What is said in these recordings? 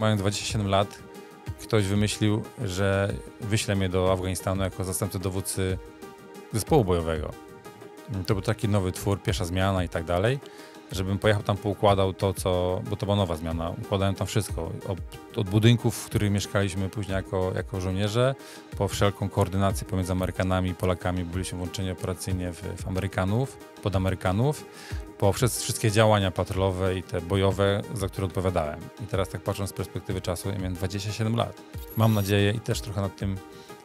mając 27 lat, ktoś wymyślił, że wyśle mnie do Afganistanu jako zastępcę dowódcy zespołu bojowego. To był taki nowy twór, pierwsza zmiana i tak dalej żebym pojechał tam, poukładał to, co, bo to była nowa zmiana, układałem tam wszystko, od, od budynków, w których mieszkaliśmy później jako, jako żołnierze, po wszelką koordynację pomiędzy Amerykanami i Polakami, byliśmy włączeni operacyjnie w, w Amerykanów, pod Amerykanów, poprzez wszystkie działania patrolowe i te bojowe, za które odpowiadałem. I teraz tak patrząc z perspektywy czasu, ja miałem 27 lat. Mam nadzieję i też trochę nad tym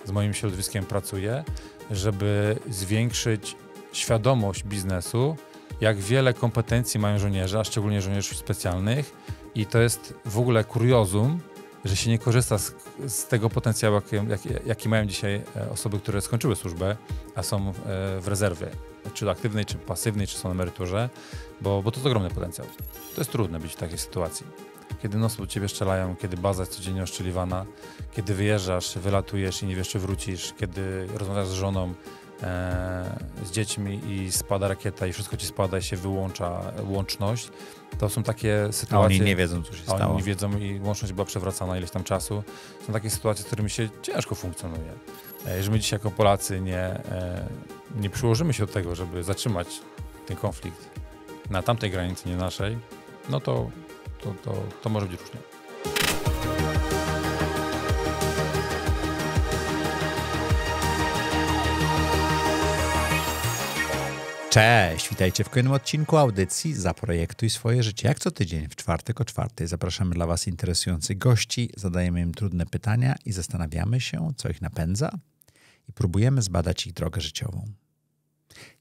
z moim środowiskiem pracuję, żeby zwiększyć świadomość biznesu, jak wiele kompetencji mają żołnierze, a szczególnie żołnierzy specjalnych. I to jest w ogóle kuriozum, że się nie korzysta z, z tego potencjału, jaki, jaki, mają dzisiaj e, osoby, które skończyły służbę, a są e, w rezerwie, czy aktywnej, czy pasywnej, czy są na emeryturze, bo, bo to jest ogromny potencjał. To jest trudne być w takiej sytuacji. Kiedy nosy do ciebie strzelają, kiedy baza jest codziennie oszczeliwana, kiedy wyjeżdżasz, wylatujesz i nie wiesz, czy wrócisz, kiedy rozmawiasz z żoną, E, z dziećmi i spada rakieta i wszystko ci spada i się wyłącza łączność. To są takie sytuacje... A oni nie wiedzą, co się stało. Oni nie wiedzą i łączność była przewracana ileś tam czasu. Są takie sytuacje, z którymi się ciężko funkcjonuje. E, jeżeli my dzisiaj jako Polacy nie, e, nie przyłożymy się do tego, żeby zatrzymać ten konflikt na tamtej granicy, nie naszej, no to, to, to, to może być różnie. Cześć, witajcie w kolejnym odcinku audycji Zaprojektuj swoje życie. Jak co tydzień, w czwartek o czwartej zapraszamy dla Was interesujących gości, zadajemy im trudne pytania i zastanawiamy się, co ich napędza i próbujemy zbadać ich drogę życiową.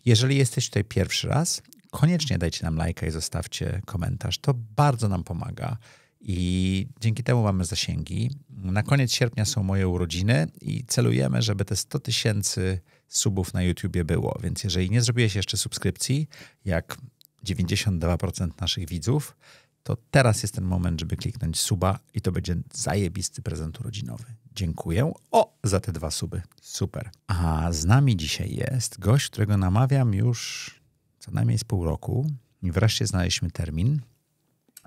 Jeżeli jesteś tutaj pierwszy raz, koniecznie dajcie nam lajka i zostawcie komentarz. To bardzo nam pomaga i dzięki temu mamy zasięgi. Na koniec sierpnia są moje urodziny i celujemy, żeby te 100 tysięcy 000 subów na YouTubie było, więc jeżeli nie zrobiłeś jeszcze subskrypcji, jak 92% naszych widzów, to teraz jest ten moment, żeby kliknąć suba i to będzie zajebisty prezent urodzinowy. Dziękuję. O, za te dwa suby. Super. A z nami dzisiaj jest gość, którego namawiam już co najmniej z pół roku i wreszcie znaleźliśmy termin.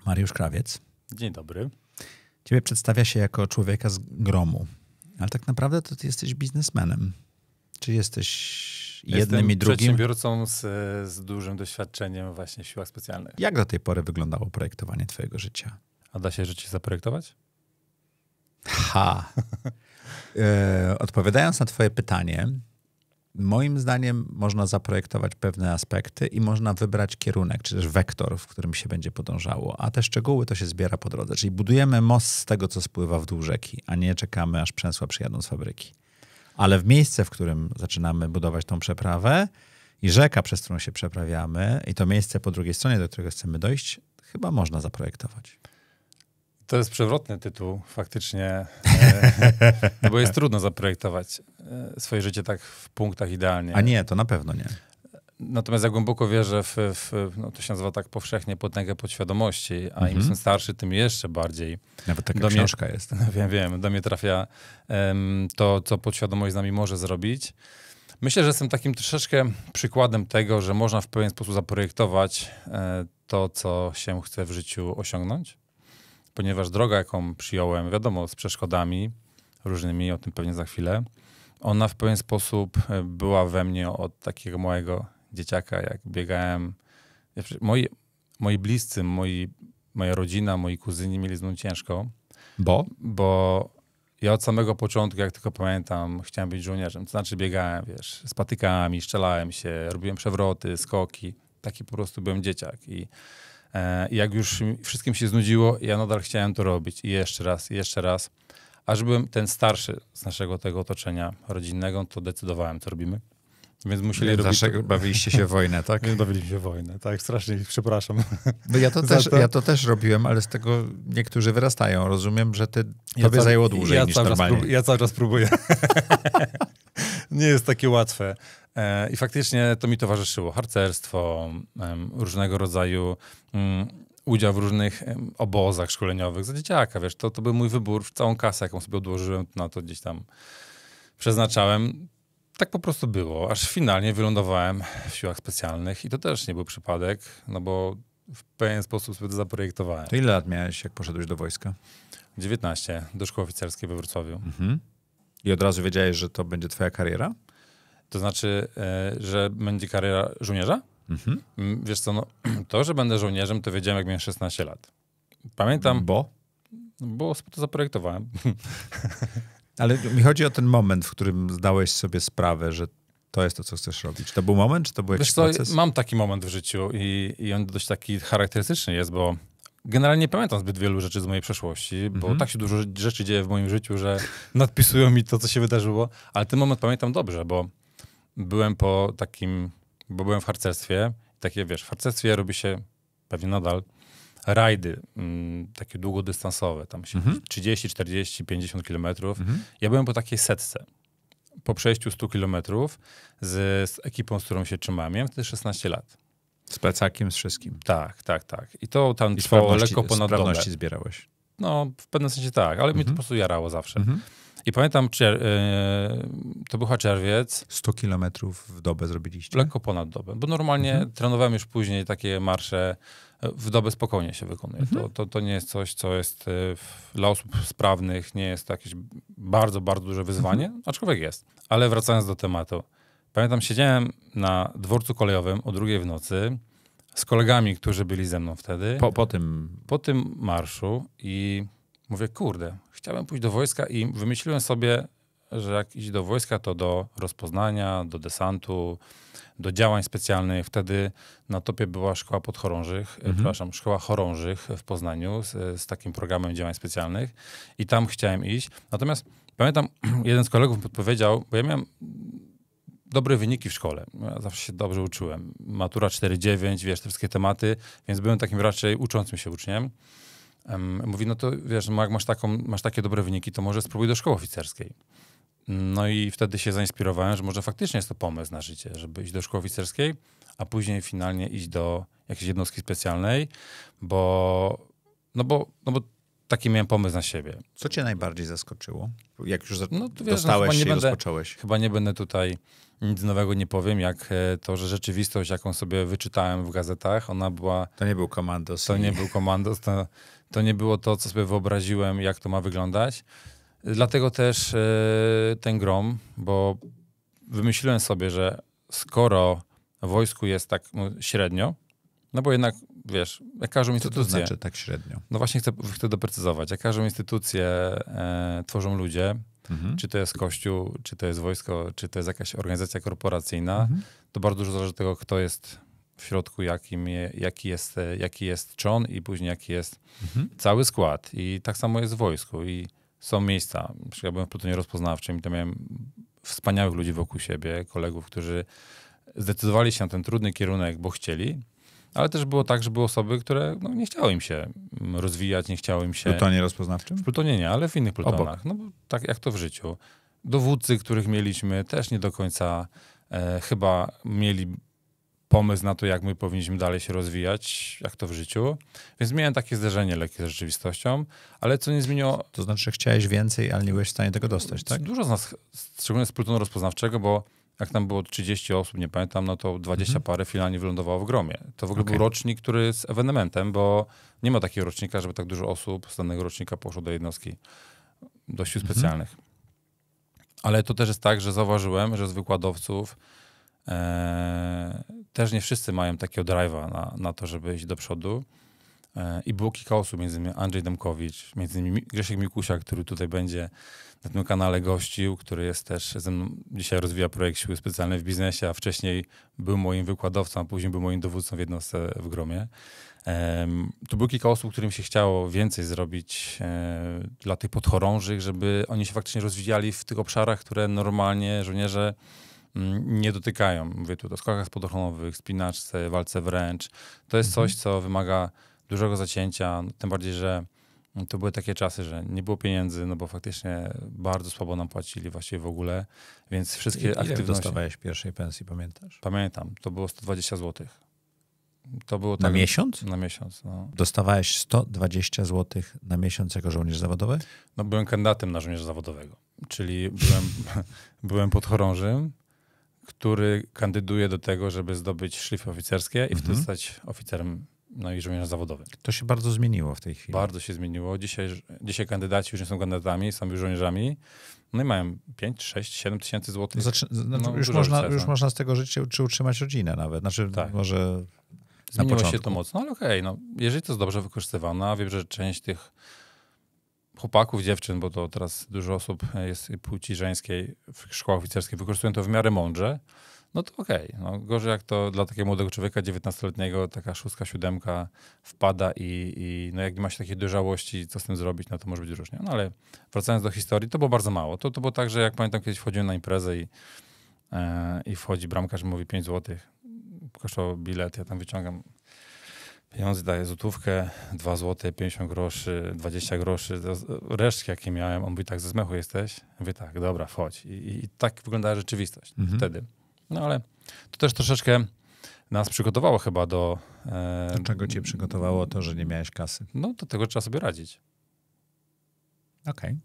Mariusz Krawiec. Dzień dobry. Ciebie przedstawia się jako człowieka z gromu, ale tak naprawdę to ty jesteś biznesmenem. Czy jesteś jednym Jestem i drugim? przedsiębiorcą z, z dużym doświadczeniem właśnie w siłach specjalnych. Jak do tej pory wyglądało projektowanie twojego życia? A da się życie zaprojektować? Ha! e, odpowiadając na twoje pytanie, moim zdaniem można zaprojektować pewne aspekty i można wybrać kierunek, czy też wektor, w którym się będzie podążało, a te szczegóły to się zbiera po drodze. Czyli budujemy most z tego, co spływa w dół rzeki, a nie czekamy, aż przęsła przyjadą z fabryki ale w miejsce, w którym zaczynamy budować tą przeprawę i rzeka, przez którą się przeprawiamy, i to miejsce po drugiej stronie, do którego chcemy dojść, chyba można zaprojektować. To jest przewrotny tytuł, faktycznie, e, no bo jest trudno zaprojektować e, swoje życie tak w punktach idealnie. A nie, to na pewno nie. Natomiast ja głęboko wierzę w, w, no to się nazywa tak powszechnie, potęgę podświadomości, a mhm. im jestem starszy, tym jeszcze bardziej. Nawet taka do książka mnie, jest. wiem, wiem, do mnie trafia um, to, co podświadomość z nami może zrobić. Myślę, że jestem takim troszeczkę przykładem tego, że można w pewien sposób zaprojektować e, to, co się chce w życiu osiągnąć, ponieważ droga, jaką przyjąłem, wiadomo, z przeszkodami różnymi, o tym pewnie za chwilę, ona w pewien sposób e, była we mnie od takiego małego dzieciaka, jak biegałem. Ja, moi, moi bliscy, moi, moja rodzina, moi kuzyni mieli z mną ciężko. Bo? Bo ja od samego początku, jak tylko pamiętam, chciałem być żołnierzem. To znaczy biegałem, wiesz, z patykami, strzelałem się, robiłem przewroty, skoki. Taki po prostu byłem dzieciak. I e, jak już wszystkim się znudziło, ja nadal chciałem to robić. I jeszcze raz, i jeszcze raz. Aż byłem ten starszy z naszego tego otoczenia rodzinnego, to decydowałem, co robimy. Więc musieli Więc robić... Zawsze bawiliście się wojnę, tak? bawiliśmy się wojnę, tak, strasznie przepraszam. No ja to, też, to... ja to też robiłem, ale z tego niektórzy wyrastają. Rozumiem, że ty, ja tobie zajęło dłużej ja niż normalnie. Prób... ja cały czas próbuję. Nie jest takie łatwe. E, I faktycznie to mi towarzyszyło. Harcerstwo, różnego rodzaju... Mm, udział w różnych obozach szkoleniowych za dzieciaka, wiesz, to, to był mój wybór, całą kasę, jaką sobie odłożyłem, na to gdzieś tam przeznaczałem tak po prostu było, aż finalnie wylądowałem w siłach specjalnych i to też nie był przypadek, no bo w pewien sposób sobie to zaprojektowałem. To ile lat miałeś, jak poszedłeś do wojska? 19, do szkoły oficerskiej we Wrocławiu. Mhm. I od razu wiedziałeś, że to będzie twoja kariera? To znaczy, e, że będzie kariera żołnierza? Mhm. Mm, wiesz co, no, to, że będę żołnierzem, to wiedziałem, jak miałem 16 lat. Pamiętam... Bo? Bo to zaprojektowałem. Ale mi chodzi o ten moment, w którym zdałeś sobie sprawę, że to jest to, co chcesz robić. To był moment, czy to był jakiś proces? Mam taki moment w życiu i, i on dość taki charakterystyczny jest, bo generalnie nie pamiętam zbyt wielu rzeczy z mojej przeszłości, bo mm -hmm. tak się dużo rzeczy dzieje w moim życiu, że nadpisują mi to, co się wydarzyło, ale ten moment pamiętam dobrze, bo byłem po takim, bo byłem w harcerstwie, takie wiesz, w harcerstwie robi się, pewnie nadal, rajdy mm, takie długodystansowe, tam mhm. 30, 40, 50 kilometrów. Mhm. Ja byłem po takiej setce. Po przejściu 100 kilometrów z, z ekipą, z którą się trzymałem. Miałem wtedy 16 lat. Z plecakiem, z wszystkim. Tak, tak, tak. I to tam I trwało lekko ponad dobę. zbierałeś. No, w pewnym sensie tak, ale mhm. mnie to po mhm. prostu jarało zawsze. Mhm. I pamiętam, czer- e, to był czerwiec. 100 kilometrów w dobę zrobiliście? Lekko ponad dobę, bo normalnie mhm. trenowałem już później takie marsze w dobę spokojnie się wykonuje. Mhm. To, to, to nie jest coś, co jest e, w, dla osób sprawnych, nie jest to jakieś bardzo, bardzo duże wyzwanie, mhm. aczkolwiek jest. Ale wracając do tematu. Pamiętam, siedziałem na dworcu kolejowym o drugiej w nocy z kolegami, którzy byli ze mną wtedy. Po, po tym? Po tym marszu i mówię, kurde, chciałem pójść do wojska i wymyśliłem sobie, że jak iść do wojska, to do rozpoznania, do desantu, do działań specjalnych. Wtedy na topie była szkoła podchorążych, e, mhm. przepraszam, szkoła chorążych w Poznaniu z, e, z takim programem działań specjalnych i tam chciałem iść. Natomiast pamiętam, jeden z kolegów mi podpowiedział, bo ja miałem dobre wyniki w szkole. Ja zawsze się dobrze uczyłem. Matura 4,9, wiesz, te wszystkie tematy, więc byłem takim raczej uczącym się uczniem. mówi, no to wiesz, no jak masz, taką, masz takie dobre wyniki, to może spróbuj do szkoły oficerskiej. No i wtedy się zainspirowałem, że może faktycznie jest to pomysł na życie, żeby iść do szkoły oficerskiej, a później finalnie iść do jakiejś jednostki specjalnej, bo, no bo, no bo taki miałem pomysł na siebie. Co cię najbardziej zaskoczyło? Jak już no, wiesz, no dostałeś no, się nie rozpocząłeś? Chyba nie będę tutaj nic nowego nie powiem, jak e, to, że rzeczywistość, jaką sobie wyczytałem w gazetach, ona była... To nie był komandos. To nie, nie był komandos, to, to nie było to, co sobie wyobraziłem, jak to ma wyglądać. Dlatego też e, ten grom, bo wymyśliłem sobie, że skoro w wojsku jest tak no, średnio, no bo jednak, wiesz, jak każą instytucję... Co to znaczy tak średnio? No właśnie chcę, chcę doprecyzować. Jak każą instytucję e, tworzą ludzie, mhm. czy to jest kościół, czy to jest wojsko, czy to jest jakaś organizacja korporacyjna, mhm. to bardzo dużo zależy od tego, kto jest w środku, jakim je, jaki, jest, e, jaki jest trzon i później jaki jest mhm. cały skład. I tak samo jest w wojsku. I są miejsca. Ja byłem w plutonie rozpoznawczym i tam miałem wspaniałych ludzi wokół siebie, kolegów, którzy zdecydowali się na ten trudny kierunek, bo chcieli, ale też było tak, że były osoby, które no, nie chciały im się mm, rozwijać, nie chciały im się... W plutonie rozpoznawczym? W plutonie nie, ale w innych plutonach. Obok. No tak jak to w życiu. Dowódcy, których mieliśmy, też nie do końca e, chyba mieli pomysł na to, jak my powinniśmy dalej się rozwijać, jak to w życiu. Więc miałem takie zderzenie lekkie z rzeczywistością, ale co nie zmieniło... To znaczy, że chciałeś więcej, ale nie byłeś w stanie tego dostać, tak? Dużo z nas, szczególnie z plutonu rozpoznawczego, bo jak tam było 30 osób, nie pamiętam, no to 20 mhm. parę finalnie wylądowało w gromie. To w ogóle okay. był rocznik, który jest ewenementem, bo nie ma takiego rocznika, żeby tak dużo osób z danego rocznika poszło do jednostki do sił mhm. specjalnych. Ale to też jest tak, że zauważyłem, że z wykładowców E, też nie wszyscy mają takiego drive'a na, na to, żeby iść do przodu. E, I było kilka osób, między innymi Andrzej Demkowicz, między innymi Grzesiek Mikusia, który tutaj będzie na tym kanale gościł, który jest też ze mną, dzisiaj rozwija projekt Siły Specjalne w biznesie, a wcześniej był moim wykładowcą, a później był moim dowódcą w jednostce w Gromie. tu było kilka osób, którym się chciało więcej zrobić e, dla tych podchorążych, żeby oni się faktycznie rozwijali w tych obszarach, które normalnie żołnierze nie dotykają. Mówię tu o skokach spodochronowych, spinaczce, walce wręcz. To jest mhm. coś, co wymaga dużego zacięcia, no, tym bardziej, że mm, to były takie czasy, że nie było pieniędzy, no bo faktycznie bardzo słabo nam płacili właściwie w ogóle, więc wszystkie Ile aktywności... Ile dostawałeś pierwszej pensji, pamiętasz? Pamiętam, to było 120 zł. To było tak... Na miesiąc? Na miesiąc, no. Dostawałeś 120 zł na miesiąc jako żołnierz zawodowy? No byłem kandydatem na żołnierza zawodowego, czyli byłem, byłem podchorążym, który kandyduje do tego, żeby zdobyć szlify oficerskie i mhm. zostać oficerem no i żołnierzem zawodowym. To się bardzo zmieniło w tej chwili. Bardzo się zmieniło. Dzisiaj, dzisiaj kandydaci już nie są kandydatami, są już żołnierzami. No i mają 5, 6, 7 tysięcy złotych. Znaczy, no, już, można, już no. można z tego żyć czy utrzymać rodzinę nawet. Znaczy tak. może Zmieniło się to mocno, ale okej. Okay, no, jeżeli to jest dobrze wykorzystywane, wiem, że część tych chłopaków, dziewczyn, bo to teraz dużo osób e, jest płci żeńskiej w szkołach oficerskich, wykorzystują to w miarę mądrze, no to okej. Okay. No, gorzej jak to dla takiego młodego człowieka, 19-letniego, taka szóstka, siódemka wpada i, i no jak nie ma się takiej dojrzałości, co z tym zrobić, no to może być różnie. No ale wracając do historii, to było bardzo mało. To, to było tak, że jak pamiętam, kiedyś wchodziłem na imprezę i, e, i wchodzi bramkarz że mówi 5 złotych, kosztował bilet, ja tam wyciągam pieniądze daję złotówkę, 2 zł, 50 groszy, 20 groszy, resztki jakie miałem, on mówi tak, ze zmechu jesteś? Mówię tak, dobra, chodź. I, i tak wyglądała rzeczywistość mhm. wtedy. No ale to też troszeczkę nas przygotowało chyba do... E, do czego cię przygotowało to, że nie miałeś kasy? No do tego trzeba sobie radzić. Okej. Okay.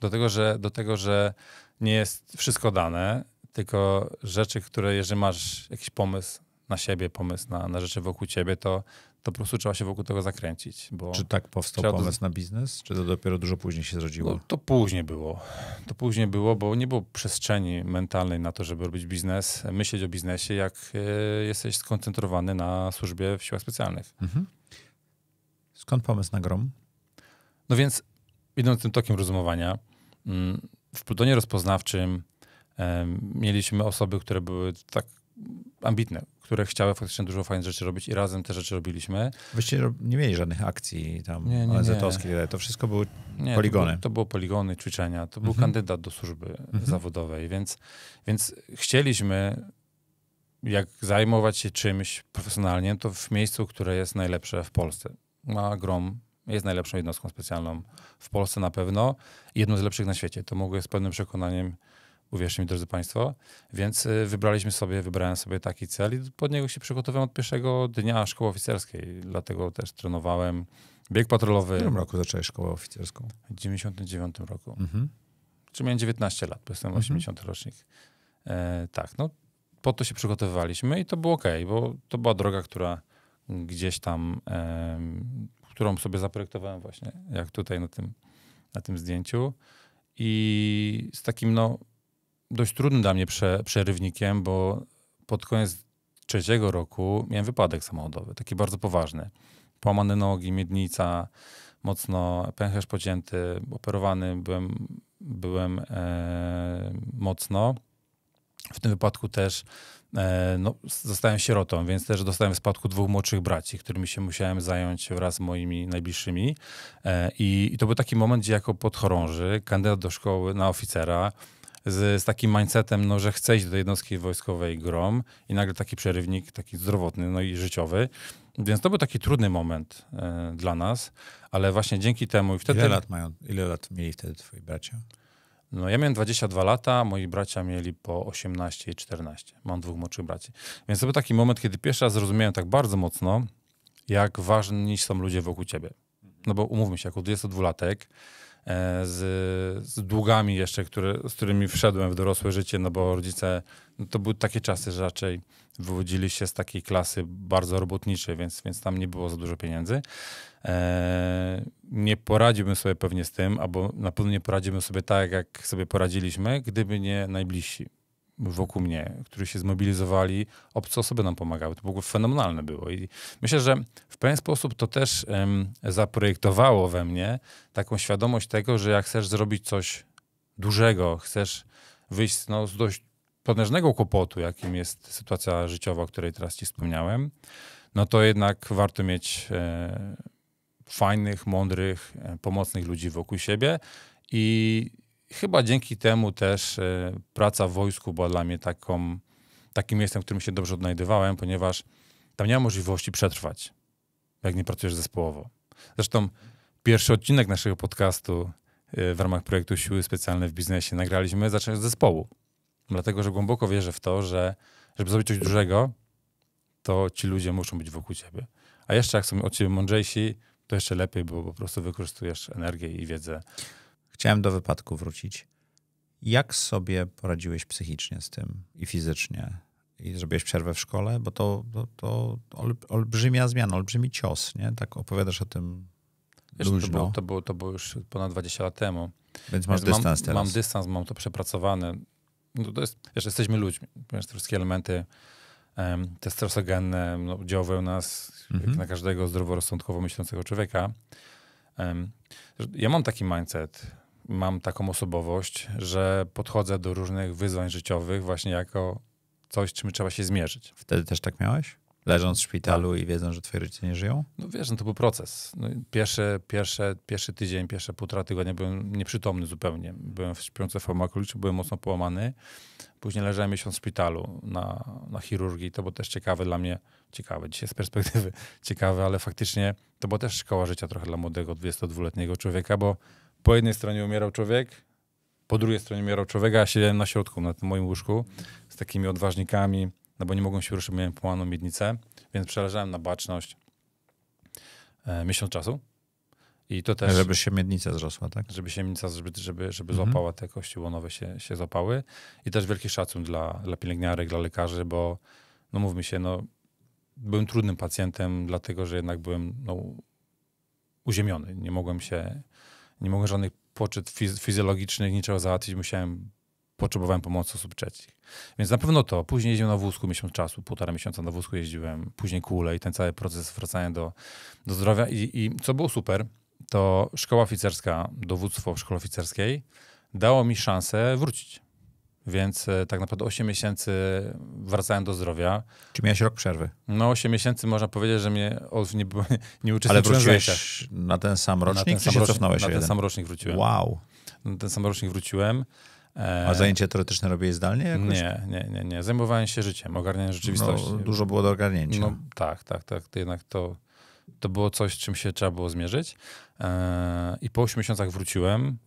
Do tego, że, do tego, że nie jest wszystko dane, tylko rzeczy, które jeżeli masz jakiś pomysł, na siebie, pomysł na, na rzeczy wokół ciebie, to, to po prostu trzeba się wokół tego zakręcić. czy tak powstał pomysł do... na biznes, czy to dopiero dużo później się zrodziło? No, to później było. To później było, bo nie było przestrzeni mentalnej na to, żeby robić biznes, myśleć o biznesie, jak y, jesteś skoncentrowany na służbie w siłach specjalnych. Mhm. Skąd pomysł na Grom? No więc, idąc tym tokiem rozumowania, mm, w plutonie rozpoznawczym y, mieliśmy osoby, które były tak ambitne które chciały faktycznie dużo fajnych rzeczy robić i razem te rzeczy robiliśmy. Wyście nie mieli żadnych akcji tam nie, nie, nie. to wszystko były nie, poligony. To, był, to było poligony, ćwiczenia, to był mhm. kandydat do służby mhm. zawodowej, więc, więc chcieliśmy jak zajmować się czymś profesjonalnie, to w miejscu, które jest najlepsze w Polsce. A grom jest najlepszą jednostką specjalną w Polsce na pewno i jedną z lepszych na świecie. To mogę z pewnym przekonaniem Uwierzcie mi, drodzy Państwo. Więc y, wybraliśmy sobie, wybrałem sobie taki cel i pod niego się przygotowałem od pierwszego dnia szkoły oficerskiej. Dlatego też trenowałem bieg patrolowy. W którym roku zacząłeś szkołę oficerską? W 99 roku. Mhm. Czyli miałem 19 lat, bo jestem 80 mhm. rocznik. E, tak, no po to się przygotowywaliśmy i to było ok, bo to była droga, która gdzieś tam, e, którą sobie zaprojektowałem właśnie, jak tutaj na tym, na tym zdjęciu. I z takim no dość trudnym dla mnie prze, przerywnikiem, bo pod koniec trzeciego roku miałem wypadek samochodowy, taki bardzo poważny. Połamane nogi, miednica, mocno pęcherz pocięty, operowany byłem, byłem e, mocno. W tym wypadku też e, no, zostałem sierotą, więc też dostałem w spadku dwóch młodszych braci, którymi się musiałem zająć wraz z moimi najbliższymi. E, i, i, to był taki moment, gdzie jako podchorąży, kandydat do szkoły na oficera, z, z takim mindsetem, no, że chce iść do jednostki wojskowej grom i nagle taki przerywnik, taki zdrowotny, no i życiowy. Więc to był taki trudny moment e, dla nas, ale właśnie dzięki temu i wtedy... Ile lat, mają, ile lat mieli wtedy twoi bracia? No ja miałem 22 lata, moi bracia mieli po 18 i 14. Mam dwóch młodszych braci. Więc to był taki moment, kiedy pierwszy raz zrozumiałem tak bardzo mocno, jak ważni są ludzie wokół ciebie. No bo umówmy się, jako 22-latek E, z, z długami jeszcze, które, z którymi wszedłem w dorosłe życie, no bo rodzice, no to były takie czasy, że raczej wywodzili się z takiej klasy bardzo robotniczej, więc, więc tam nie było za dużo pieniędzy. E, nie poradziłbym sobie pewnie z tym, albo na pewno nie poradziłbym sobie tak, jak sobie poradziliśmy, gdyby nie najbliżsi wokół mnie, którzy się zmobilizowali, obce osoby nam pomagały. To w ogóle fenomenalne było. I myślę, że w pewien sposób to też um, zaprojektowało we mnie taką świadomość tego, że jak chcesz zrobić coś dużego, chcesz wyjść no, z dość potężnego kłopotu, jakim jest sytuacja życiowa, o której teraz ci wspomniałem, no to jednak warto mieć e, fajnych, mądrych, e, pomocnych ludzi wokół siebie i chyba dzięki temu też e, praca w wojsku była dla mnie taką, takim miejscem, w którym się dobrze odnajdywałem, ponieważ tam nie ma możliwości przetrwać, jak nie pracujesz zespołowo. Zresztą pierwszy odcinek naszego podcastu e, w ramach projektu Siły Specjalne w Biznesie nagraliśmy zacząć z zespołu. Dlatego, że głęboko wierzę w to, że żeby zrobić coś dużego, to ci ludzie muszą być wokół ciebie. A jeszcze jak są od ciebie mądrzejsi, to jeszcze lepiej, bo po prostu wykorzystujesz energię i wiedzę Chciałem do wypadku wrócić. Jak sobie poradziłeś psychicznie z tym i fizycznie? I zrobiłeś przerwę w szkole? Bo to, to, to olbrzymia zmiana, olbrzymi cios, nie? Tak opowiadasz o tym Wiesz, luźno. To było, to, było, to było już ponad 20 lat temu. Więc masz Więc dystans mam, teraz. Mam dystans, mam to przepracowane. No to jest, wiesz, jesteśmy ludźmi. ponieważ te wszystkie elementy um, te stresogenne no, działają nas, mhm. jak na każdego zdroworozsądkowo myślącego człowieka. Um, ja mam taki mindset, mam taką osobowość, że podchodzę do różnych wyzwań życiowych właśnie jako coś, czym trzeba się zmierzyć. Wtedy też tak miałeś? Leżąc w szpitalu tak. i wiedząc, że twoje rodzice nie żyją? No wiesz, no to był proces. No, pierwszy, pierwszy, pierwszy tydzień, pierwsze półtora tygodnia byłem nieprzytomny zupełnie. Byłem w śpiącej farmakologicznej, byłem mocno połamany. Później leżałem miesiąc w szpitalu na, na chirurgii. To było też ciekawe dla mnie. Ciekawe, dzisiaj z perspektywy ciekawe, ale faktycznie to była też szkoła życia trochę dla młodego 22-letniego człowieka, bo po jednej stronie umierał człowiek, po drugiej stronie umierał człowiek, a ja siedziałem na środku, na tym moim łóżku, z takimi odważnikami, no bo nie mogą się ruszyć, miałem połaną miednicę, więc przeleżałem na baczność e, miesiąc czasu. I to też... Żeby się miednica zrosła, tak? Żeby się miednica, żeby, żeby, żeby mhm. złapała, te kości łonowe się, się złapały. I też wielki szacun dla, dla pielęgniarek, dla lekarzy, bo no mówmy się, no byłem trudnym pacjentem, dlatego że jednak byłem no, uziemiony. Nie mogłem się nie mogłem żadnych poczyt fiz fizjologicznych, niczego załatwić, musiałem, potrzebowałem pomocy osób trzecich. Więc na pewno to. Później jeździłem na wózku miesiąc czasu, półtora miesiąca na wózku jeździłem, później kule i ten cały proces wracania do, do zdrowia. I, I co było super, to szkoła oficerska, dowództwo w szkole oficerskiej dało mi szansę wrócić więc e, tak naprawdę 8 miesięcy wracałem do zdrowia. Czy miałeś rok przerwy? No 8 miesięcy można powiedzieć, że mnie nie, nie uczestniczyłem Ale wróciłeś na ten sam rocznik, na ten sam czy rocznik, cofnąłeś Na ten sam rocznik wróciłem. Wow. Na ten sam rocznik wróciłem. E, A zajęcie teoretyczne robiłeś zdalnie jakoś? Nie, nie, nie, nie. Zajmowałem się życiem, ogarnianiem rzeczywistości. No, dużo było do ogarnięcia. No tak, tak, tak. To jednak to, to było coś, z czym się trzeba było zmierzyć. E, I po 8 miesiącach wróciłem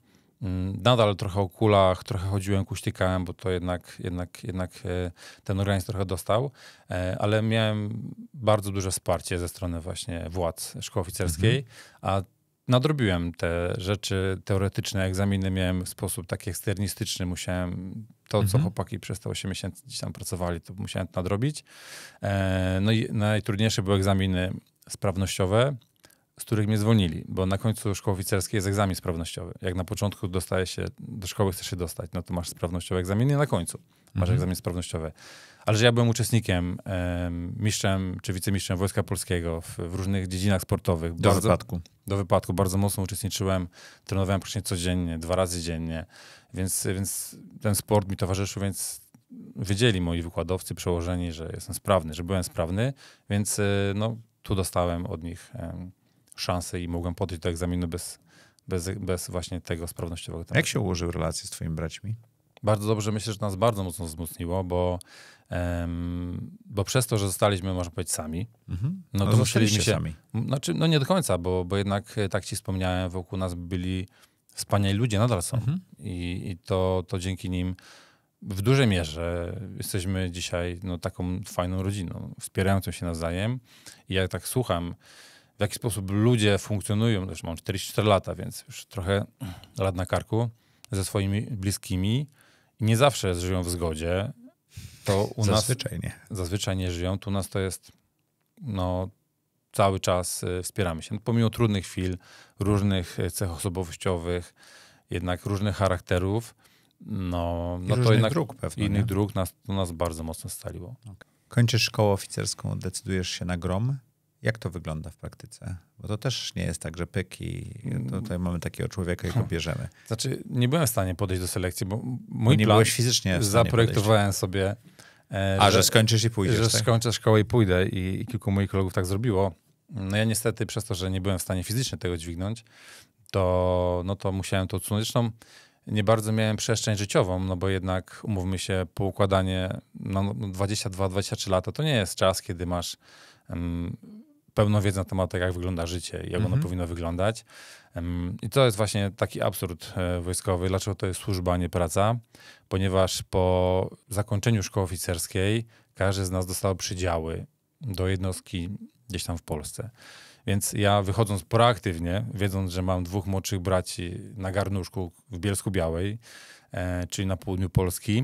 Mm, nadal trochę o kulach, trochę chodziłem, kuśtykałem, bo to jednak, jednak, jednak e, ten organizm trochę dostał, e, ale miałem bardzo duże wsparcie ze strony właśnie władz szkoły oficerskiej, mhm. a nadrobiłem te rzeczy teoretyczne, egzaminy miałem w sposób taki eksternistyczny, musiałem to, mhm. co chłopaki przez te 8 miesięcy gdzieś tam pracowali, to musiałem to nadrobić. E, no i najtrudniejsze były egzaminy sprawnościowe, z których mnie zwolnili, bo na końcu szkoły oficerskiej jest egzamin sprawnościowy. Jak na początku dostaje się, do szkoły chcesz się dostać, no to masz sprawnościowe egzaminy, na końcu masz mhm. egzamin sprawnościowy. Ale że ja byłem uczestnikiem, mistrzem czy wicemistrzem Wojska Polskiego w, w różnych dziedzinach sportowych. Do bardzo, wypadku. Do wypadku. Bardzo mocno uczestniczyłem, trenowałem praktycznie codziennie, dwa razy dziennie, więc, więc ten sport mi towarzyszył, więc wiedzieli moi wykładowcy, przełożeni, że jestem sprawny, że byłem sprawny, więc e, no, tu dostałem od nich szansę i mogłem podejść do egzaminu bez, bez, bez właśnie tego sprawnościowego tematu. Jak się ułożył relacje z twoimi braćmi? Bardzo dobrze, myślę, że nas bardzo mocno wzmocniło, bo, um, bo przez to, że zostaliśmy, można powiedzieć, sami, mhm. no, no to musieliśmy się... Sami. Znaczy, no nie do końca, bo, bo jednak, e, tak ci wspomniałem, wokół nas byli wspaniali ludzie, nadal są. Mhm. I, i to, to dzięki nim w dużej mierze jesteśmy dzisiaj no, taką fajną rodziną, wspierającą się nawzajem. I jak tak słucham w jaki sposób ludzie funkcjonują, już mam 44 lata, więc już trochę lat na karku, ze swoimi bliskimi i nie zawsze żyją w zgodzie. To u zazwyczaj nas, nie. Zazwyczaj nie żyją. Tu u nas to jest, no, cały czas y, wspieramy się. Pomimo trudnych chwil, różnych y, cech osobowościowych, jednak różnych charakterów, no, no to jednak dróg pewno, innych nie? dróg nas, to nas bardzo mocno staliło. Okay. Kończysz szkołę oficerską, decydujesz się na grom? Jak to wygląda w praktyce? Bo to też nie jest tak, że pyki, mm. tutaj mamy takiego człowieka i go bierzemy. Znaczy, nie byłem w stanie podejść do selekcji, bo no mój nie plan... byłeś fizycznie Zaprojektowałem podejść. sobie... E, A, że, że, skończysz i pójdziesz, Że tak? skończę szkołę i pójdę i, i kilku moich kolegów tak zrobiło. No ja niestety przez to, że nie byłem w stanie fizycznie tego dźwignąć, to, no to musiałem to odsunąć. Zresztą nie bardzo miałem przestrzeń życiową, no bo jednak umówmy się, poukładanie no, 22-23 lata to nie jest czas, kiedy masz pełną wiedzę na temat tego, jak wygląda życie, jak mhm. ono powinno wyglądać. I to jest właśnie taki absurd e, wojskowy. Dlaczego to jest służba, a nie praca? Ponieważ po zakończeniu szkoły oficerskiej każdy z nas dostał przydziały do jednostki gdzieś tam w Polsce. Więc ja wychodząc proaktywnie, wiedząc, że mam dwóch młodszych braci na garnuszku w Bielsku Białej, E, czyli na południu Polski.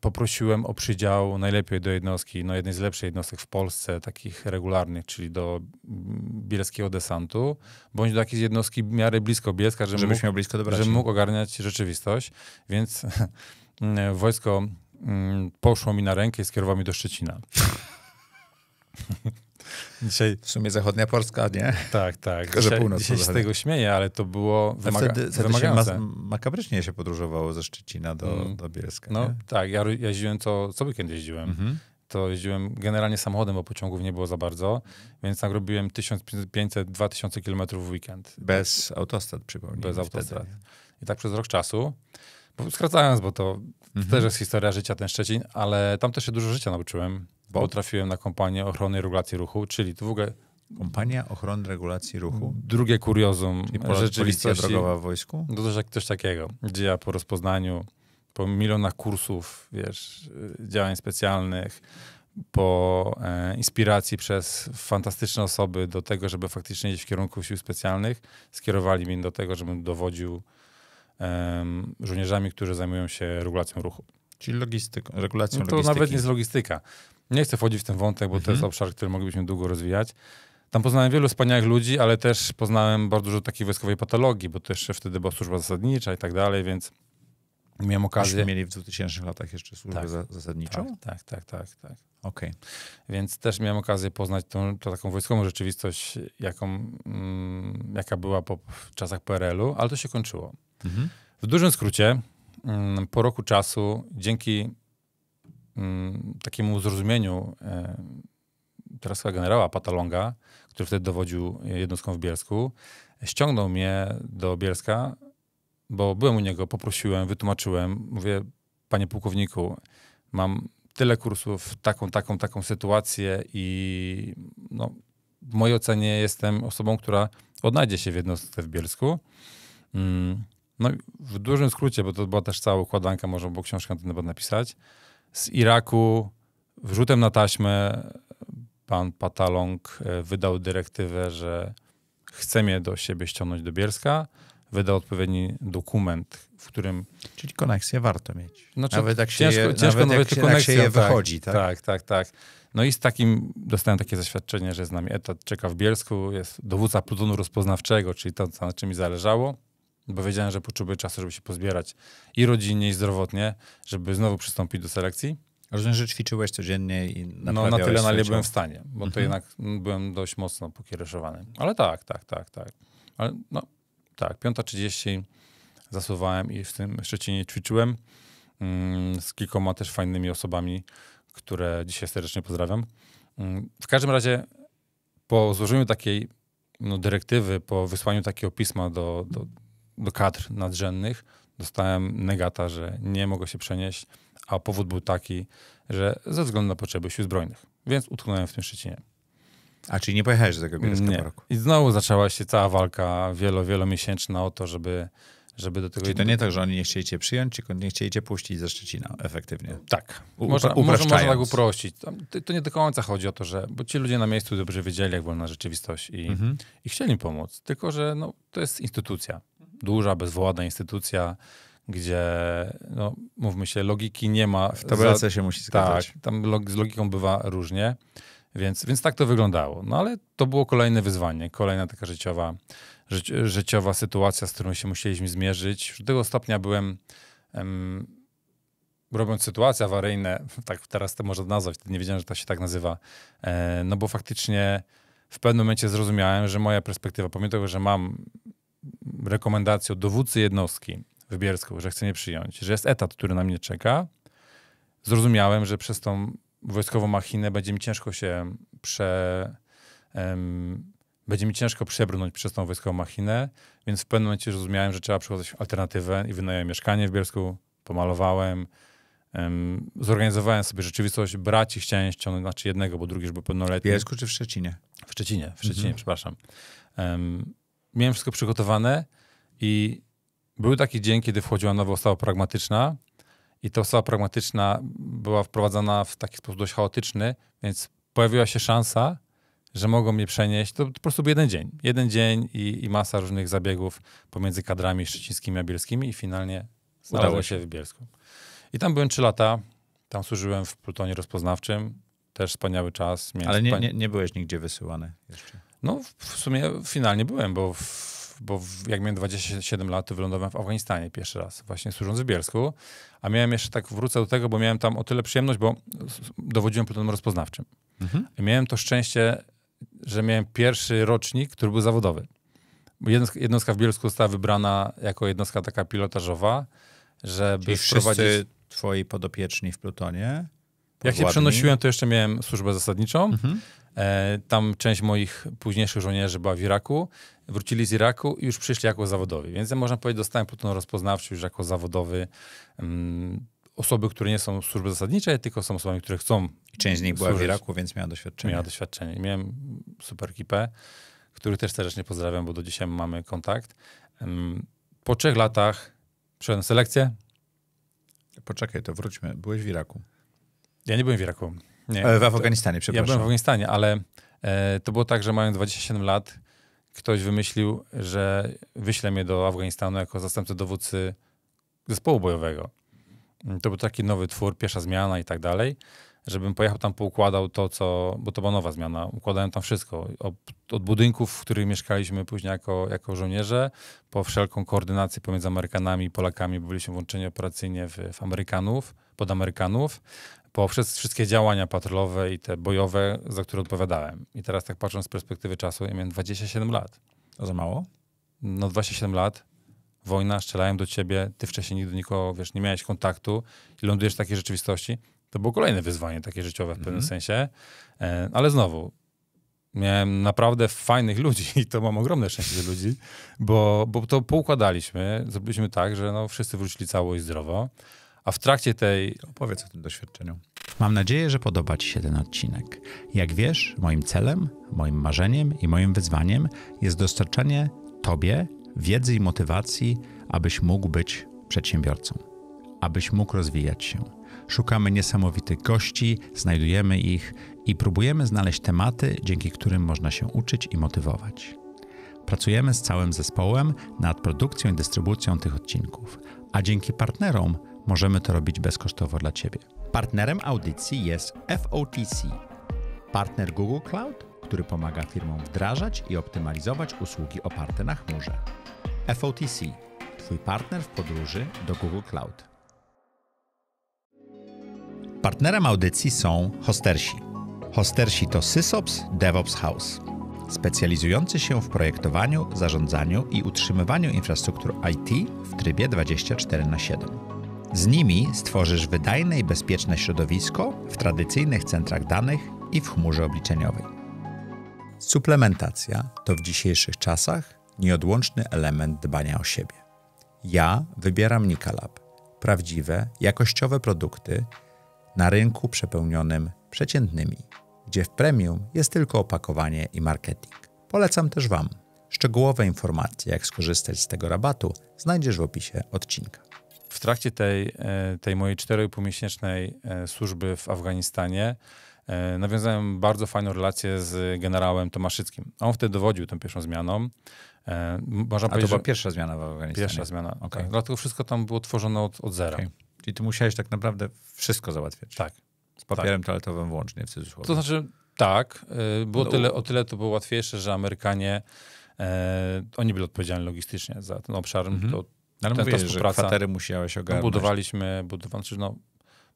Poprosiłem o przydział najlepiej do jednostki, no jednej z lepszych jednostek w Polsce, takich regularnych, czyli do mm, bielskiego desantu, bądź do jakiejś jednostki w miarę blisko Bielska, żeby Żebyś mógł, miał blisko żeby mógł ogarniać rzeczywistość. Więc mm, wojsko mm, poszło mi na rękę i skierowało mi do Szczecina. Dzisiaj... W sumie zachodnia Polska, nie? Tak, tak. dzisiaj, północ dzisiaj się z tego śmieję, ale to było wymaga... wtedy, wtedy wymagające. Się makabrycznie się podróżowało ze Szczecina do, mm. do Bielska. No nie? tak, ja jeździłem to, co weekend jeździłem. Mm -hmm. To jeździłem generalnie samochodem, bo pociągów nie było za bardzo, więc nagrobiłem 1500-2000 km w weekend. Bez autostrad, przypomnijmy. Bez autostrad. Wtedy, I tak przez rok czasu skracając, bo to mhm. też jest historia życia, ten Szczecin, ale tam też się dużo życia nauczyłem bo trafiłem na kompanię ochrony i regulacji ruchu, czyli to w ogóle... Kompania Ochrony Regulacji Ruchu? Drugie kuriozum czyli Polak, rzeczywistości. Policja drogowa w wojsku? No to coś takiego, gdzie ja po rozpoznaniu, po milionach kursów, wiesz, y, działań specjalnych, po e, inspiracji przez fantastyczne osoby do tego, żeby faktycznie iść w kierunku sił specjalnych, skierowali mnie do tego, żebym dowodził e, żołnierzami, którzy zajmują się regulacją ruchu. Czyli logistyką, regulacją no to logistyki. To nawet nie jest logistyka. Nie chcę wchodzić w ten wątek, bo mhm. to jest mhm. obszar, który moglibyśmy długo rozwijać. Tam poznałem wielu wspaniałych ludzi, ale też poznałem bardzo dużo takiej wojskowej patologii, bo też jeszcze wtedy była służba zasadnicza i tak dalej, więc miałem okazję. Myśmy mieli w 2000 latach jeszcze służbę tak. zasadniczą? Tak, tak, tak. tak, tak. Okej. Okay. Więc też miałem okazję poznać tą, tą taką wojskową rzeczywistość, jaką, mm, jaka była po, w czasach PRL-u, ale to się kończyło. Mhm. W dużym skrócie, mm, po roku czasu, dzięki Mm, takiemu zrozumieniu teraz chyba generała Patalonga, który wtedy dowodził jednostką w Bielsku, ściągnął mnie do Bielska, bo byłem u niego, poprosiłem, wytłumaczyłem, mówię, panie pułkowniku, mam tyle kursów, taką, taką, taką sytuację i no, w mojej ocenie jestem osobą, która odnajdzie się w jednostce w Bielsku. Mm, no, w dużym skrócie, bo to była też cała układanka, można było książkę na ten temat napisać z Iraku wrzutem na taśmę pan Patalong e, wydał dyrektywę, że chce mnie do siebie ściągnąć do Bielska, wydał odpowiedni dokument, w którym... Czyli koneksję warto mieć. Znaczy, nawet jak się ciężko, je, ciężko nawet nawet jak, jak się je tak, wychodzi, tak? Tak, tak, tak. No i z takim dostałem takie zaświadczenie, że z nami etat czeka w Bielsku, jest dowódca plutonu rozpoznawczego, czyli to, na czym mi zależało bo wiedziałem, że potrzebuję czasu, żeby się pozbierać i rodzinnie, i zdrowotnie, żeby znowu przystąpić do selekcji. Rozumiem, że ćwiczyłeś codziennie i No na tyle, na ile byłem w stanie, bo mhm. to jednak byłem dość mocno pokiereszowany. Ale tak, tak, tak, tak. Ale no tak, 5.30 zasuwałem i w tym Szczecinie ćwiczyłem mm, z kilkoma też fajnymi osobami, które dzisiaj serdecznie pozdrawiam. Mm, w każdym razie po złożeniu takiej no, dyrektywy, po wysłaniu takiego pisma do, do, do kadr nadrzędnych, dostałem negata, że nie mogę się przenieść, a powód był taki, że ze względu na potrzeby sił zbrojnych. Więc utknąłem w tym Szczecinie. A czyli nie pojechałeś do tego Bielska roku? I znowu zaczęła się cała walka wielo, wielomiesięczna o to, żeby, żeby do tego... Czyli to nie tak, że oni nie chcieli cię przyjąć, tylko nie chcieli cię puścić ze Szczecina efektywnie. Tak. można, można, można tak uprościć. To, nie do końca chodzi o to, że... Bo ci ludzie na miejscu dobrze wiedzieli, jak wolna rzeczywistość i, mhm. i chcieli im pomóc. Tylko, że no, to jest instytucja duża, bezwładna instytucja, gdzie, no, mówmy się, logiki nie ma. W tabelce za... się musi zgadzać. Tak, tam log z logiką bywa różnie. Więc, więc tak to wyglądało. No ale to było kolejne wyzwanie, kolejna taka życiowa, ży, życiowa sytuacja, z którą się musieliśmy zmierzyć. Do tego stopnia byłem, em, robiąc sytuacje awaryjne, tak teraz to można nazwać, nie wiedziałem, że to się tak nazywa, e, no bo faktycznie w pewnym momencie zrozumiałem, że moja perspektywa, pomimo tego, że mam rekomendacji od dowódcy jednostki w Bielsku, że chce nie przyjąć, że jest etat, który na mnie czeka, zrozumiałem, że przez tą wojskową machinę będzie mi ciężko się prze... Um, będzie mi ciężko przebrnąć przez tą wojskową machinę, więc w pewnym momencie zrozumiałem, że trzeba przychodzić alternatywę i wynająłem mieszkanie w Bielsku, pomalowałem, um, zorganizowałem sobie rzeczywistość, braci chciałem ściągnąć, znaczy jednego, bo drugi już był pełnoletni. W Bielsku czy w Szczecinie? W Szczecinie, w Szczecinie, mhm. przepraszam. Um, miałem wszystko przygotowane i był taki dzień, kiedy wchodziła nowa osoba pragmatyczna i ta osoba pragmatyczna była wprowadzana w taki sposób dość chaotyczny, więc pojawiła się szansa, że mogą mnie przenieść. To po prostu jeden dzień. Jeden dzień i, i masa różnych zabiegów pomiędzy kadrami szczecińskimi a bielskimi i finalnie udało się w Bielsku. I tam byłem trzy lata. Tam służyłem w plutonie rozpoznawczym. Też wspaniały czas. Ale nie, nie, nie byłeś nigdzie wysyłany jeszcze. No, w sumie finalnie byłem, bo, w, bo w, jak miałem 27 lat, to wylądowałem w Afganistanie pierwszy raz, właśnie służąc w Bielsku. A miałem jeszcze, tak wrócę do tego, bo miałem tam o tyle przyjemność, bo dowodziłem plutonem rozpoznawczym. Mhm. I miałem to szczęście, że miałem pierwszy rocznik, który był zawodowy. Jednostka, jednostka w Bielsku została wybrana jako jednostka taka pilotażowa, żeby Czyli wprowadzić... wszyscy twoi podopieczni w plutonie? Podładni. Jak się przenosiłem, to jeszcze miałem służbę zasadniczą. Mhm. E, tam część moich późniejszych żołnierzy była w Iraku, wrócili z Iraku i już przyszli jako zawodowi. Więc ja można powiedzieć, dostałem pluton rozpoznawczy już jako zawodowy. Mm, osoby, które nie są służby zasadniczej, tylko są osobami, które chcą. I część z nich była w Iraku, więc miała doświadczenie. Miała doświadczenie. Miałem super ekipę, który też serdecznie pozdrawiam, bo do dzisiaj mamy kontakt. po trzech latach przeszedłem selekcję. Poczekaj, to wróćmy. Byłeś w Iraku. Ja nie byłem w Iraku. Nie, e, w Afganistanie, przepraszam. Ja byłem w Afganistanie, ale e, to było tak, że mając 27 lat, ktoś wymyślił, że wyśle mnie do Afganistanu jako zastępcę dowódcy zespołu bojowego. To był taki nowy twór, pierwsza zmiana i tak dalej. Żebym pojechał tam, poukładał to, co. Bo to była nowa zmiana. Układałem tam wszystko. Od, od budynków, w których mieszkaliśmy później jako, jako żołnierze, po wszelką koordynację pomiędzy Amerykanami i Polakami. Byliśmy włączeni operacyjnie w, w Amerykanów, pod Amerykanów poprzez wszystkie działania patrolowe i te bojowe, za które odpowiadałem. I teraz tak patrząc z perspektywy czasu, ja miałem 27 lat. A za mało? No 27 lat, wojna, strzelają do ciebie, ty wcześniej nigdy nikogo, wiesz, nie miałeś kontaktu i lądujesz w takiej rzeczywistości. To było kolejne wyzwanie takie życiowe w pewnym mm -hmm. sensie. E, ale znowu, miałem naprawdę fajnych ludzi i to mam ogromne szczęście do ludzi, bo, bo to poukładaliśmy, zrobiliśmy tak, że no, wszyscy wrócili cało i zdrowo. A w trakcie tej. Opowiedz o tym doświadczeniu. Mam nadzieję, że podoba Ci się ten odcinek. Jak wiesz, moim celem, moim marzeniem i moim wyzwaniem jest dostarczanie Tobie wiedzy i motywacji, abyś mógł być przedsiębiorcą, abyś mógł rozwijać się. Szukamy niesamowitych gości, znajdujemy ich i próbujemy znaleźć tematy, dzięki którym można się uczyć i motywować. Pracujemy z całym zespołem nad produkcją i dystrybucją tych odcinków, a dzięki partnerom możemy to robić bezkosztowo dla Ciebie. Partnerem audycji jest FOTC, partner Google Cloud, który pomaga firmom wdrażać i optymalizować usługi oparte na chmurze. FOTC Twój partner w podróży do Google Cloud. Partnerem audycji są hostersi. Hostersi to SysOps DevOps House, specjalizujący się w projektowaniu, zarządzaniu i utrzymywaniu infrastruktur IT w trybie 24 na 7. Z nimi stworzysz wydajne i bezpieczne środowisko w tradycyjnych centrach danych i w chmurze obliczeniowej. Suplementacja to w dzisiejszych czasach nieodłączny element dbania o siebie. Ja wybieram Nikalab, prawdziwe, jakościowe produkty na rynku przepełnionym przeciętnymi, gdzie w premium jest tylko opakowanie i marketing. Polecam też Wam. Szczegółowe informacje, jak skorzystać z tego rabatu, znajdziesz w opisie odcinka. W trakcie tej, e, tej mojej 4,5-miesięcznej e, służby w Afganistanie e, nawiązałem bardzo fajną relację z generałem Tomaszyckim. On wtedy dowodził tą pierwszą zmianą. Można A to była pierwsza zmiana w Afganistanie? Pierwsza zmiana, okay. tak. Dlatego wszystko tam było tworzone od, od zera. Okay. Czyli ty musiałeś tak naprawdę wszystko załatwiać? Tak. Z papierem tak. toaletowym włącznie, w cudzysłowie. To znaczy, tak. Było no. tyle, o tyle to było łatwiejsze, że Amerykanie, e, oni byli odpowiedzialni logistycznie za ten obszar. Mm -hmm. To no, ale Ten, mówię, że kwatery musiałeś no, ogarnąć. No, budowaliśmy, budowali, znaczy, no,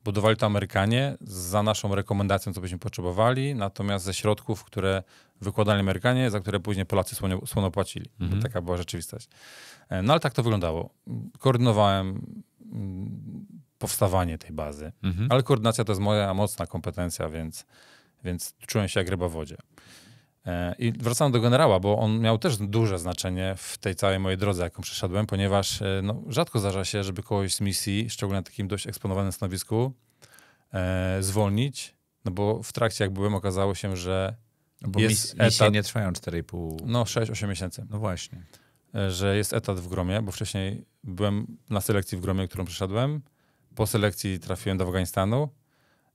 budowali to Amerykanie za naszą rekomendacją, co byśmy potrzebowali, natomiast ze środków, które wykładali Amerykanie, za które później Polacy słono, słono płacili. Mhm. Taka była rzeczywistość. E, no ale tak to wyglądało. Koordynowałem mm, powstawanie tej bazy, mhm. ale koordynacja to jest moja mocna kompetencja, więc, więc czułem się jak ryba w wodzie. E, I wracam do generała, bo on miał też duże znaczenie w tej całej mojej drodze, jaką przeszedłem, ponieważ e, no, rzadko zdarza się, żeby kogoś z misji, szczególnie na takim dość eksponowanym stanowisku, e, zwolnić, no bo w trakcie, jak byłem, okazało się, że no bo jest misje etat, nie trwają 4,5... No, 6-8 miesięcy. No właśnie. E, że jest etat w Gromie, bo wcześniej byłem na selekcji w Gromie, którą przeszedłem. Po selekcji trafiłem do Afganistanu.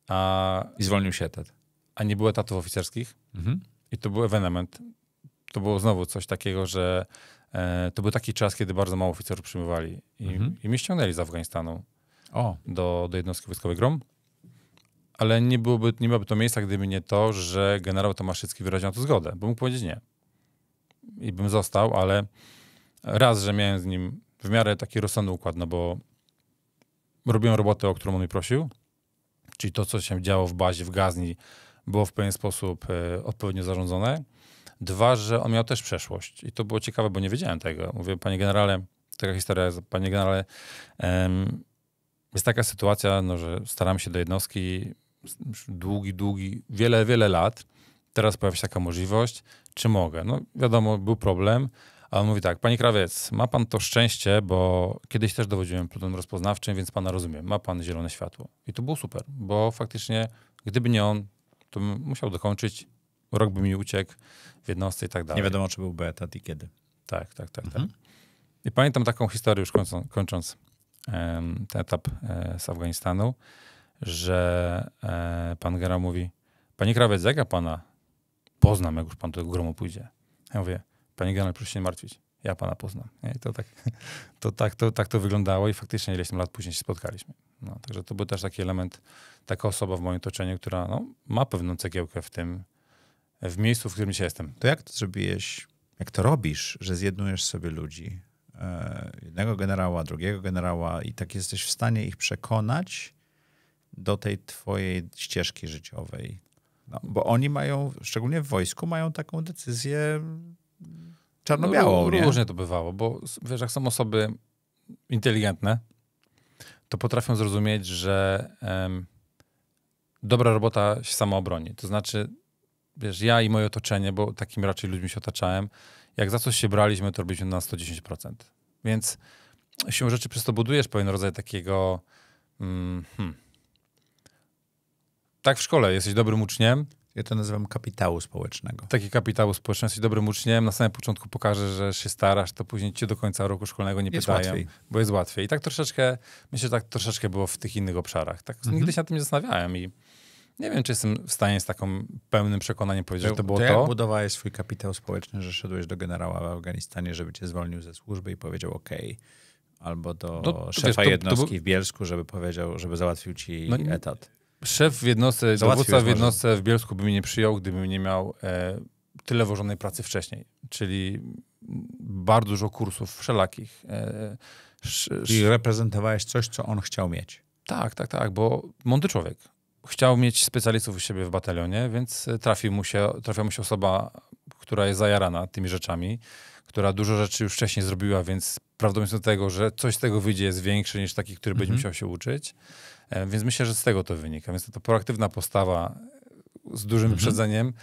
A, I zwolnił się etat. A nie było etatów oficerskich. Mhm i to był ewenement. To było znowu coś takiego, że e, to był taki czas, kiedy bardzo mało oficerów przyjmowali. I, mhm. i mnie ściągnęli z Afganistanu o. Do, do jednostki wojskowej GROM. Ale nie, byłoby, nie byłoby to miejsca, gdyby nie to, że generał Tomaszycki wyraził na to zgodę, bo mógł powiedzieć nie. I bym został, ale raz, że miałem z nim w miarę taki rozsądny układ, no bo robiłem robotę, o którą on mi prosił, czyli to, co się działo w bazie, w gazni, było w pewien sposób e, odpowiednio zarządzone. Dwa, że on miał też przeszłość. I to było ciekawe, bo nie wiedziałem tego. Mówię, panie generale, taka historia jest, panie generale, jest taka sytuacja, no, że staramy się do jednostki długi, długi, wiele, wiele lat. Teraz pojawia się taka możliwość, czy mogę? No wiadomo, był problem, a on mówi tak, panie krawiec, ma pan to szczęście, bo kiedyś też dowodziłem plutonem rozpoznawczym, więc pana rozumiem, ma pan zielone światło. I to było super, bo faktycznie, gdyby nie on, to bym musiał dokończyć, rok by mi uciekł w jednostce i tak dalej. Nie wiadomo, czy byłby etat i kiedy. Tak, tak, tak. Mhm. tak. I pamiętam taką historię już kończąc um, ten etap e, z Afganistanu, że e, pan generał mówi, panie krawiec, jak ja pana poznam, jak już pan do tego gromu pójdzie? Ja mówię, panie generał, proszę się nie martwić, ja pana poznam. I to tak, to tak, to tak to wyglądało i faktycznie ileś tam lat później się spotkaliśmy. No, także to był też taki element, taka osoba w moim otoczeniu, która no, ma pewną cegiełkę w tym, w miejscu, w którym się jestem. To jak to zrobiłeś, jak to robisz, że zjednujesz sobie ludzi, e, jednego generała, drugiego generała i tak jesteś w stanie ich przekonać do tej twojej ścieżki życiowej? No, bo oni mają, szczególnie w wojsku, mają taką decyzję no, czarno-białą. No, różnie to bywało, bo wiesz, jak są osoby inteligentne, to potrafią zrozumieć, że um, dobra robota się samoobroni. obroni. To znaczy, wiesz, ja i moje otoczenie, bo takim raczej ludźmi się otaczałem, jak za coś się braliśmy, to robiliśmy na 110%. Więc się rzeczy przez to budujesz pewien rodzaj takiego. Mm, hmm, tak w szkole, jesteś dobrym uczniem, ja to nazywam kapitału społecznego. Taki kapitału społecznego. Jesteś dobrym uczniem. Na samym początku pokażę, że się starasz, to później cię do końca roku szkolnego nie jest pytają, łatwiej. bo jest łatwiej. I tak troszeczkę, myślę, że tak troszeczkę było w tych innych obszarach. Tak mhm. Nigdy się nad tym nie zastanawiałem i nie wiem, czy jestem w stanie z taką pełnym przekonaniem powiedzieć, to, że to było to. Jak to? budowałeś swój kapitał społeczny, że szedłeś do generała w Afganistanie, żeby cię zwolnił ze służby i powiedział OK albo do no, szefa wiesz, to, jednostki to w Bielsku, żeby powiedział, żeby załatwił ci no, etat. Szef w jednostce, dowódca w jednostce w Bielsku by mnie nie przyjął, gdybym nie miał e, tyle włożonej pracy wcześniej. Czyli bardzo dużo kursów wszelakich. E, sz, reprezentowałeś coś, co on chciał mieć. Tak, tak, tak, bo mądry człowiek. Chciał mieć specjalistów u siebie w batalionie, więc trafi mu się, trafia mu się osoba, która jest zajarana tymi rzeczami która dużo rzeczy już wcześniej zrobiła, więc prawdopodobieństwo tego, że coś z tego wyjdzie jest większe niż taki, który mhm. będzie musiał się uczyć. E, więc myślę, że z tego to wynika. Więc ta proaktywna postawa e, z dużym mhm. wyprzedzeniem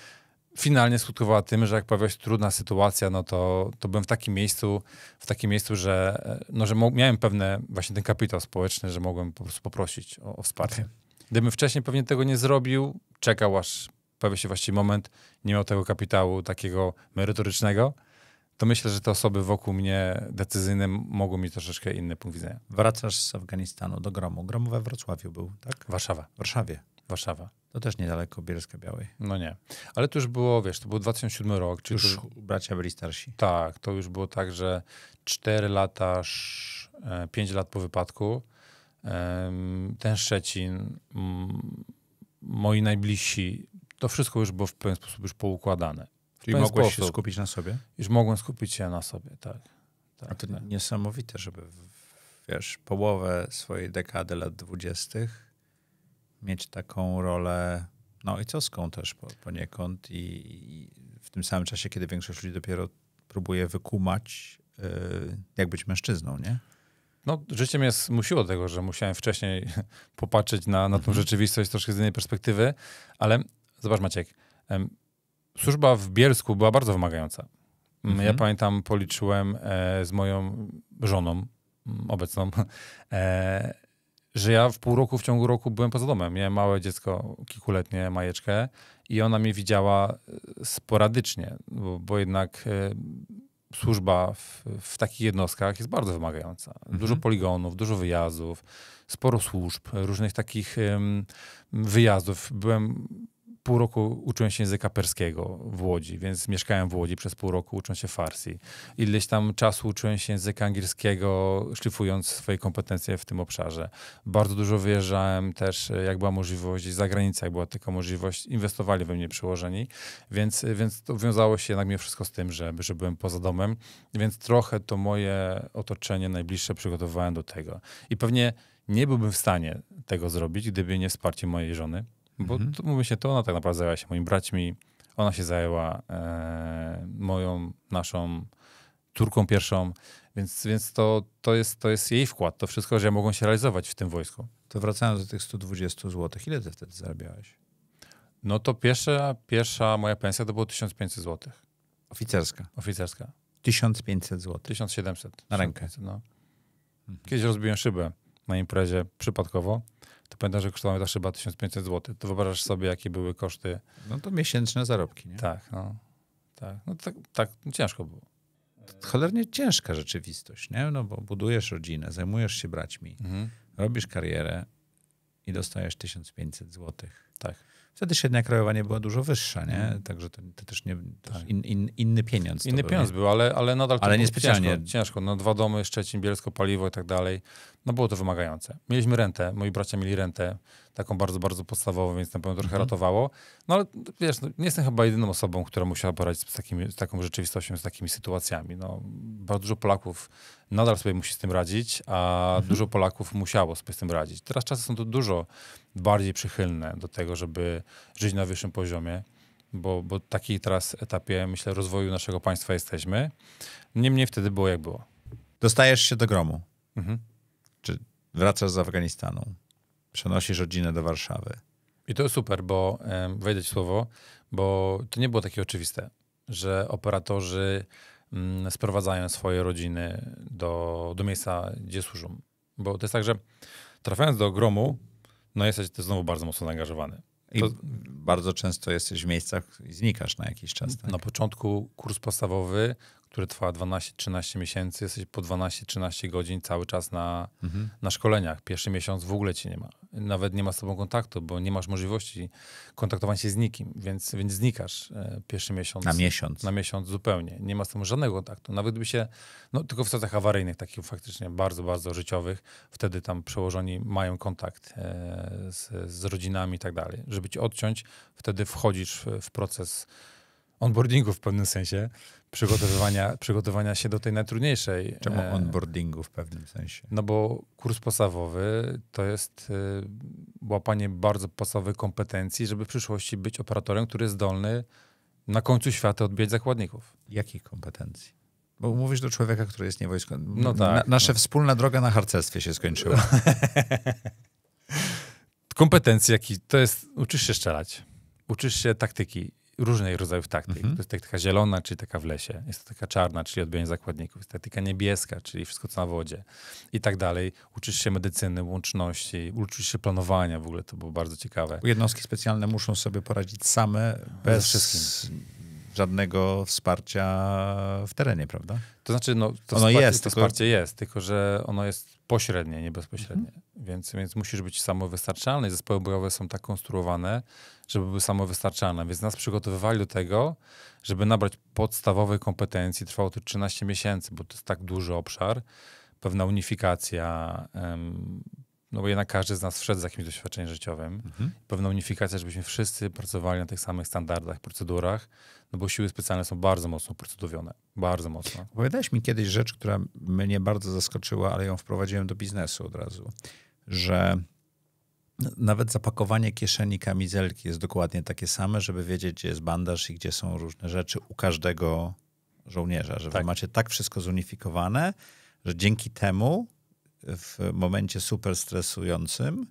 finalnie skutkowała tym, że jak pojawiła się trudna sytuacja, no to, to byłem w takim miejscu, w takim miejscu, że, e, no, że miałem pewne właśnie ten kapitał społeczny, że mogłem po prostu poprosić o, o wsparcie. Okay. Gdybym wcześniej pewnie tego nie zrobił, czekał aż pojawi się właściwie moment, nie miał tego kapitału takiego merytorycznego, to myślę, że te osoby wokół mnie decyzyjne mogą mieć troszeczkę inny punkt widzenia. Wracasz z Afganistanu do Gromu. Grom we Wrocławiu był, tak? Warszawa. W Warszawie. Warszawa. To też niedaleko Bielska Białej. No nie. Ale to już było, wiesz, to był 2007 rok. Czyli już to, bracia byli starsi. Tak, to już było tak, że 4 lata, 5 e, lat po wypadku ten Szczecin, moi najbliżsi, to wszystko już było w pewien sposób już poukładane. Czyli mogłeś sposób. się skupić na sobie? Już mogłem skupić się na sobie, tak. tak A to tak. tak. niesamowite, żeby wiesz, połowę swojej dekady lat dwudziestych mieć taką rolę no ojcowską też po, poniekąd i, i w tym samym czasie, kiedy większość ludzi dopiero próbuje wykumać, yy, jak być mężczyzną, nie? No, życie mnie zmusiło do tego, że musiałem wcześniej popatrzeć na, na tą mhm. rzeczywistość troszkę z innej perspektywy, ale zobacz Maciek, służba w Bielsku była bardzo wymagająca. Mm, mhm. Ja pamiętam, policzyłem e, z moją żoną mm, obecną, e, że ja w pół roku, w ciągu roku byłem poza domem. Miałem małe dziecko, kilkuletnie, Majeczkę i ona mnie widziała e, sporadycznie, bo, bo jednak e, służba w, w, takich jednostkach jest bardzo wymagająca. Mhm. Dużo poligonów, dużo wyjazdów, sporo służb, różnych takich wyjazdów. Byłem pół roku uczyłem się języka perskiego w Łodzi, więc mieszkałem w Łodzi przez pół roku, ucząc się farsi. Ileś tam czasu uczyłem się języka angielskiego, szlifując swoje kompetencje w tym obszarze. Bardzo dużo wyjeżdżałem też, jak była możliwość, za granicę, jak była tylko możliwość, inwestowali we mnie przyłożeni, więc, więc to wiązało się jednak mimo wszystko z tym, że, że byłem poza domem, więc trochę to moje otoczenie najbliższe przygotowywałem do tego. I pewnie nie byłbym w stanie tego zrobić, gdyby nie wsparcie mojej żony bo mhm. mówię się, to ona tak naprawdę zajęła się moimi braćmi, ona się zajęła e, moją, naszą córką pierwszą, więc, więc to, to, jest, to jest jej wkład, to wszystko, że ja mogą się realizować w tym wojsku. To wracając do tych 120 zł, ile ty wtedy zarabiałeś? No to pierwsza, pierwsza moja pensja to było 1500 zł. Oficerska? Oficerska. 1500 zł? 1700. Na rękę? no. Mhm. Kiedyś rozbiłem szybę na imprezie przypadkowo to pamiętam, że kosztowały zawsze chyba 1500 zł. To wyobrażasz sobie, jakie były koszty. No to miesięczne zarobki, nie? Tak, no. Tak, no tak, tak no ciężko było. To cholernie ciężka rzeczywistość, nie? No bo budujesz rodzinę, zajmujesz się braćmi, mhm. robisz karierę i dostajesz 1500 zł. Tak. Wtedy średnia krajowa nie była dużo wyższa, nie? Także to, to też nie też tak. in, in, inny pieniądz. Inny pieniądz był, ale, ale nadal ale nie Ciężko, ciężko. No, dwa domy, Szczecin, Bielsko, paliwo i tak dalej. No było to wymagające. Mieliśmy rentę, moi bracia mieli rentę taką bardzo, bardzo podstawową, więc na pewno trochę mhm. ratowało. No ale wiesz, no, nie jestem chyba jedyną osobą, która musiała poradzić z, takimi, z taką rzeczywistością, z takimi sytuacjami. No, bardzo dużo Polaków nadal sobie musi z tym radzić, a mhm. dużo Polaków musiało sobie z tym radzić. Teraz czasy są to dużo bardziej przychylne do tego, żeby żyć na wyższym poziomie bo, bo taki teraz etapie, myślę, rozwoju naszego państwa jesteśmy. Niemniej wtedy było jak było. Dostajesz się do gromu. Mhm. Czy wracasz z Afganistanu przenosisz rodzinę do Warszawy. I to jest super, bo wejdę ci słowo, bo to nie było takie oczywiste, że operatorzy mm, sprowadzają swoje rodziny do, do miejsca, gdzie służą. Bo to jest tak, że trafiając do gromu, no jesteś ty znowu bardzo mocno zaangażowany. I to... bardzo często jesteś w miejscach i znikasz na jakiś czas. Tak? Na początku kurs podstawowy który trwa 12-13 miesięcy, jesteś po 12-13 godzin cały czas na, mhm. na szkoleniach. Pierwszy miesiąc w ogóle cię nie ma. Nawet nie ma z tobą kontaktu, bo nie masz możliwości kontaktowania się z nikim, więc, więc znikasz e, pierwszy miesiąc. Na miesiąc. Na miesiąc zupełnie. Nie ma z tobą żadnego kontaktu. Nawet gdyby się, no tylko w sytuacjach awaryjnych, takich faktycznie bardzo, bardzo życiowych, wtedy tam przełożeni mają kontakt e, z, z rodzinami i tak dalej. Żeby ci odciąć, wtedy wchodzisz w proces onboardingu w pewnym sensie, przygotowywania, przygotowania się do tej najtrudniejszej. Czemu e, onboardingu w pewnym sensie? No bo kurs podstawowy to jest e, łapanie bardzo podstawowych kompetencji, żeby w przyszłości być operatorem, który jest zdolny na końcu świata odbijać zakładników. Jakich kompetencji? Bo mówisz do człowieka, który jest niewojskowy. No tak. Na, nasza no. wspólna droga na harcerstwie się skończyła. kompetencji, jaki to jest, uczysz się strzelać, uczysz się taktyki, różnych rodzajów taktyk. Mm To jest taktyka zielona, czyli taka w lesie. Jest taka czarna, czyli odbijanie zakładników. Jest taktyka niebieska, czyli wszystko co na wodzie. I tak dalej. Uczysz się medycyny, łączności, uczysz się planowania. W ogóle to było bardzo ciekawe. Jednostki specjalne muszą sobie poradzić same bez żadnego wsparcia w terenie, prawda? To znaczy, no, to, wsparcie, jest, to tylko... wsparcie jest, tylko że ono jest Pośrednie, nie bezpośrednie. Mhm. Więc, więc musisz być samowystarczalny. Zespoły bojowe są tak konstruowane, żeby były samowystarczalne. Więc nas przygotowywali do tego, żeby nabrać podstawowej kompetencji. Trwało to 13 miesięcy, bo to jest tak duży obszar. Pewna unifikacja, no bo jednak każdy z nas wszedł z jakimś doświadczeniem życiowym, mhm. pewną unifikację, żebyśmy wszyscy pracowali na tych samych standardach, procedurach, no bo siły specjalne są bardzo mocno procedowione, bardzo mocno. Opowiadałeś mi kiedyś rzecz, która mnie bardzo zaskoczyła, ale ją wprowadziłem do biznesu od razu, że nawet zapakowanie kieszeni kamizelki jest dokładnie takie same, żeby wiedzieć, gdzie jest bandaż i gdzie są różne rzeczy u każdego żołnierza, że tak. wy macie tak wszystko zunifikowane, że dzięki temu w momencie super stresującym,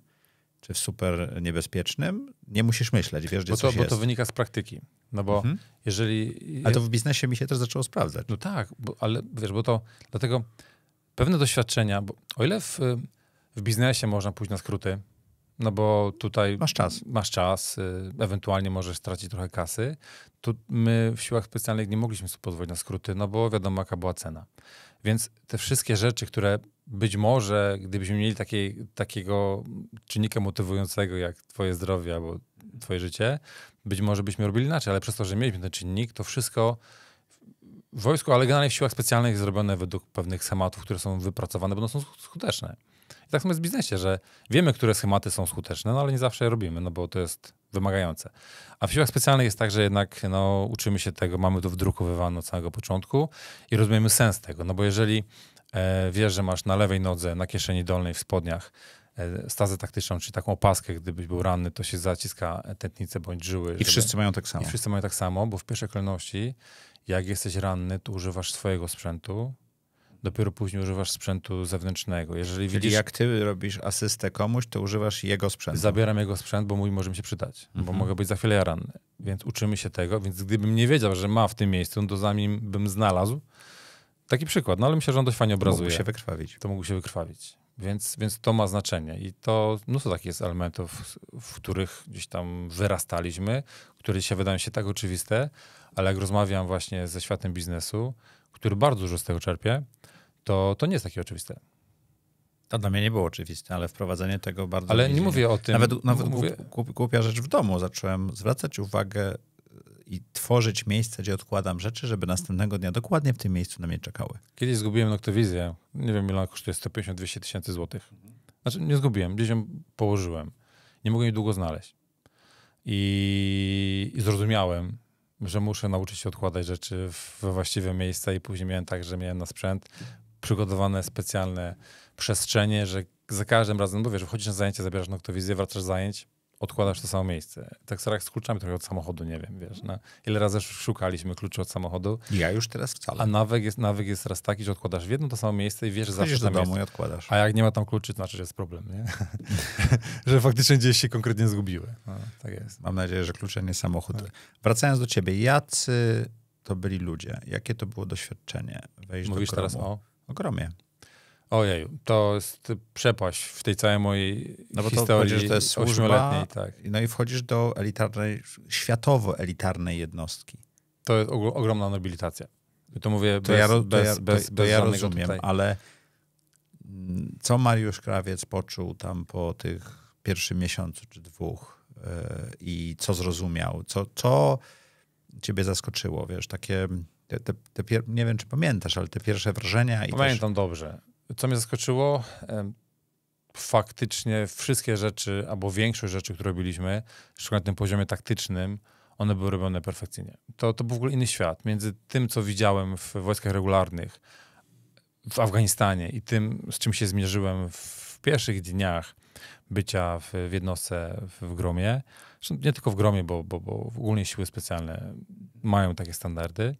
czy w super niebezpiecznym, nie musisz myśleć, wiesz, gdzie bo to, coś bo jest. to wynika z praktyki. No bo mhm. jeżeli... Ale to w biznesie mi się też zaczęło sprawdzać. No tak, bo, ale wiesz, bo to dlatego pewne doświadczenia, bo o ile w, w biznesie można pójść na skróty, no bo tutaj masz czas, masz czas y, ewentualnie możesz stracić trochę kasy. Tu my w siłach specjalnych nie mogliśmy sobie pozwolić na skróty, no bo wiadomo jaka była cena. Więc te wszystkie rzeczy, które być może gdybyśmy mieli takiego czynnika motywującego jak twoje zdrowie albo twoje życie, być może byśmy robili inaczej, ale przez to, że mieliśmy ten czynnik, to wszystko w wojsku, ale generalnie w siłach specjalnych jest zrobione według pewnych schematów, które są wypracowane, bo są skuteczne. I tak samo jest w biznesie, że wiemy, które schematy są skuteczne, no ale nie zawsze je robimy, no bo to jest wymagające. A w siłach specjalnych jest tak, że jednak no, uczymy się tego, mamy to wdrukowywane od samego początku i rozumiemy sens tego, no bo jeżeli e, wiesz, że masz na lewej nodze, na kieszeni dolnej, w spodniach e, stazę taktyczną, czyli taką opaskę, gdybyś był ranny, to się zaciska tętnicę bądź żyły. I żeby... wszyscy mają tak samo. I wszyscy mają tak samo, bo w pierwszej kolejności, jak jesteś ranny, to używasz swojego sprzętu, Dopiero później używasz sprzętu zewnętrznego. Jeżeli Czyli widzisz, jak ty robisz asystę komuś, to używasz jego sprzętu. Zabieram jego sprzęt, bo mój może mi się przydać, mhm. bo mogę być za chwilę ja ranny. Więc uczymy się tego, więc gdybym nie wiedział, że ma w tym miejscu, no to zanim bym znalazł, taki przykład, no ale myślę, że on dość fajnie obrazuje. mógł się wykrwawić. To mógł się wykrwawić. Więc, więc to ma znaczenie i to mnóstwo no takich jest elementów, w których gdzieś tam wyrastaliśmy, które się wydają się tak oczywiste, ale jak rozmawiam właśnie ze światem biznesu, który bardzo dużo z tego czerpie, to, to nie jest takie oczywiste. To dla mnie nie było oczywiste, ale wprowadzenie tego bardzo. Ale nie mówię o tym. Nawet, nawet mówię... głupia rzecz w domu. Zacząłem zwracać uwagę e, i tworzyć miejsce, gdzie odkładam rzeczy, żeby następnego dnia dokładnie w tym miejscu na mnie czekały. Kiedyś zgubiłem noktowizję. Nie wiem, ile ona kosztuje 150-200 tysięcy złotych. Znaczy, nie zgubiłem, gdzieś ją położyłem. Nie mogłem jej długo znaleźć. I, I, zrozumiałem, że muszę nauczyć się odkładać rzeczy we właściwe miejsca i później miałem tak, że miałem na sprzęt przygotowane specjalne przestrzenie, że za każdym razem, mówię, no że wchodzisz na zajęcie, zabierasz noktowizję, wracasz z zajęć, odkładasz to samo miejsce. Tak samo jak z kluczami trochę od samochodu, nie wiem, wiesz. Na, ile razy szukaliśmy kluczy od samochodu. Ja już teraz wcale. A nawyk jest, nawyk jest teraz taki, że odkładasz w jedno to samo miejsce i wiesz, że zawsze do domu jest. i odkładasz. A jak nie ma tam kluczy, to znaczy, że jest problem, nie? że faktycznie gdzieś się konkretnie zgubiły. No, tak jest. Mam nadzieję, że klucze nie samochód. Wracając do ciebie, jacy to byli ludzie? Jakie to było doświadczenie? Wejść Mówisz do teraz o Ogromnie. ojej, to jest przepaść w tej całej mojej no bo historii. To jest służba, tak. no i wchodzisz do elitarnej, światowo elitarnej jednostki. To jest ogromna nobilitacja. To mówię to bez, ja, bez, to ja, bez, to, bez ja rozumiem, tutaj. ale mm, co Mariusz Krawiec poczuł tam po tych pierwszym miesiącu czy dwóch yy, i co zrozumiał, co, co ciebie zaskoczyło, wiesz, takie te, te, te pier... nie wiem, czy pamiętasz, ale te pierwsze wrażenia. Pamiętam też... dobrze. Co mnie zaskoczyło, faktycznie wszystkie rzeczy, albo większość rzeczy, które robiliśmy, szczególnie na tym poziomie taktycznym, one były robione perfekcyjnie. To, to był w ogóle inny świat. Między tym, co widziałem w wojskach regularnych w Afganistanie i tym, z czym się zmierzyłem w pierwszych dniach bycia w, w jednostce w gromie, nie tylko w gromie, bo, bo, bo ogólnie siły specjalne mają takie standardy,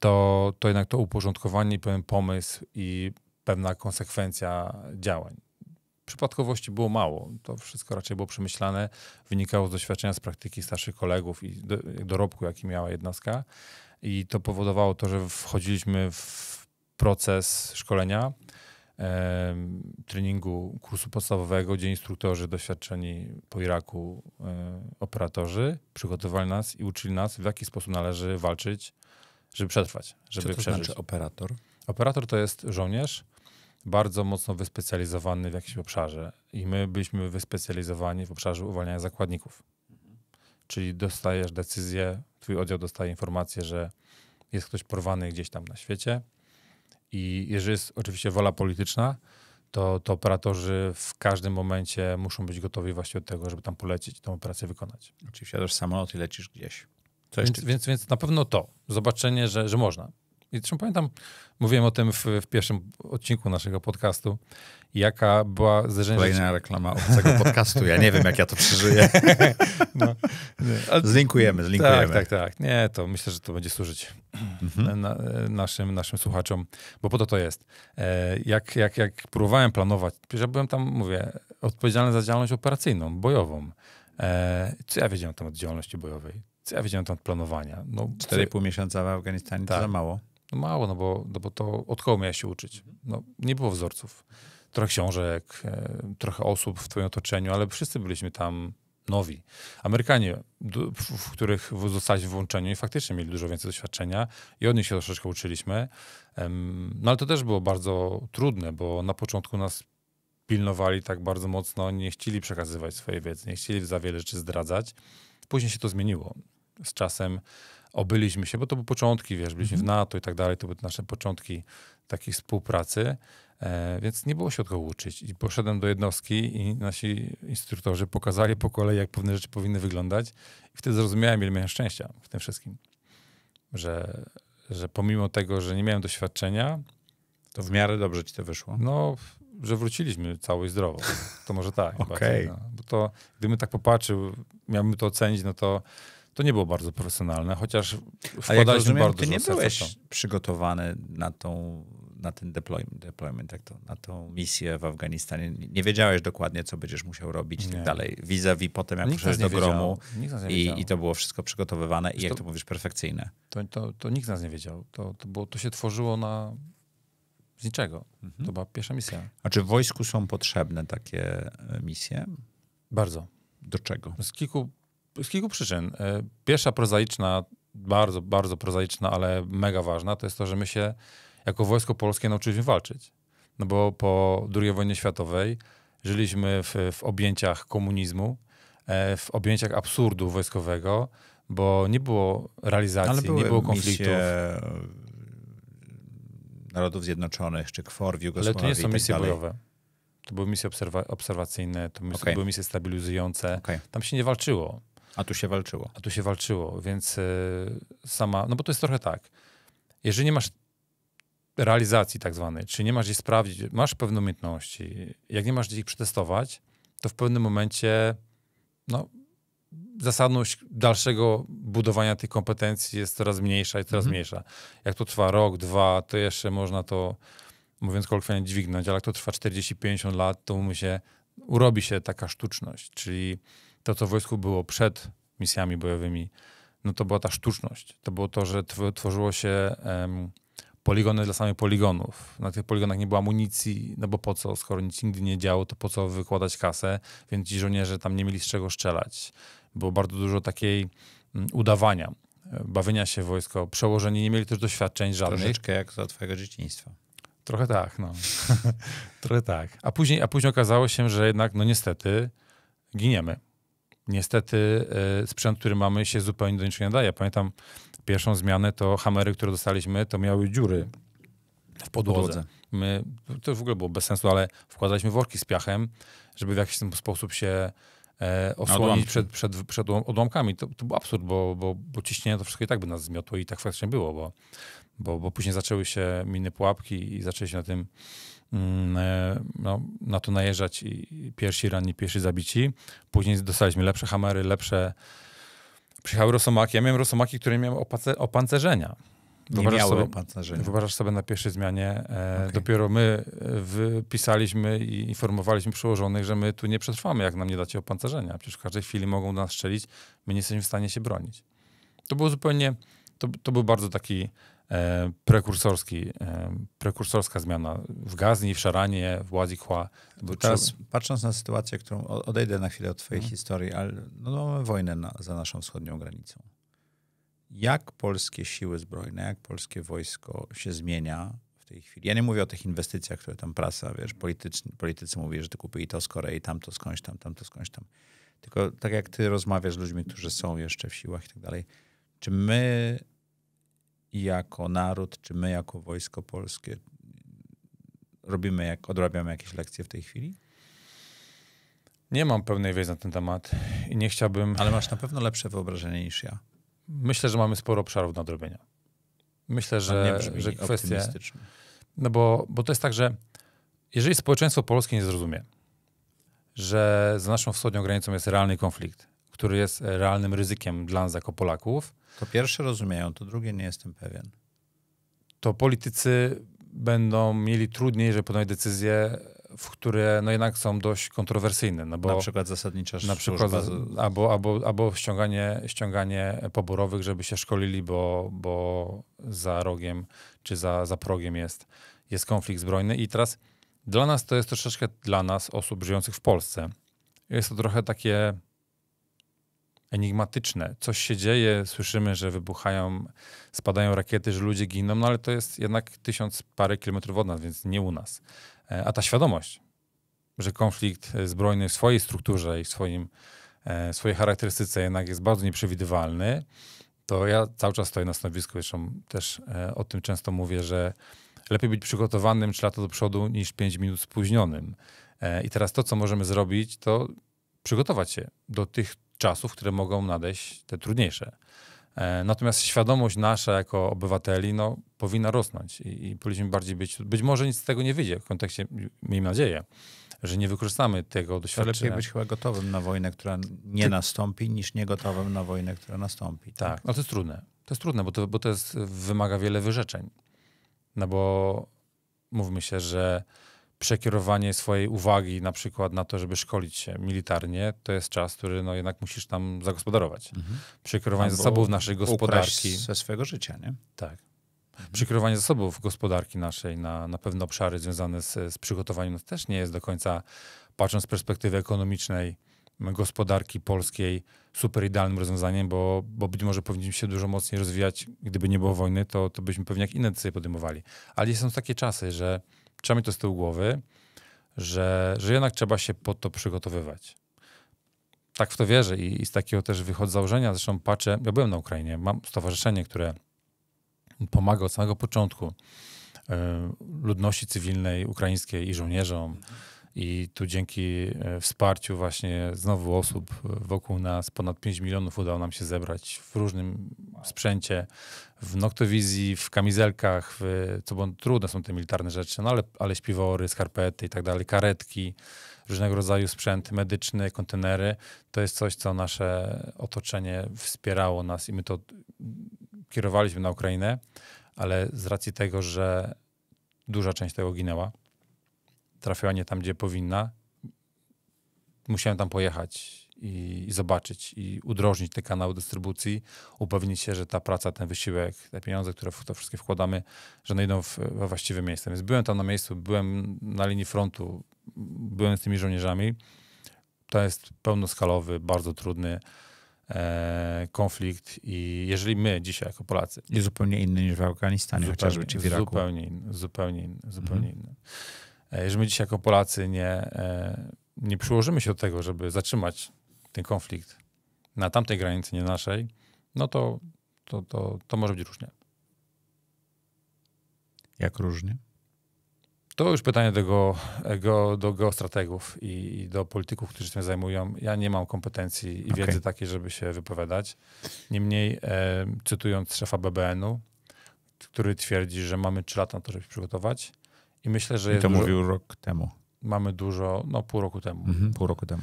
to, to jednak to uporządkowanie i pewien pomysł i pewna konsekwencja działań. Przypadkowości było mało. To wszystko raczej było przemyślane, wynikało z doświadczenia z praktyki starszych kolegów i do, dorobku, jaki miała jednostka. I to powodowało to, że wchodziliśmy w proces szkolenia, e, treningu kursu podstawowego, gdzie instruktorzy doświadczeni po Iraku, e, operatorzy przygotowali nas i uczyli nas, w jaki sposób należy walczyć żeby przetrwać, żeby Co to przeżyć. znaczy operator? Operator to jest żołnierz bardzo mocno wyspecjalizowany w jakimś obszarze i my byliśmy wyspecjalizowani w obszarze uwalniania zakładników. Czyli dostajesz decyzję, twój oddział dostaje informację, że jest ktoś porwany gdzieś tam na świecie i jeżeli jest oczywiście wola polityczna, to, to operatorzy w każdym momencie muszą być gotowi właśnie do tego, żeby tam polecić, i tą operację wykonać. Czyli wsiadasz samolot i lecisz gdzieś. Więc, więc, więc na pewno to, zobaczenie, że, że można. I zresztą pamiętam, mówiłem o tym w, w pierwszym odcinku naszego podcastu, jaka była zderzenie... Kolejna reklama obcego podcastu, ja nie wiem, jak ja to przeżyję. No, zlinkujemy, zlinkujemy. Tak, tak, tak. Nie, to myślę, że to będzie służyć mhm. na, naszym, naszym słuchaczom, bo po to to jest. E, jak, jak, jak próbowałem planować, ja byłem tam, mówię, odpowiedzialny za działalność operacyjną, bojową. E, co ja wiedziałem na temat działalności bojowej? Co ja wiedziałem tam od planowania? No, 4,5 miesiąca w Afganistanie tak. to za mało. No mało, no bo, no bo to od kogo miałeś się uczyć? Mhm. No, nie było wzorców. Trochę książek, e, trochę osób w twoim otoczeniu, ale wszyscy byliśmy tam nowi. Amerykanie, w których zostaliśmy włączeni, i faktycznie mieli dużo więcej doświadczenia i od nich się troszeczkę uczyliśmy. No ale to też było bardzo trudne, bo na początku nas pilnowali tak bardzo mocno, nie chcieli przekazywać swojej wiedzy, nie chcieli za wiele rzeczy zdradzać. Później się to zmieniło z czasem obyliśmy się, bo to były początki, wiesz, byliśmy mm -hmm. w mhm. NATO i tak dalej, to były nasze początki takiej współpracy, e, więc nie było się od kogo uczyć. I poszedłem do jednostki i nasi instruktorzy pokazali po kolei, jak pewne rzeczy powinny wyglądać i wtedy zrozumiałem, ile miałem szczęścia w tym wszystkim, że, że pomimo tego, że nie miałem doświadczenia... To w miarę dobrze ci to wyszło? No, że wróciliśmy cało i zdrowo. To może tak. okay. bardziej, no. Bo to, gdybym tak popatrzył, miałbym to ocenić, no to to nie było bardzo profesjonalne, chociaż wkładaliśmy bardzo ty nie byłeś przygotowany na tą na ten deployment, deployment jak to, na tą misję w Afganistanie. Nie wiedziałeś dokładnie, co będziesz musiał robić i tak dalej. Vis-a-vis potem, jak przyszedłeś do gromu i, i, to było wszystko przygotowywane i to, jak to mówisz, perfekcyjne. To, to, to, nikt z nas nie wiedział. To, to, było, to się tworzyło na z niczego. Mhm. To była pierwsza misja. A czy w wojsku są potrzebne takie e, misje? Bardzo. Do czego? Z kilku z kilku przyczyn. E, pierwsza prozaiczna, bardzo, bardzo prozaiczna, ale mega ważna, to jest to, że my się jako Wojsko Polskie nauczyliśmy walczyć. No bo po II wojnie światowej żyliśmy w, w objęciach komunizmu, e, w objęciach absurdu wojskowego, bo nie było realizacji, nie było konfliktów. E, Narodów Zjednoczonych, czy KFOR w Jugosławii. Ale to nie są tak misje bojowe. To były misje obserwa obserwacyjne, to okay. były misje stabilizujące. Okay. Tam się nie walczyło. A tu się walczyło. A tu się walczyło, więc e, sama, no bo to jest trochę tak. Jeżeli nie masz realizacji tak zwanej, czy nie masz jej sprawdzić, masz pewne umiejętności, jak nie masz gdzie ich przetestować, to w pewnym momencie no, zasadność dalszego budowania tych kompetencji jest coraz mniejsza i coraz mhm. mniejsza. Jak to trwa rok, dwa, to jeszcze można to, mówiąc kolokwialnie, dźwignąć, ale jak to trwa 40-50 lat, to mu się, urobi się taka sztuczność, czyli to, co w wojsku było przed misjami bojowymi, no to była ta sztuczność. To było to, że tworzyło się um, poligony dla samych poligonów. Na tych poligonach nie było amunicji, no bo po co, skoro nic nigdy nie działo, to po co wykładać kasę, więc ci żołnierze tam nie mieli z czego strzelać. Było bardzo dużo takiej um, udawania, bawienia się w wojsko. Przełożeni nie mieli też doświadczeń żadnych. Troszeczkę jak za twojego dzieciństwa. Trochę tak, no. Trochę tak. A później, a później okazało się, że jednak, no niestety, giniemy niestety e, sprzęt, który mamy, się zupełnie do niczego nie daje. Pamiętam pierwszą zmianę, to hamery, które dostaliśmy, to miały dziury w podłodze. My, to w ogóle było bez sensu, ale wkładaliśmy worki z piachem, żeby w jakiś sposób się e, osłonić przed, przed, przed odłamkami. To, to był absurd, bo, bo, bo ciśnienie to wszystko i tak by nas zmiotło i tak faktycznie było, bo, bo, bo później zaczęły się miny pułapki i zaczęli się na tym Mm, e, no, na to najeżdżać i pierwsi ranni, pierwsi zabici. Później dostaliśmy lepsze hamery, lepsze... Przyjechały rosomaki. Ja miałem rosomaki, które miałem opancerzenia. Wyobrażasz nie miały sobie, Wyobrażasz sobie na pierwszej zmianie, e, okay. dopiero my e, wypisaliśmy i informowaliśmy przełożonych, że my tu nie przetrwamy, jak nam nie dacie opancerzenia. Przecież w każdej chwili mogą do nas strzelić, my nie jesteśmy w stanie się bronić. To było zupełnie, to, to był bardzo taki E, prekursorski, e, prekursorska zmiana w Gazni, w Szaranie, w Ładzikła. Teraz patrząc na sytuację, którą odejdę na chwilę od twojej hmm. historii, ale no, no, mamy wojnę na, za naszą wschodnią granicą. Jak polskie siły zbrojne, jak polskie wojsko się zmienia w tej chwili? Ja nie mówię o tych inwestycjach, które tam prasa, wiesz, politycy mówią, że ty kupili to z Korei, tamto skądś tam, tamto skądś tam. Tylko tak jak ty rozmawiasz z ludźmi, którzy są jeszcze w siłach i tak dalej, czy my i jako naród, czy my jako Wojsko Polskie robimy, jak, odrabiamy jakieś lekcje w tej chwili? Nie mam pewnej wiedzy na ten temat i nie chciałbym... Ale masz na pewno lepsze wyobrażenie niż ja. Myślę, że mamy sporo obszarów do odrobienia. Myślę, że, że kwestie... No bo, bo to jest tak, że jeżeli społeczeństwo polskie nie zrozumie, że za naszą wschodnią granicą jest realny konflikt, który jest realnym ryzykiem dla nas jako Polaków, to pierwsze rozumieją, to drugie nie jestem pewien. To politycy będą mieli trudniej, żeby podjąć decyzje, w które no jednak są dość kontrowersyjne. No bo, na przykład zasadnicza na przykład, albo, albo, albo ściąganie, ściąganie poborowych, żeby się szkolili, bo, bo za rogiem czy za, za progiem jest, jest konflikt zbrojny. I teraz dla nas to jest troszeczkę dla nas, osób żyjących w Polsce. Jest to trochę takie enigmatyczne. Coś się dzieje, słyszymy, że wybuchają, spadają rakiety, że ludzie giną, no ale to jest jednak tysiąc parę kilometrów od nas, więc nie u nas. E, a ta świadomość, że konflikt e, zbrojny w swojej strukturze i w swoim, e, swojej charakterystyce jednak jest bardzo nieprzewidywalny, to ja cały czas stoję na stanowisku, zresztą też o tym często mówię, że lepiej być przygotowanym trzy lata do przodu niż pięć minut spóźnionym. I teraz to, co możemy zrobić, to przygotować się do tych czasów, które mogą nadejść te trudniejsze. E, natomiast świadomość nasza jako obywateli no, powinna rosnąć i, i powinniśmy bardziej być. Być może nic z tego nie wyjdzie w kontekście, miejmy nadzieję, że nie wykorzystamy tego doświadczenia. To lepiej być chyba gotowym na wojnę, która nie Ty... nastąpi, niż niegotowym na wojnę, która nastąpi. Tak? tak, no to jest trudne. To jest trudne, bo to, bo to jest, wymaga wiele wyrzeczeń. No bo mówmy się, że przekierowanie swojej uwagi na przykład na to, żeby szkolić się militarnie, to jest czas, który no jednak musisz tam zagospodarować. Mhm. Przekierowanie Albo zasobów naszej gospodarki. ze swojego życia, nie? Tak. Mhm. Przekierowanie zasobów gospodarki naszej na, na pewne obszary związane z, z przygotowaniem no też nie jest do końca, patrząc z perspektywy ekonomicznej, gospodarki polskiej super idealnym rozwiązaniem, bo, bo być może powinniśmy się dużo mocniej rozwijać. Gdyby nie było wojny, to, to byśmy pewnie jak inne decyzje podejmowali. Ale są takie czasy, że trzeba mieć to z tyłu głowy, że, że jednak trzeba się po to przygotowywać. Tak w to wierzę i, i z takiego też wychodzę założenia. Zresztą patrzę, ja byłem na Ukrainie, mam stowarzyszenie, które pomaga od samego początku e, ludności cywilnej, ukraińskiej i żołnierzom. I tu dzięki e, wsparciu właśnie znowu osób wokół nas, ponad 5 milionów udało nam się zebrać w różnym sprzęcie, w noktowizji, w kamizelkach, w, co bo trudne są te militarne rzeczy, no ale, ale śpiwory, skarpety i tak dalej, karetki, różnego rodzaju sprzęt medyczny, kontenery. To jest coś, co nasze otoczenie wspierało nas i my to kierowaliśmy na Ukrainę, ale z racji tego, że duża część tego ginęła, trafiła nie tam, gdzie powinna. Musiałem tam pojechać i, i zobaczyć i udrożnić te kanały dystrybucji, upewnić się, że ta praca, ten wysiłek, te pieniądze, które w to wszystkie wkładamy, że one idą w, we właściwe miejsce. Więc byłem tam na miejscu, byłem na linii frontu, byłem z tymi żołnierzami. To jest pełnoskalowy, bardzo trudny e, konflikt i jeżeli my dzisiaj jako Polacy... Jest zupełnie inny niż w Afganistanie zupełnie, chociażby, czy w Iraku. Zupełnie inny, zupełnie inny, zupełnie mhm. inny. E, jeżeli my dzisiaj jako Polacy nie, e, nie przyłożymy się do tego, żeby zatrzymać ten konflikt na tamtej granicy, nie naszej, no to, to, to, to może być różnie. Jak różnie? To już pytanie do, go, go, do geostrategów i, i, do polityków, którzy się tym zajmują. Ja nie mam kompetencji i okay. wiedzy takiej, żeby się wypowiadać. Niemniej, e, cytując szefa BBN-u, który twierdzi, że mamy trzy lata na to, żeby się przygotować, i myślę, że. I to dużo... mówił rok temu. Mamy dużo, no pół roku temu. Mhm, pół roku temu.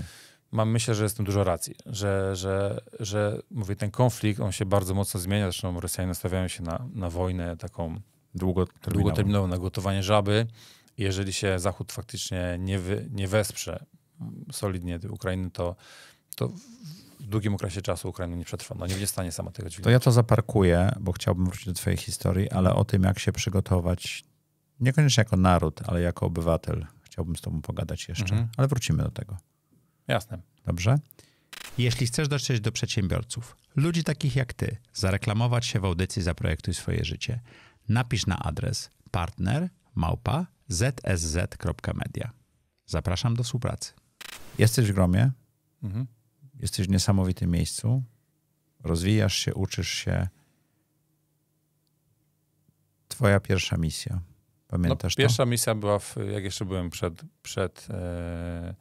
Mam, myślę, że jestem dużo racji, że, że, że mówię, ten konflikt, on się bardzo mocno zmienia, zresztą Rosjanie nastawiają się na, na wojnę taką długoterminową. długoterminową, na gotowanie żaby. Jeżeli się Zachód faktycznie nie, wy, nie wesprze solidnie Ukrainy, to, to w długim okresie czasu Ukraina nie przetrwa. No nie będzie stanie sama tego dźwignąć. To ja to zaparkuję, bo chciałbym wrócić do twojej historii, ale o tym, jak się przygotować Niekoniecznie jako naród, ale jako obywatel. Chciałbym z Tobą pogadać jeszcze, mhm. ale wrócimy do tego. Jasne. Dobrze? Jeśli chcesz dotrzeć do przedsiębiorców, ludzi takich jak Ty, zareklamować się w audycji Zaprojektuj swoje życie, napisz na adres partner małpa Zapraszam do współpracy. Jesteś w gromie, mhm. jesteś w niesamowitym miejscu, rozwijasz się, uczysz się. Twoja pierwsza misja. No, Pamiętasz no, Pierwsza to? misja była, w, jak jeszcze byłem przed, przed, e,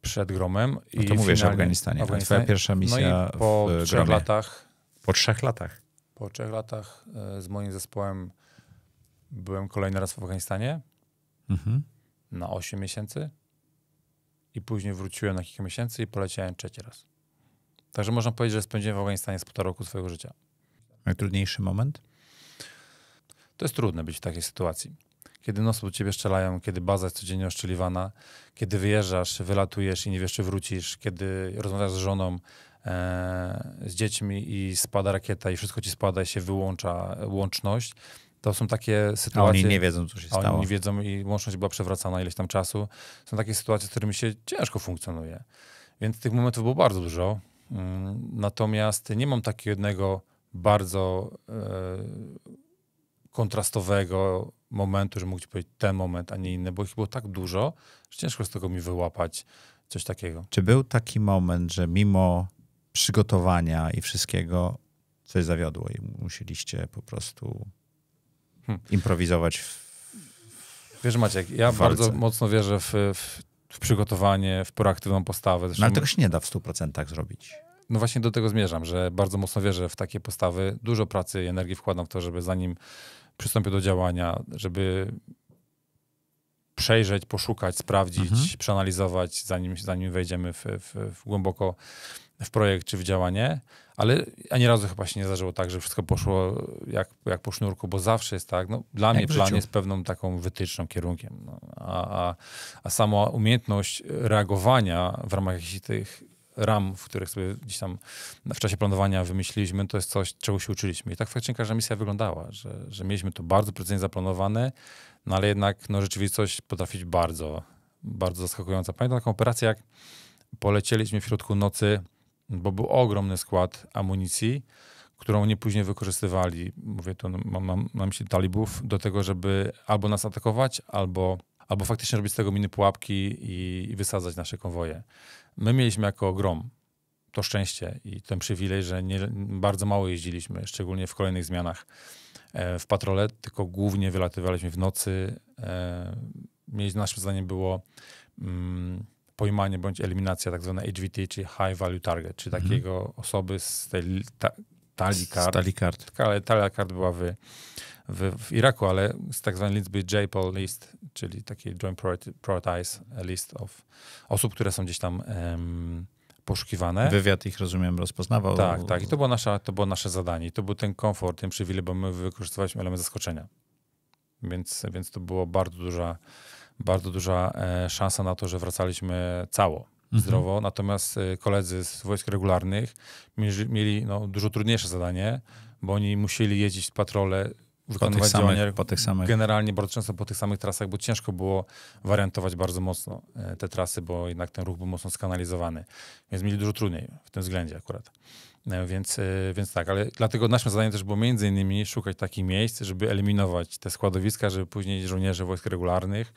przed Gromem. No to i to mówisz o Afganistanie. Tak? Afganistanie. Twoja pierwsza no misja no po w trzech Gromie. latach. Po trzech latach. Po trzech latach e, z moim zespołem byłem kolejny raz w Afganistanie mhm. na 8 miesięcy i później wróciłem na kilka miesięcy i poleciałem trzeci raz. Także można powiedzieć, że spędziłem w Afganistanie z półtora roku swojego życia. Najtrudniejszy moment? To jest trudne być w takiej sytuacji. Kiedy nosy do ciebie szczelają, kiedy baza jest codziennie oszczeliwana, kiedy wyjeżdżasz, wylatujesz i nie wiesz, czy wrócisz, kiedy rozmawiasz z żoną, e, z dziećmi i spada rakieta i wszystko ci spada i się wyłącza łączność. To są takie sytuacje. A oni nie wiedzą, co się stało. Oni nie wiedzą i łączność była przewracana ileś tam czasu. Są takie sytuacje, z którymi się ciężko funkcjonuje. Więc tych momentów było bardzo dużo. Mm, natomiast nie mam takiego jednego bardzo. E, kontrastowego momentu, że mógł ci powiedzieć ten moment, a nie inny, bo ich było tak dużo, że ciężko z tego mi wyłapać coś takiego. Czy był taki moment, że mimo przygotowania i wszystkiego coś zawiodło i musieliście po prostu hmm. improwizować w Wiesz Maciek, ja bardzo mocno wierzę w, w, w, przygotowanie, w proaktywną postawę. No, Zresztą... No ale tego się nie da w 100% zrobić. No właśnie do tego zmierzam, że bardzo mocno wierzę w takie postawy. Dużo pracy i energii wkładam w to, żeby zanim przystąpię do działania, żeby przejrzeć, poszukać, sprawdzić, mhm. przeanalizować, zanim, zanim wejdziemy w, w, w głęboko w projekt czy w działanie, ale ani razu chyba się nie zdarzyło tak, że wszystko poszło jak, jak po sznurku, bo zawsze jest tak. No, dla jak mnie plan życiu. jest pewną taką wytyczną, kierunkiem, no, a, a, a sama umiejętność reagowania w ramach jakichś tych ram, w których sobie gdzieś tam w czasie planowania wymyśliliśmy, to jest coś, czego się uczyliśmy. I tak faktycznie każda misja wyglądała, że, że mieliśmy to bardzo precyzyjnie zaplanowane, no ale jednak no, rzeczywistość potrafi być bardzo, bardzo zaskakująca. Pamiętam taką operację, jak polecieliśmy w środku nocy, bo był ogromny skład amunicji, którą nie później wykorzystywali, mówię tu, no, mam, mam na myśli talibów, do tego, żeby albo nas atakować, albo albo faktycznie robić z tego miny pułapki i, i wysadzać nasze konwoje. My mieliśmy jako ogrom to szczęście i ten przywilej, że nie, bardzo mało jeździliśmy, szczególnie w kolejnych zmianach e, w patrole, tylko głównie wylatywaliśmy w nocy. E, naszym zdaniem było mm, pojmanie bądź eliminacja tak zwanej HVT, czyli High Value Target, czy mhm. takiego osoby z tej ta, talii kart. Z talii kart. Talia kart była wy, w, w Iraku, ale z tak zwanej liczby JPOL list, czyli taki Joint Prioritize List of osób, które są gdzieś tam um, poszukiwane. Wywiad ich, rozumiem, rozpoznawał. Tak, tak. I to było, nasza, to było nasze zadanie. I to był ten komfort, ten przywilej, bo my wykorzystywaliśmy element zaskoczenia. Więc, więc to było bardzo duża, bardzo duża e, szansa na to, że wracaliśmy cało, mhm. zdrowo. Natomiast e, koledzy z wojsk regularnych mieli, no, dużo trudniejsze zadanie, bo oni musieli jeździć patrole wykonywać po samych, po tych samych. generalnie bardzo często po tych samych trasach, bo ciężko było wariantować bardzo mocno e, te trasy, bo jednak ten ruch był mocno skanalizowany, więc mieli dużo trudniej w tym względzie akurat. E, więc, e, więc tak, ale dlatego naszym zadaniem też było między innymi szukać takich miejsc, żeby eliminować te składowiska, żeby później żołnierze wojsk regularnych,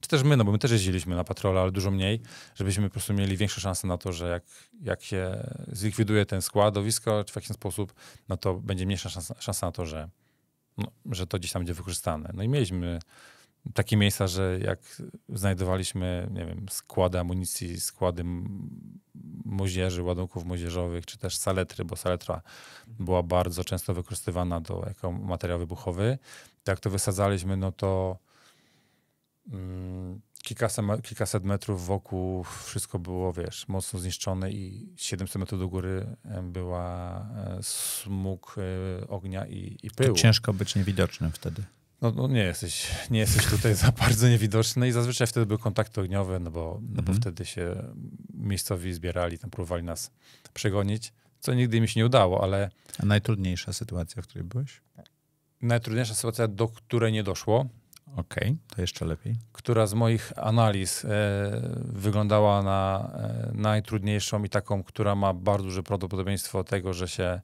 czy też my, no bo my też jeździliśmy na patrole, ale dużo mniej, żebyśmy po prostu mieli większe szanse na to, że jak, jak się zlikwiduje ten składowisko, czy w jakiś sposób, no to będzie mniejsza szansa, szansa na to, że, no, że to gdzieś tam będzie wykorzystane. No i mieliśmy takie miejsca, że jak znajdowaliśmy, nie wiem, składy amunicji, składy moździerzy, ładunków moździerzowych, czy też saletry, bo saletra była bardzo często wykorzystywana do, jako materiał wybuchowy, jak to wysadzaliśmy, no to Mm, kilkaset, metrów wokół wszystko było, wiesz, mocno zniszczone i 700 metrów do góry była e, smug e, ognia i, i pyłu. To ciężko być niewidocznym wtedy. No, no, nie, jesteś, nie jesteś tutaj za bardzo niewidoczny i zazwyczaj wtedy były kontakty ogniowe, no bo, mhm. no bo mhm. wtedy się miejscowi zbierali, tam próbowali nas przegonić, co nigdy mi się nie udało, ale... A najtrudniejsza sytuacja, w której byłeś? Najtrudniejsza sytuacja, do której nie doszło, Okej, okay, to jeszcze lepiej. Która z moich analiz e, wyglądała na e, najtrudniejszą i taką, która ma bardzo duże prawdopodobieństwo tego, że się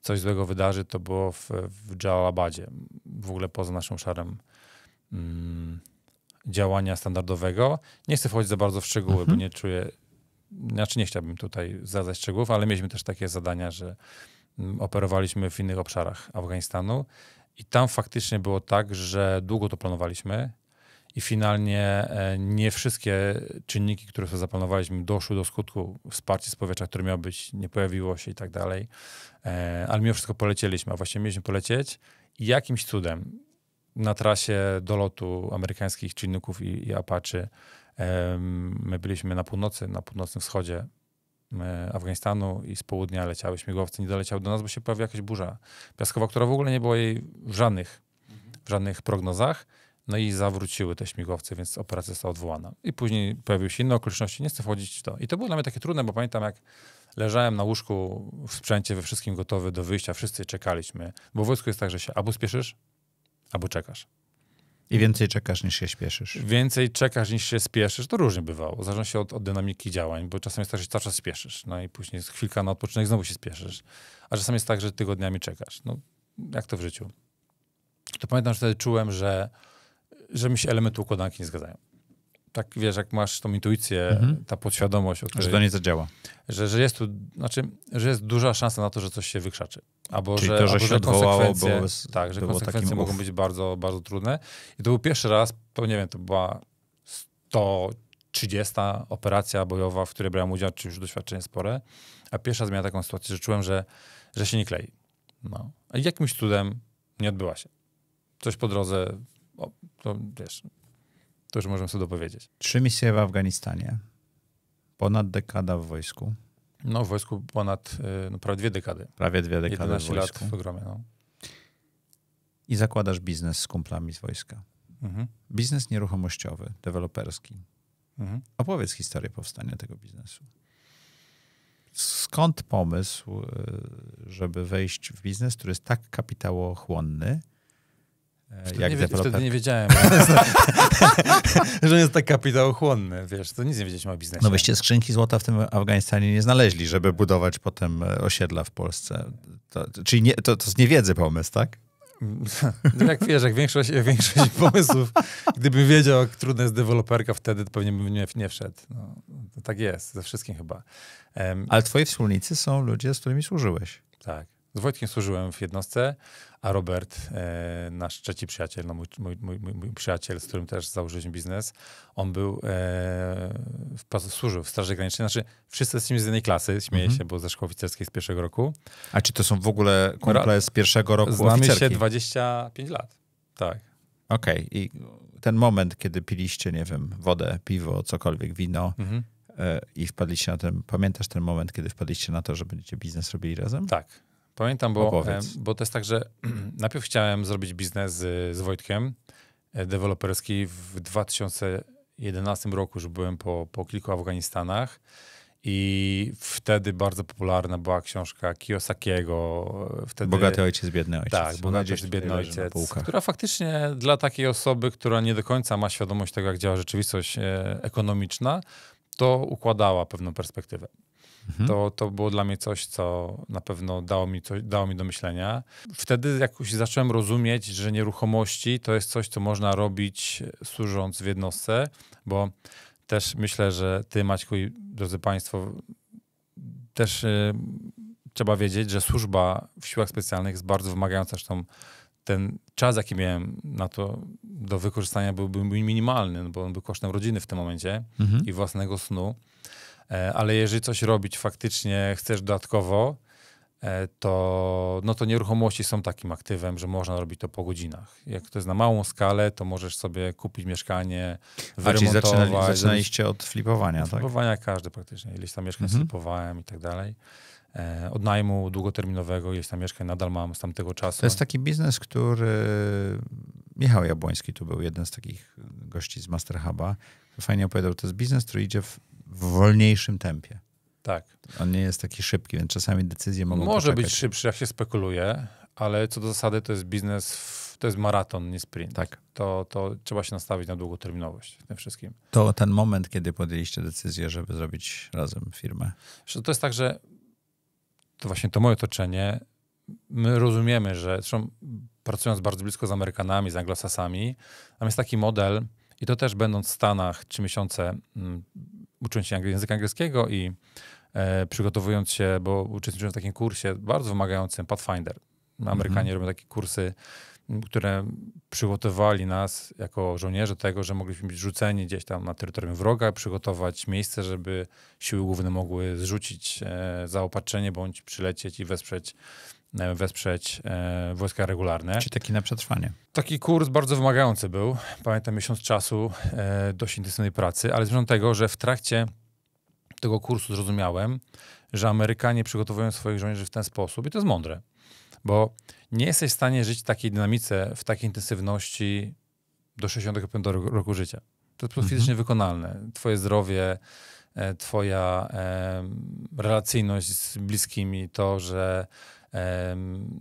coś złego wydarzy, to było w, w Jalabadzie, w ogóle poza naszym szarem mm, działania standardowego. Nie chcę wchodzić za bardzo w szczegóły, mhm. bo nie czuję, znaczy nie chciałbym tutaj zadać szczegółów, ale mieliśmy też takie zadania, że mm, operowaliśmy w innych obszarach Afganistanu i tam faktycznie było tak, że długo to planowaliśmy i finalnie e, nie wszystkie czynniki, które sobie zaplanowaliśmy, doszły do skutku. Wsparcie powietrza, które miało być, nie pojawiło się i tak dalej. E, ale mimo wszystko polecieliśmy, a właśnie mieliśmy polecieć i jakimś cudem na trasie do lotu amerykańskich czynników i, i Apache my byliśmy na północy, na północnym wschodzie E, Afganistanu i z południa leciały śmigłowce, nie doleciały do nas, bo się pojawiła jakaś burza piaskowa, która w ogóle nie była jej w żadnych, w żadnych prognozach. No i zawróciły te śmigłowce, więc operacja została odwołana. I później pojawiły się inne okoliczności, nie chcę wchodzić w to. I to było dla mnie takie trudne, bo pamiętam jak leżałem na łóżku w sprzęcie, we wszystkim gotowy do wyjścia, wszyscy czekaliśmy. Bo w wojsku jest tak, że się albo spieszysz, albo czekasz. I więcej czekasz niż się spieszysz. Więcej czekasz niż się spieszysz. To różnie bywało. Zależy się od, od, dynamiki działań, bo czasem jest tak, że cały czas spieszysz, no i później jest chwilka na odpoczynek, znowu się spieszysz. A czasem jest tak, że tygodniami czekasz. No, jak to w życiu? To pamiętam, że wtedy czułem, że, że mi się elementy układanki nie zgadzają. Tak, wiesz, jak masz tą intuicję, mhm. ta podświadomość. Której, że to nie zadziała. Że, że jest tu, znaczy, że jest duża szansa na to, że coś się wykrzaczy. Albo Czyli że, to, że albo, się że odwołało, było, tak, że było konsekwencje mogą być bardzo, bardzo trudne. I to był pierwszy raz, to nie wiem, to była 130 operacja bojowa, w której brałem udział, czy już doświadczenie spore. A pierwsza zmiana taką sytuację, że czułem, że, że się nie klei. No. A jakimś cudem nie odbyła się. Coś po drodze, o, to wiesz, to już możemy sobie dopowiedzieć. Trzy misje w Afganistanie, ponad dekada w wojsku. No w wojsku ponad y, no, prawie dwie dekady. Prawie dwie dekady 11 w wojsku. lat w ogromie, no. I zakładasz biznes z kumplami z wojska. Mhm. Biznes nieruchomościowy, deweloperski. Mhm. Opowiedz historię powstania tego biznesu. Skąd pomysł, y, żeby wejść w biznes, który jest tak kapitałochłonny, E, wtedy jak nie, Wtedy nie wiedziałem, że jest tak kapitałochłonny, wiesz, to nic nie wiedzieliśmy o biznesie. No byście skrzynki złota w tym Afganistanie nie znaleźli, żeby budować potem e, osiedla w Polsce. To, czyli nie, to, to z niewiedzy pomysł, tak? No jak wiesz, jak większość, większość pomysłów, gdybym wiedział, jak trudna jest deweloperka wtedy, to pewnie bym nie, nie wszedł. No, tak jest, ze wszystkim chyba. Um, Ale twoi wspólnicy są ludzie, z którymi służyłeś. Tak. Z Wojtkiem służyłem w jednostce, a Robert, e, nasz trzeci przyjaciel, no mój, mój, mój, mój, przyjaciel, z którym też założyliśmy biznes, on był, e, w, służył w Straży Granicznej. Znaczy, wszyscy jesteśmy z jednej klasy, śmieję mm się, bo ze szkoły oficerskiej z pierwszego roku. A czy to są w ogóle kumple z pierwszego roku Znamy oficerki? się 25 lat, tak. Okej, okay. i ten moment, kiedy piliście, nie wiem, wodę, piwo, cokolwiek, wino, mhm. e, i wpadliście na ten, pamiętasz ten moment, kiedy wpadliście na to, że będziecie biznes robili razem? Tak, Pamiętam, bo, no e, bo to jest tak, że najpierw chciałem zrobić biznes z, z Wojtkiem e, deweloperski w 2011 roku, już byłem po, po kilku Afganistanach. I wtedy bardzo popularna była książka Kiyosakiego. E, wtedy, bogaty ojciec, biedny ojciec. Tak, bogaty ojciec, biedny ojciec. Która faktycznie dla takiej osoby, która nie do końca ma świadomość tego, jak działa rzeczywistość ekonomiczna, to układała pewną perspektywę. Mhm. to, to było dla mnie coś, co na pewno dało mi, coś, dało mi do myślenia. Wtedy jakoś zacząłem rozumieć, że nieruchomości to jest coś, co można robić służąc w jednostce, bo też myślę, że ty Maćku i drodzy państwo też y, trzeba wiedzieć, że służba w siłach specjalnych jest bardzo wymagająca, zresztą ten czas, jaki miałem na to do wykorzystania, byłby minimalny, no bo on był kosztem rodziny w tym momencie mhm. i własnego snu. E, ale jeżeli coś robić faktycznie chcesz dodatkowo, e, to, no to nieruchomości są takim aktywem, że można robić to po godzinach. Jak to jest na małą skalę, to możesz sobie kupić mieszkanie, wyremontować. A zaczynali, zaczynaliście od flipowania, od tak? Flipowania każdy praktycznie. Ileś tam mieszkań mhm. flipowałem i tak dalej. E, od najmu długoterminowego, jeśli tam mieszkań nadal mam z tamtego czasu. To jest taki biznes, który... Michał Jabłoński tu był jeden z takich gości z Master Huba. Fajnie opowiadał, to jest biznes, który idzie w w wolniejszym tempie. Tak. On nie jest taki szybki, więc czasami decyzje mogą Może poczekać. być szybszy, jak się spekuluje, ale co do zasady to jest biznes, to jest maraton, nie sprint. Tak. To, to trzeba się nastawić na długoterminowość w tym wszystkim. To ten moment, kiedy podjęliście decyzję, żeby zrobić razem firmę. To jest tak, że to właśnie to moje otoczenie, my rozumiemy, że zresztą pracując bardzo blisko z Amerykanami, z Anglosasami, tam jest taki model, i to też będąc w Stanach trzy miesiące mm, ucząc się języka angielskiego i e, przygotowując się, bo uczestniczyłem w takim kursie bardzo wymagającym, Pathfinder. Amerykanie mhm. robią takie kursy, które przygotowali nas jako żołnierze tego, że mogliśmy być rzuceni gdzieś tam na terytorium wroga, przygotować miejsce, żeby siły główne mogły zrzucić e, zaopatrzenie bądź przylecieć i wesprzeć E, wesprzeć e, wojska regularne. Czy taki na przetrwanie? Taki kurs bardzo wymagający był. Pamiętam miesiąc czasu e, dość intensywnej pracy, ale z tego, że w trakcie tego kursu zrozumiałem, że Amerykanie przygotowują swoich żołnierzy w ten sposób i to jest mądre, bo nie jesteś w stanie żyć w takiej dynamice, w takiej intensywności do 65 roku życia. To jest po mhm. fizycznie wykonalne. Twoje zdrowie, twoja e, relacyjność z bliskimi, to, że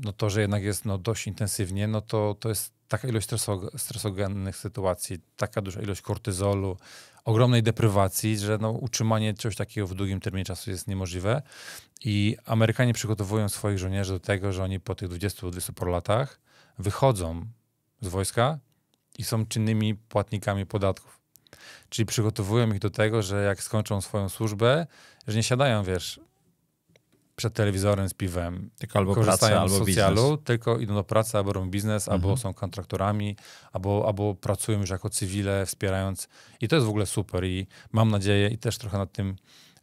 no to, że jednak jest no, dość intensywnie, no to, to jest taka ilość stresogennych sytuacji, taka duża ilość kortyzolu, ogromnej deprywacji, że no, utrzymanie czegoś takiego w długim terminie czasu jest niemożliwe. I Amerykanie przygotowują swoich żołnierzy do tego, że oni po tych 20-20 paru latach wychodzą z wojska i są czynnymi płatnikami podatków. Czyli przygotowują ich do tego, że jak skończą swoją służbę, że nie siadają, wiesz, przed telewizorem z piwem, tylko albo korzystają praca, albo z socjalu, biznes. tylko idą do pracy, albo robią biznes, mhm. albo są kontraktorami, albo, albo pracują już jako cywile, wspierając. I to jest w ogóle super i mam nadzieję, i też trochę nad tym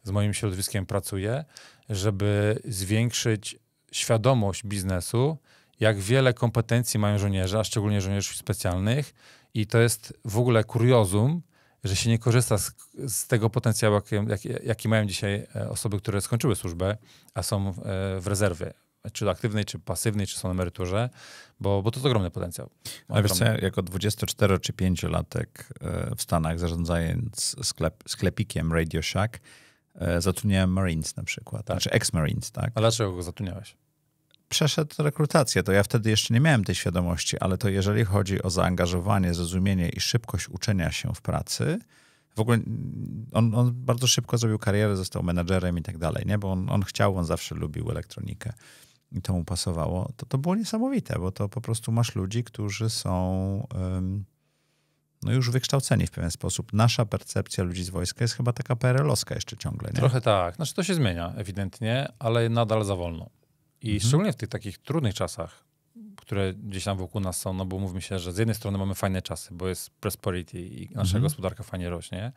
z moim środowiskiem pracuję, żeby zwiększyć świadomość biznesu, jak wiele kompetencji mają żołnierze, a szczególnie żołnierzy specjalnych. I to jest w ogóle kuriozum, że się nie korzysta z, z tego potencjału, jaki, jaki, mają dzisiaj e, osoby, które skończyły służbę, a są e, w rezerwie, czy aktywnej, czy pasywnej, czy są na emeryturze, bo, bo to jest ogromny potencjał. Ale wiesz co, jako 24 czy 5-latek e, w Stanach, zarządzając sklep, sklepikiem Radio Shack, zatrudniałem Marines na przykład, tak. znaczy ex-Marines, tak? A dlaczego go zatrudniałeś? przeszedł rekrutację, to ja wtedy jeszcze nie miałem tej świadomości, ale to jeżeli chodzi o zaangażowanie, zrozumienie i szybkość uczenia się w pracy, w ogóle mm, on, on bardzo szybko zrobił karierę, został menadżerem i tak dalej, nie? bo on, on chciał, on zawsze lubił elektronikę i to mu pasowało. To, to było niesamowite, bo to po prostu masz ludzi, którzy są... Um, no już wykształceni w pewien sposób. Nasza percepcja ludzi z wojska jest chyba taka PRL-owska jeszcze ciągle. Nie? Trochę tak. Znaczy to się zmienia ewidentnie, ale nadal za wolno. I mhm. szczególnie w tych takich trudnych czasach, które gdzieś tam wokół nas są, no bo mówmy się, że z jednej strony mamy fajne czasy, bo jest prosperity i nasza mhm. gospodarka fajnie rośnie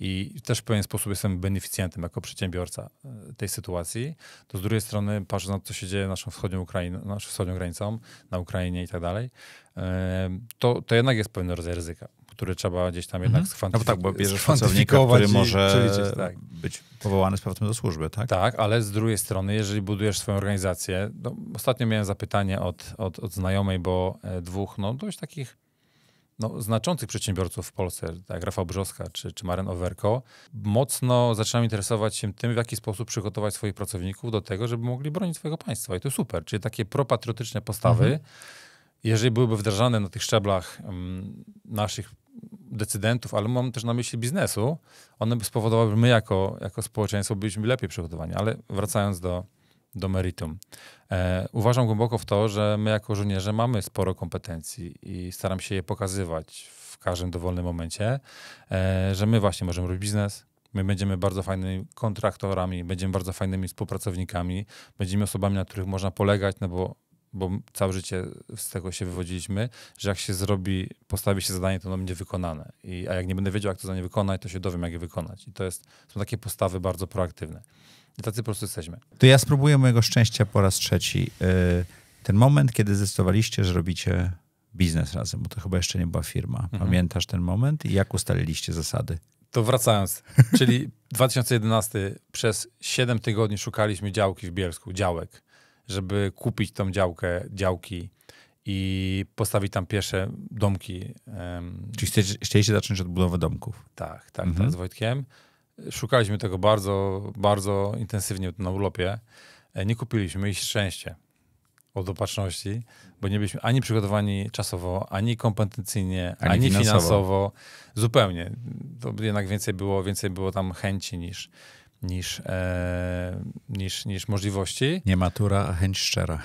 i też w pewien sposób jestem beneficjentem jako przedsiębiorca e, tej sytuacji, to z drugiej strony patrzę na to, co się dzieje naszą wschodnią, Ukrainą, naszą wschodnią granicą, na Ukrainie i tak dalej, e, to, to jednak jest pewien rodzaj ryzyka który trzeba gdzieś tam jednak mm -hmm. No bo tak, bo bierzesz który może tak. być powołany z powrotem do służby, tak? Tak, ale z drugiej strony, jeżeli budujesz swoją organizację, no, ostatnio miałem zapytanie od, od od, od znajomej, bo e, dwóch no, dość takich no, znaczących przedsiębiorców w Polsce, jak Rafał Brzoska czy, czy Maren Overko, mocno zaczynam interesować się tym, w jaki sposób przygotować swoich pracowników do tego, żeby mogli bronić swojego państwa. I to super. Czyli takie propatriotyczne postawy, mhm. jeżeli byłyby wdrażane na tych szczeblach m, mm, naszych decydentów, ale mam też na myśli biznesu, one by spowodowały, że my jako, jako społeczeństwo byliśmy lepiej przygotowani. Ale wracając do, do meritum. E, uważam głęboko w to, że my jako żołnierze mamy sporo kompetencji i staram się je pokazywać w każdym dowolnym momencie, e, że my właśnie możemy robić biznes, My będziemy bardzo fajnymi kontraktorami, będziemy bardzo fajnymi współpracownikami, będziemy osobami, na których można polegać, no bo, bo całe życie z tego się wywodziliśmy, że jak się zrobi, postawi się zadanie, to ono będzie wykonane. I, a jak nie będę wiedział, jak to zadanie wykonać, to się dowiem, jak je wykonać. I to jest, są takie postawy bardzo proaktywne. Tacy po prostu jesteśmy. To ja spróbuję mojego szczęścia po raz trzeci. Y, ten moment, kiedy zdecydowaliście, że robicie biznes razem, bo to chyba jeszcze nie była firma. Mhm. Pamiętasz ten moment i jak ustaliliście zasady? To wracając, czyli 2011 przez 7 tygodni szukaliśmy działki w Bielsku, działek, żeby kupić tą działkę, działki i postawić tam pierwsze domki. Czyli chcieliście zacząć od budowy domków? Tak, tak, tak mhm. tak z Wojtkiem. Szukaliśmy tego bardzo, bardzo intensywnie na urlopie. E, nie kupiliśmy i szczęście od opatrzności, bo nie byliśmy ani przygotowani czasowo, ani kompetencyjnie, ani, ani finansowo. finansowo. Zupełnie. To jednak więcej było, więcej było tam chęci niż, niż, e, niż, niż możliwości. Nie matura, a chęć szczera.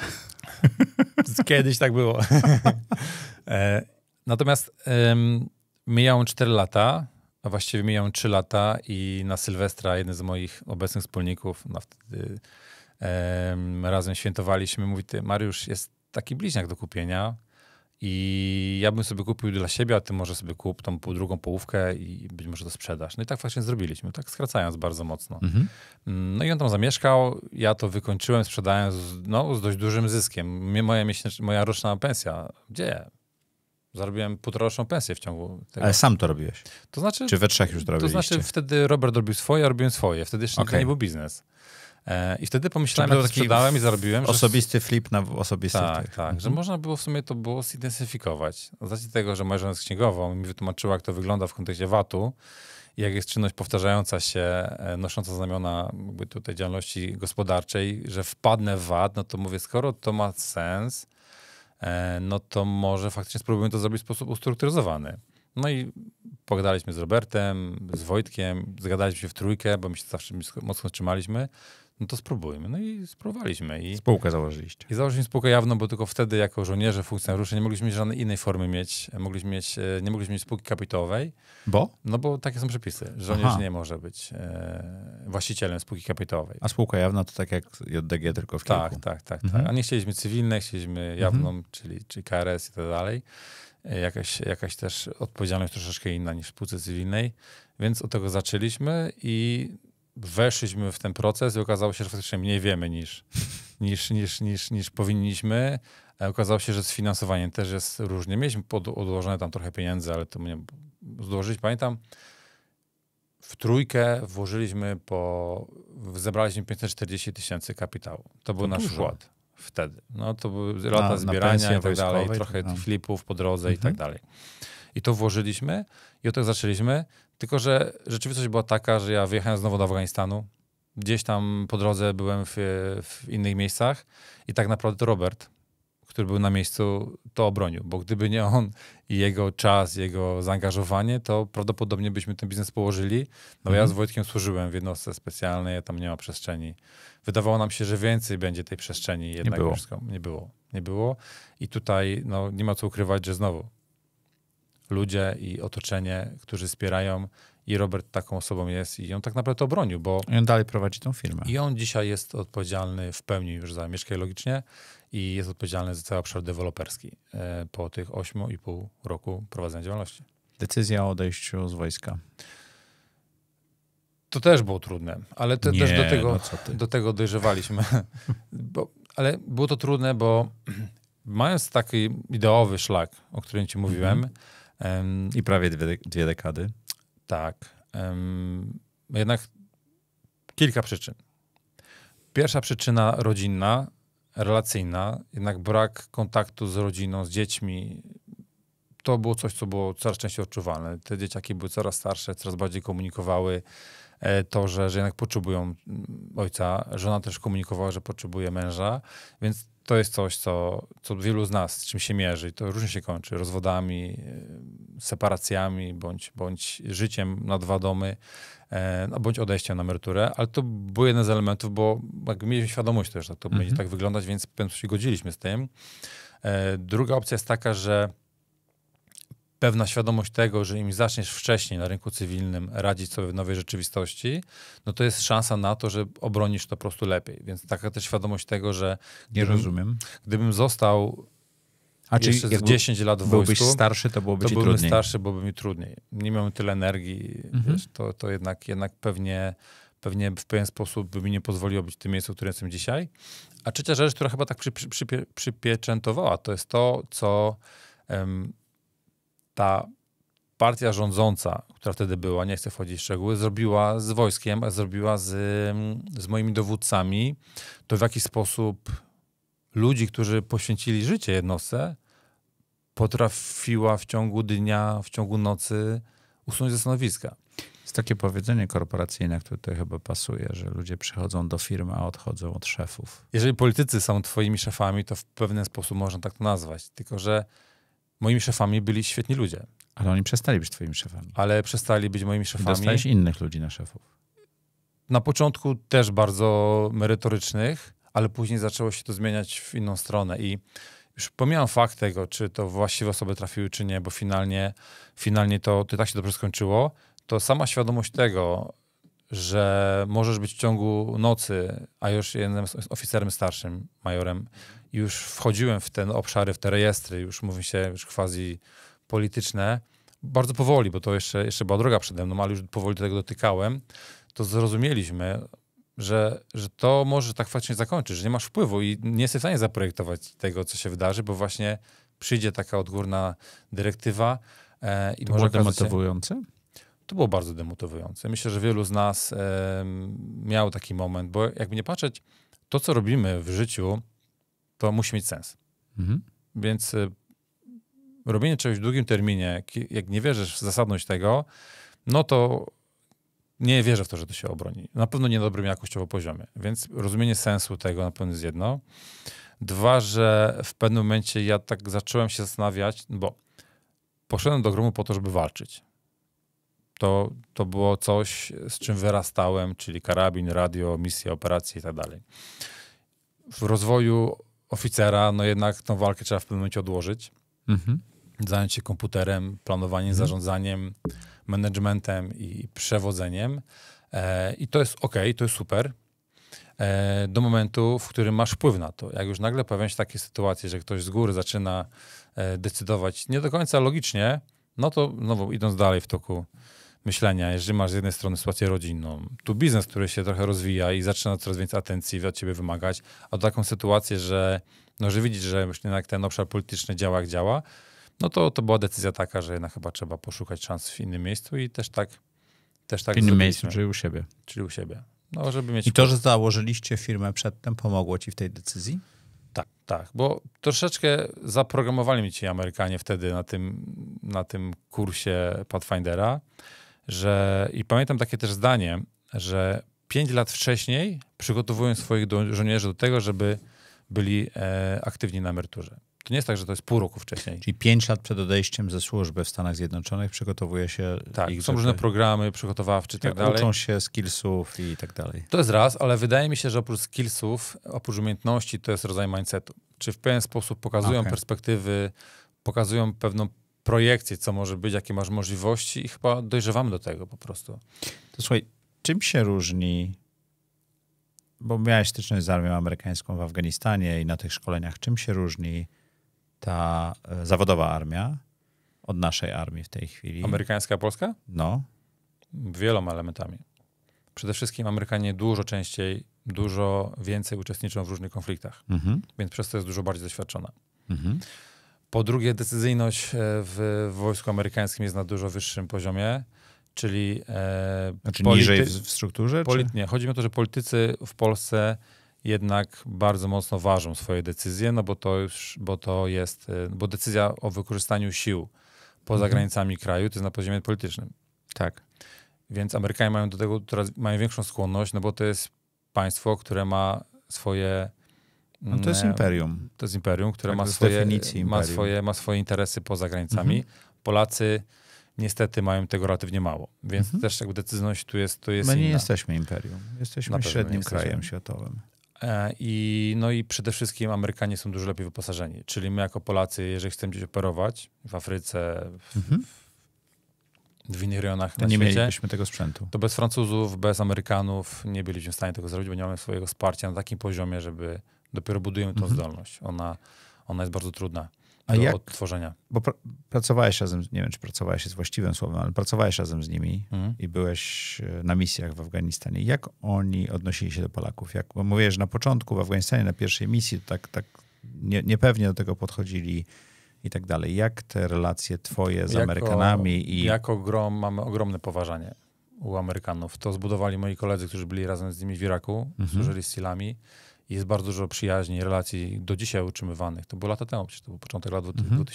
Kiedyś tak było. e, natomiast e, mijają 4 lata, a właściwie mijają 3 lata i na Sylwestra jeden z moich obecnych wspólników, no wtedy razem świętowaliśmy, mówi, ty Mariusz, jest taki bliźniak do kupienia i ja bym sobie kupił dla siebie, a ty może sobie kup tą drugą połówkę i być może to sprzedasz. No i tak właśnie zrobiliśmy, tak skracając bardzo mocno. Mhm. Mm, no i on tam zamieszkał, ja to wykończyłem sprzedając no, z dość dużym zyskiem. Moja, miesięcz, moja roczna pensja, gdzie? Zarobiłem półtoroczną pensję w ciągu tego. Ale sam to robiłeś? To znaczy... Czy we trzech już robiliście? To znaczy wtedy Robert robił swoje, a robiłem swoje. Wtedy jeszcze okay. nie był biznes. E, I wtedy pomyślałem, że sprzedałem i zarobiłem. Osobisty że... flip na osobisty. Tak, tak. Mhm. Że można było w sumie to było zidentyfikować. Z racji tego, że moja żona jest księgową mi wytłumaczyła, jak to wygląda w kontekście VAT-u, jak jest czynność powtarzająca się, e, nosząca znamiona jakby tutaj działalności gospodarczej, że wpadnę w VAT, no to mówię, skoro to ma sens, E, no to może faktycznie spróbujmy to zrobić w sposób ustrukturyzowany. No i pogadaliśmy z Robertem, z Wojtkiem, zgadaliśmy się w trójkę, bo my się zawsze mocno trzymaliśmy no to spróbujmy. No i spróbowaliśmy. I, spółkę założyliście. I założyliśmy spółkę jawną, bo tylko wtedy jako żołnierze, funkcjonariusze nie mogliśmy mieć żadnej innej formy mieć, mogliśmy mieć e, nie mogliśmy mieć spółki kapitałowej. Bo? No bo takie są przepisy. Żołnierz Aha. nie może być e, właścicielem spółki kapitałowej. A spółka jawna to tak jak JDG, tylko w tak, kilku. Tak, tak, tak. Mhm. tak. A nie chcieliśmy cywilnej, chcieliśmy jawną, mhm. czyli, czyli KRS i tak dalej. E, jakaś, jakaś też odpowiedzialność troszeczkę inna niż w spółce cywilnej, więc od tego zaczęliśmy i weszliśmy w ten proces i okazało się, że faktycznie mniej wiemy niż, niż, niż, niż, niż powinniśmy. E, okazało się, że z finansowaniem też jest różnie. Mieliśmy pod, odłożone tam trochę pieniędzy, ale to mnie złożyć. Pamiętam, w trójkę włożyliśmy po, zebraliśmy 540 tysięcy kapitału. To był to nasz wkład wtedy. No to były lata na, zbierania na i tak dalej, trochę tam. flipów po drodze mhm. i tak mhm. dalej. I to włożyliśmy i od tego tak zaczęliśmy. Tylko, że rzeczywistość była taka, że ja wyjechałem znowu do Afganistanu. Gdzieś tam po drodze byłem w, w innych miejscach i tak naprawdę to Robert, który był na miejscu, to obronił, bo gdyby nie on i jego czas, jego zaangażowanie, to prawdopodobnie byśmy ten biznes położyli. No mhm. ja z Wojtkiem służyłem w jednostce specjalnej, tam nie ma przestrzeni. Wydawało nam się, że więcej będzie tej przestrzeni, jednak nie było. Wszystko, nie było. Nie było. I tutaj no, nie ma co ukrywać, że znowu ludzie i otoczenie, którzy wspierają i Robert taką osobą jest i on tak naprawdę obronił, bo... I on dalej prowadzi tą firmę. I on dzisiaj jest odpowiedzialny w pełni już za mieszkanie Logicznie i jest odpowiedzialny za cały obszar deweloperski e, po tych 8,5 roku prowadzenia działalności. Decyzja o odejściu z wojska. To też było trudne, ale te, Nie, też do tego, no do tego dojrzewaliśmy. bo, ale było to trudne, bo mając taki ideowy szlak, o którym ci mówiłem, mm -hmm Um, I prawie dwie, dwie dekady. Tak. Um, jednak kilka przyczyn. Pierwsza przyczyna rodzinna, relacyjna, jednak brak kontaktu z rodziną, z dziećmi. To było coś, co było coraz częściej odczuwalne. Te dzieciaki były coraz starsze, coraz bardziej komunikowały e, to, że, że jednak potrzebują mm, ojca. Żona też komunikowała, że potrzebuje męża, więc to jest coś, co, co wielu z nas z czym się mierzy. I to różnie się kończy rozwodami, e, separacjami, bądź, bądź życiem na dwa domy, e, no, bądź odejściem na emeryturę. Ale to był jeden z elementów, bo jak mieliśmy świadomość też, że to będzie mhm. tak wyglądać, więc w się godziliśmy z tym. E, druga opcja jest taka, że pewna świadomość tego, że im zaczniesz wcześniej na rynku cywilnym radzić sobie w nowej rzeczywistości, no to jest szansa na to, że obronisz to po prostu lepiej. Więc taka też świadomość tego, że... Gdybym, Nie rozumiem. Gdybym został a czy jak 10 lat w byłbyś wojsku, starszy, to byłoby to ci trudniej. starszy, byłoby mi trudniej. Nie miałem tyle energii, mhm. wiesz, to, to jednak, jednak pewnie, pewnie w pewien sposób by mi nie pozwoliło być w tym miejscu, w którym jestem dzisiaj. A trzecia rzecz, która chyba tak przy, przy, przy, przypieczętowała, to jest to, co um, ta partia rządząca, która wtedy była, nie chcę wchodzić w szczegóły, zrobiła z wojskiem, zrobiła z, mm, z moimi dowódcami, to w jaki sposób ludzi, którzy poświęcili życie jednostce, potrafiła w ciągu dnia, w ciągu nocy usunąć ze stanowiska. Jest takie powiedzenie korporacyjne, które tutaj chyba pasuje, że ludzie przychodzą do firmy, a odchodzą od szefów. Jeżeli politycy są twoimi szefami, to w pewien sposób można tak to nazwać. Tylko, że moimi szefami byli świetni ludzie. Ale oni przestali być twoimi szefami. Ale przestali być moimi szefami. Dostałeś innych ludzi na szefów. Na początku też bardzo merytorycznych, ale później zaczęło się to zmieniać w inną stronę i już pomijam fakt tego, czy to właściwe osoby trafiły, czy nie, bo finalnie, finalnie to, to tak się dobrze skończyło, to sama świadomość tego, że możesz być w ciągu nocy, a już jestem oficerem starszym, majorem, już wchodziłem w ten obszary, w te rejestry, już mówi się, już quasi polityczne, bardzo powoli, bo to jeszcze, jeszcze była droga przede mną, ale już powoli do tego dotykałem, to zrozumieliśmy, że, że to może tak właśnie zakończyć, że nie masz wpływu i nie jesteś w stanie zaprojektować tego, co się wydarzy, bo właśnie przyjdzie taka odgórna dyrektywa. E, i to może było demotywujące? to było bardzo demotywujące. Myślę, że wielu z nas e, miał taki moment, bo jakby nie patrzeć, to co robimy w życiu, to musi mieć sens. Mhm. Więc y, robienie czegoś w długim terminie, jak nie wierzysz w zasadność tego, no to nie wierzę w to, że to się obroni. Na pewno nie na dobrym jakościowo poziomie. Więc rozumienie sensu tego na pewno jest jedno. Dwa, że w pewnym momencie ja tak zacząłem się zastanawiać, bo poszedłem do gromu po to, żeby walczyć. To, to było coś, z czym wyrastałem, czyli karabin, radio, misje, operacje i tak dalej. W rozwoju oficera, no jednak tą walkę trzeba w pewnym momencie odłożyć. Mhm. Zająć się komputerem, planowaniem, mhm. zarządzaniem, managementem i przewodzeniem. E, I to jest ok, to jest super. E, do momentu, w którym masz wpływ na to. Jak już nagle pojawiają się takie sytuacje, że ktoś z góry zaczyna e, decydować nie do końca logicznie, no to znowu idąc dalej w toku myślenia, jeżeli masz z jednej strony sytuację rodzinną, tu biznes, który się trochę rozwija i zaczyna coraz więcej atencji od ciebie wymagać, a taką sytuację, że, no, że widzisz, że jednak ten obszar polityczny działa jak działa, no to, to była decyzja taka, że jednak chyba trzeba poszukać szans w innym miejscu i też tak też tak W innym miejscu, czyli u siebie. Czyli u siebie. No, żeby mieć I to, że założyliście firmę przedtem, pomogło ci w tej decyzji? Tak, tak, bo troszeczkę zaprogramowali mi ci Amerykanie wtedy na tym, na tym kursie Pathfindera że i pamiętam takie też zdanie, że pięć lat wcześniej przygotowują swoich do, żołnierzy do tego, żeby byli e, aktywni na emeryturze. To nie jest tak, że to jest pół roku wcześniej. Czyli pięć lat przed odejściem ze służby w Stanach Zjednoczonych przygotowuje się tak, ich... są żeby... różne programy przygotowawcze i tak dalej. Uczą się skillsów i tak dalej. To jest raz, ale wydaje mi się, że oprócz skillsów, oprócz umiejętności, to jest rodzaj mindsetu. Czy w pewien sposób pokazują okay. perspektywy, pokazują pewną projekcje, co może być, jakie masz możliwości i chyba dojrzewamy do tego po prostu. To słuchaj, czym się różni, bo miałeś styczność z armią amerykańską w Afganistanie i na tych szkoleniach, czym się różni ta e, zawodowa armia od naszej armii w tej chwili? Amerykańska, polska? No. Wieloma elementami. Przede wszystkim Amerykanie dużo częściej, dużo więcej uczestniczą w różnych konfliktach, mhm. więc przez to jest dużo bardziej doświadczona. Mhm. Po drugie, decyzyjność e, w wojsku amerykańskim jest na dużo wyższym poziomie, czyli. E, znaczy niżej w strukturze? nie, chodzi mi o to, że politycy w Polsce jednak bardzo mocno ważą swoje decyzje, no bo to, już, bo to jest, e, bo decyzja o wykorzystaniu sił poza mhm. granicami kraju to jest na poziomie politycznym. Tak. Więc Amerykanie mają do tego mają większą skłonność, no bo to jest państwo, które ma swoje no to jest imperium. To jest imperium, które tak ma, swoje, ma, swoje, ma swoje interesy poza granicami. Mhm. Polacy niestety mają tego relatywnie mało, więc mhm. też jakby decyzyjność tu jest, tu jest My nie inna. jesteśmy imperium, jesteśmy średnim jesteśmy. krajem światowym. E, I, no i przede wszystkim Amerykanie są dużo lepiej wyposażeni. Czyli my jako Polacy, jeżeli chcemy gdzieś operować w Afryce, w, mhm. w innych rejonach na nie świecie, mielibyśmy tego sprzętu. To bez Francuzów, bez Amerykanów nie byliśmy w stanie tego zrobić, bo nie mamy swojego wsparcia na takim poziomie, żeby dopiero budujemy tą mhm. zdolność. Ona, ona jest bardzo trudna. A do jak, odtworzenia. Bo pr pracowałeś razem, nie wiem czy pracowałeś jest właściwym słowem, ale pracowałeś razem z nimi mhm. i byłeś e, na misjach w Afganistanie. Jak oni odnosili się do Polaków? Jak, bo mówię, że na początku w Afganistanie, na pierwszej misji, tak, tak nie, niepewnie do tego podchodzili i tak dalej. Jak te relacje twoje z jako, Amerykanami? i Jako grom mamy ogromne poważanie u Amerykanów. To zbudowali moi koledzy, którzy byli razem z nimi w Iraku, mm służyli z silami jest bardzo dużo przyjaźni, relacji do dzisiaj utrzymywanych. To było lata temu, przecież to był początek lat mhm.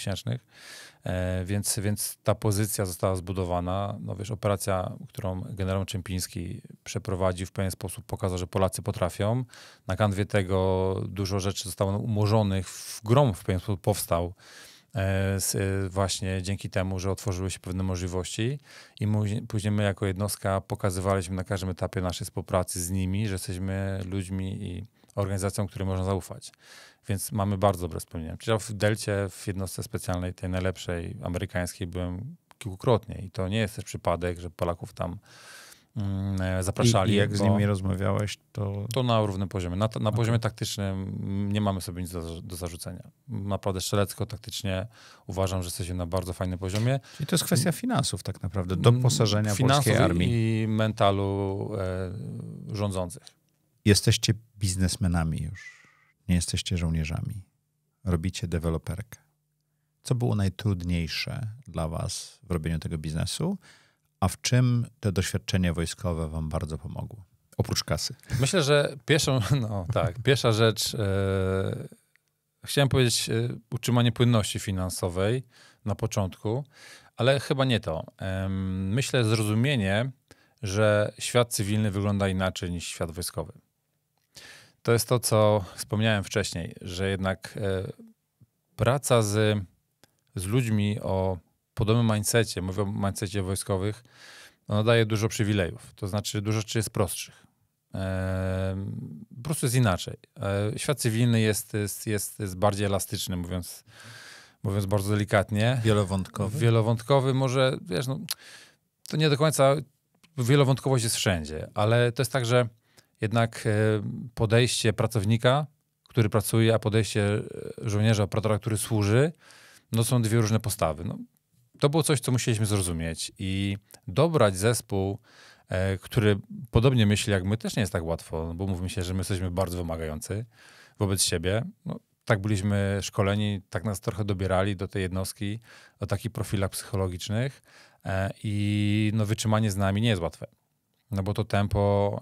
e, więc, więc ta pozycja została zbudowana. No wiesz, operacja, którą generał Czempiński przeprowadził w pewien sposób pokazał, że Polacy potrafią. Na kanwie tego dużo rzeczy zostało umorzonych, w grom w pewien sposób powstał. E, z, e, właśnie dzięki temu, że otworzyły się pewne możliwości i mu, później my jako jednostka pokazywaliśmy na każdym etapie naszej współpracy z nimi, że jesteśmy ludźmi i organizacją, której można zaufać. Więc mamy bardzo dobre wspomnienia. Przecież w Delcie, w jednostce specjalnej, tej najlepszej amerykańskiej, byłem kilkukrotnie i to nie jest też przypadek, że Polaków tam mm, e, zapraszali. I, i jak z nimi rozmawiałeś, to... To na równym poziomie. Na, na okay. poziomie taktycznym nie mamy sobie nic do, do zarzucenia. Naprawdę Szczelecko taktycznie uważam, że jesteśmy na bardzo fajnym poziomie. I to jest kwestia mm. finansów tak naprawdę, doposażenia finansów polskiej armii. i mentalu e, rządzących jesteście biznesmenami już, nie jesteście żołnierzami. Robicie deweloperkę. Co było najtrudniejsze dla Was w robieniu tego biznesu, a w czym te doświadczenie wojskowe Wam bardzo pomogło? Oprócz kasy. Myślę, że pierwszą, no tak, pierwsza rzecz, e, chciałem powiedzieć, yy, utrzymanie płynności finansowej na początku, ale chyba nie to. myślę, zrozumienie, że świat cywilny wygląda inaczej niż świat wojskowy to jest to, co wspomniałem wcześniej, że jednak e, praca z, z ludźmi o podobnym mindsetie, mówię o mindsetie wojskowych, ona no, daje dużo przywilejów. To znaczy dużo rzeczy jest prostszych. E, po prostu jest inaczej. E, świat cywilny jest, jest, jest, jest bardziej elastyczny, mówiąc, mówiąc bardzo delikatnie. Wielowątkowy. Wielowątkowy może, wiesz, no, to nie do końca, wielowątkowość jest wszędzie, ale to jest tak, że jednak e, podejście pracownika, który pracuje, a podejście e, żołnierza, operatora, który służy, no są dwie różne postawy. No, to było coś, co musieliśmy zrozumieć i dobrać zespół, e, który podobnie myśli jak my, też nie jest tak łatwo, no, bo mówmy się, że my jesteśmy bardzo wymagający wobec siebie. No, tak byliśmy szkoleni, tak nas trochę dobierali do tej jednostki, do takich profilach psychologicznych i no, wytrzymanie z nami nie jest łatwe no bo to tempo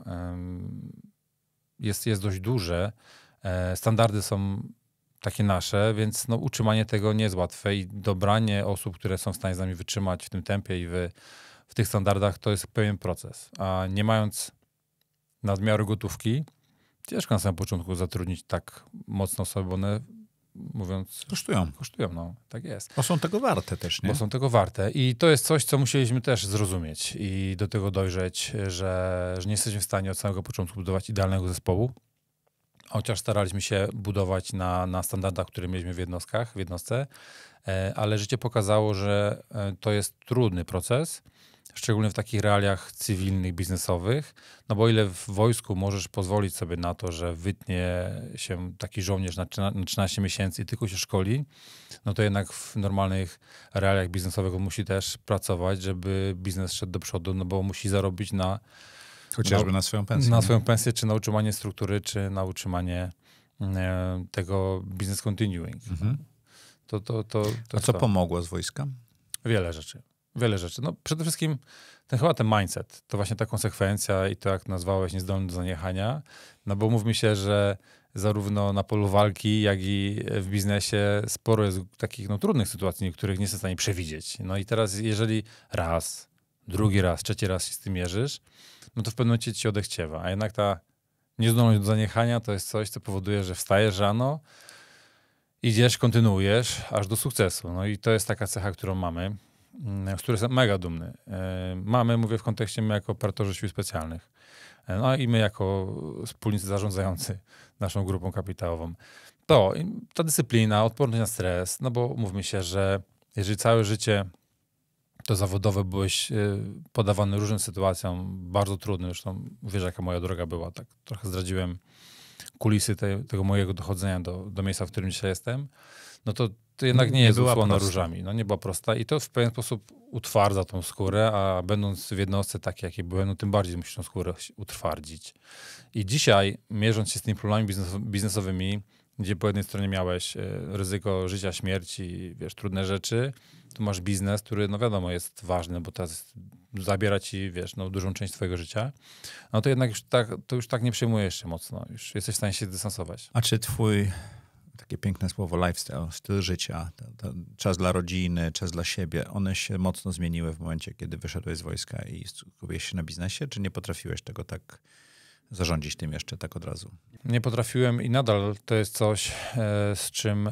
jest, jest dość duże. E, standardy są takie nasze, więc no, utrzymanie tego nie jest łatwe i dobranie osób, które są w stanie z nami wytrzymać w tym tempie i w, w tych standardach, to jest pewien proces. A nie mając nadmiaru gotówki, ciężko na samym początku zatrudnić tak mocno osoby, bo one mówiąc. Kosztują. Kosztują, no tak jest. Bo są tego warte też, nie? Bo są tego warte. I to jest coś, co musieliśmy też zrozumieć i do tego dojrzeć, że, że nie jesteśmy w stanie od samego początku budować idealnego zespołu. Chociaż staraliśmy się budować na, na standardach, które mieliśmy w jednostkach, w jednostce, e, ale życie pokazało, że e, to jest trudny proces szczególnie w takich realiach cywilnych, biznesowych. No bo ile w wojsku możesz pozwolić sobie na to, że wytnie się taki żołnierz na 13 miesięcy i tylko się szkoli, no to jednak w normalnych realiach biznesowych on musi też pracować, żeby biznes szedł do przodu, no bo musi zarobić na. Chociażby na, na swoją pensję. Na swoją pensję, czy na utrzymanie struktury, czy na utrzymanie e, tego business continuing. Mhm. To, to, to, to, A co to. pomogło z wojska? Wiele rzeczy wiele rzeczy. No, przede wszystkim ten, chyba ten mindset, to właśnie ta konsekwencja i to, jak nazwałeś, niezdolny do zaniechania. No bo mówmy się, że zarówno na polu walki, jak i w biznesie sporo jest takich no, trudnych sytuacji, których nie jesteś w stanie przewidzieć. No i teraz, jeżeli raz, drugi raz, trzeci raz się z tym mierzysz, no to w pewnym momencie ci odechciewa. A jednak ta niezdolność do zaniechania to jest coś, co powoduje, że wstajesz rano, idziesz, kontynuujesz aż do sukcesu. No i to jest taka cecha, którą mamy. Mm, z których jestem mega dumny. E, mamy, mówię w kontekście my jako operatorzy sił specjalnych, e, no i my jako wspólnicy zarządzający naszą grupą kapitałową. To, ta dyscyplina, odporność na stres, no bo mówmy się, że jeżeli całe życie to zawodowe byłeś e, podawany różnym sytuacjom, bardzo trudnym, zresztą wiesz jaka moja droga była, tak trochę zdradziłem kulisy te, tego mojego dochodzenia do, do miejsca, w którym dzisiaj jestem, no to, to jednak nie, nie jest usłona różami. No nie była prosta i to w pewien sposób utwardza tą skórę, a będąc w jednostce takiej, jakiej byłem, no tym bardziej musisz tą skórę utwardzić. I dzisiaj, mierząc się z tymi problemami biznesowymi, gdzie po jednej stronie miałeś e, ryzyko życia, śmierci, wiesz, trudne rzeczy, tu masz biznes, który, no wiadomo, jest ważny, bo teraz zabiera ci, wiesz, no, dużą część twojego życia, no to jednak już tak, to już tak nie przejmujesz się mocno, już jesteś w stanie się dystansować. A czy twój takie piękne słowo lifestyle, styl życia, to, to czas dla rodziny, czas dla siebie, one się mocno zmieniły w momencie, kiedy wyszedłeś z wojska i skupiłeś się na biznesie? Czy nie potrafiłeś tego tak zarządzić tym jeszcze tak od razu? Nie potrafiłem i nadal to jest coś, e, z czym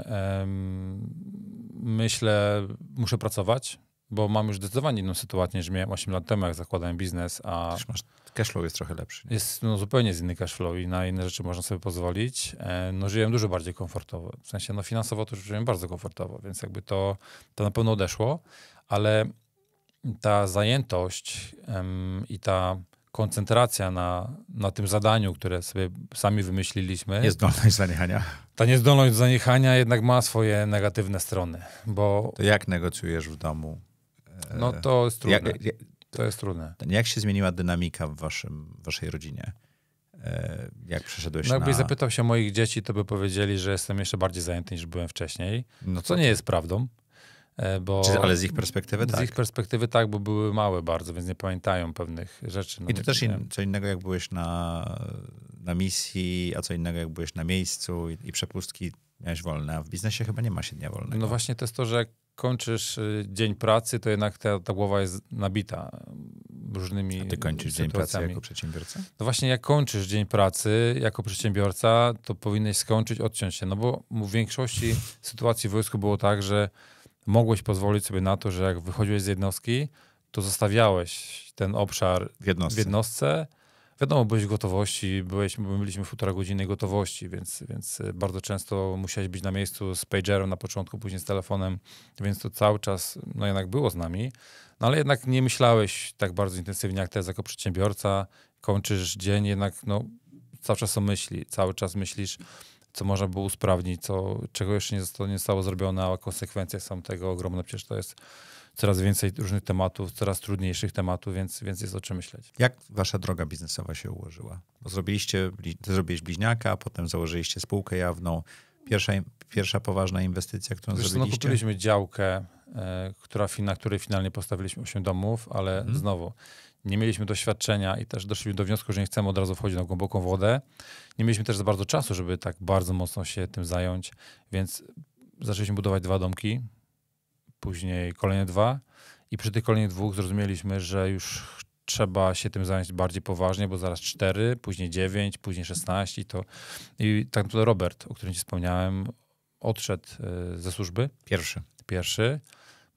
myślę, muszę pracować, bo mam już zdecydowanie inną sytuację niż miałem 8 lat temu, jak zakładałem biznes, a... masz cashflow jest trochę lepszy. Nie? Jest no, zupełnie z inny cashflow i na inne rzeczy można sobie pozwolić. E, no żyłem dużo bardziej komfortowo. W sensie no finansowo to żyłem bardzo komfortowo, więc jakby to, to na pewno odeszło, ale ta zajętość i ta koncentracja na, na tym zadaniu, które sobie sami wymyśliliśmy. Niezdolność zaniechania. Ta niezdolność zaniechania jednak ma swoje negatywne strony, bo... To jak negocjujesz w domu? E, no to jest trudne. To jest trudne. Jak się zmieniła dynamika w waszym, waszej rodzinie? E, jak przeszedłeś no, jakbyś na... zapytał się moich dzieci, to by powiedzieli, że jestem jeszcze bardziej zajęty niż byłem wcześniej, no co to... Tak. nie jest prawdą. E, bo Czy, ale z ich perspektywy z tak. Z ich perspektywy tak, bo były małe bardzo, więc nie pamiętają pewnych rzeczy. No, I to też in, co innego, jak byłeś na, na misji, a co innego, jak byłeś na miejscu i, i przepustki miałeś wolne, a w biznesie chyba nie ma się dnia wolnego. No właśnie to jest to, że kończysz y, dzień pracy, to jednak ta, ta głowa jest nabita mm, różnymi A ty kończysz dzień pracy jako przedsiębiorca? No właśnie, jak kończysz dzień pracy jako przedsiębiorca, to powinieneś skończyć, odciąć się. No bo w większości sytuacji w wojsku było tak, że mogłeś pozwolić sobie na to, że jak wychodziłeś z jednostki, to zostawiałeś ten obszar w jednostce, w jednostce Wiadomo, byłeś w gotowości, byłeś, byliśmy w półtora godziny gotowości, więc, więc e, bardzo często musiałeś być na miejscu z pagerem na początku, później z telefonem, więc to cały czas no jednak było z nami, no ale jednak nie myślałeś tak bardzo intensywnie jak teraz jako przedsiębiorca, kończysz dzień, jednak no, cały czas o myśli, cały czas myślisz, co można było usprawnić, co, czego jeszcze nie zostało, nie zostało zrobione, a konsekwencje są tego ogromne, przecież to jest coraz więcej różnych tematów, coraz trudniejszych tematów, więc, więc jest o czym myśleć. Jak wasza droga biznesowa się ułożyła? Bo zrobiliście, ty zrobiłeś bliźniaka, potem założyliście spółkę jawną. Pierwsza, pierwsza poważna inwestycja, którą Wiesz, no, zrobiliście? No, kupiliśmy działkę, e, która, na której finalnie postawiliśmy 8 domów, ale hmm. znowu nie mieliśmy doświadczenia i też doszliśmy do wniosku, że nie chcemy od razu wchodzić na głęboką wodę. Nie mieliśmy też za bardzo czasu, żeby tak bardzo mocno się tym zająć, więc zaczęliśmy budować dwa domki później kolejne dwa. I przy tych kolejnych dwóch zrozumieliśmy, że już trzeba się tym zająć bardziej poważnie, bo zaraz cztery, później dziewięć, później szesnaście. to... i tak naprawdę Robert, o którym ci wspomniałem, odszedł e, ze służby. Pierwszy. Pierwszy,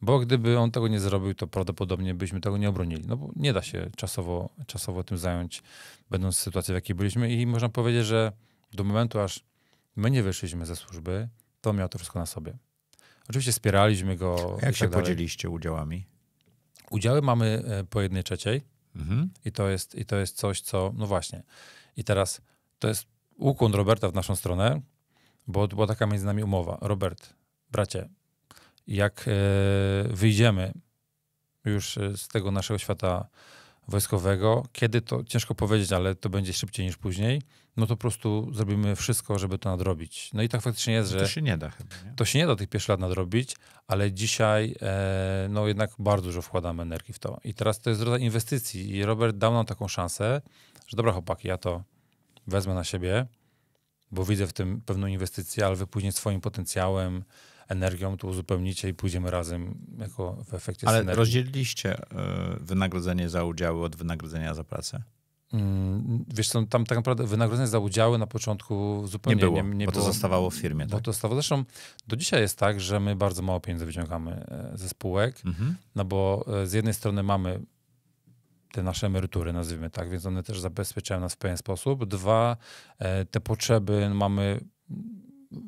bo gdyby on tego nie zrobił, to prawdopodobnie byśmy tego nie obronili. No bo nie da się czasowo, czasowo tym zająć, będąc w sytuacji, w jakiej byliśmy i można powiedzieć, że do momentu, aż my nie wyszliśmy ze służby, to miał to wszystko na sobie. Oczywiście wspieraliśmy go. A jak tak się podzieliście udziałami? Udziały mamy e, po jednej trzeciej mhm. i, to jest, i to jest coś, co, no właśnie. I teraz to jest ukłon Roberta w naszą stronę, bo była taka między nami umowa. Robert, bracie, jak e, wyjdziemy już e, z tego naszego świata wojskowego. Kiedy to ciężko powiedzieć, ale to będzie szybciej niż później. No to po prostu zrobimy wszystko, żeby to nadrobić. No i tak faktycznie jest, no że. To się nie da chyba. Nie? To się nie da tych pierwszych lat nadrobić, ale dzisiaj e, no jednak bardzo dużo wkładamy energii w to. I teraz to jest rodzaj inwestycji. I Robert dał nam taką szansę, że dobra, chłopaki, ja to wezmę na siebie, bo widzę w tym pewną inwestycję, ale wy później swoim potencjałem, energią, to uzupełnicie i pójdziemy razem jako w efekcie Ale synergii. rozdzieliliście e, wynagrodzenie za udziały od wynagrodzenia za pracę? Mm, wiesz co, no tam tak naprawdę wynagrodzenie za udziały na początku zupełnie nie było, nie, nie bo było, to zostawało w firmie. Bo tak? to zostawało. Zresztą do dzisiaj jest tak, że my bardzo mało pieniędzy wyciągamy e, ze spółek, mhm. no bo e, z jednej strony mamy te nasze emerytury, nazwijmy tak, więc one też zabezpieczają nas w pewien sposób. Dwa, te potrzeby no mamy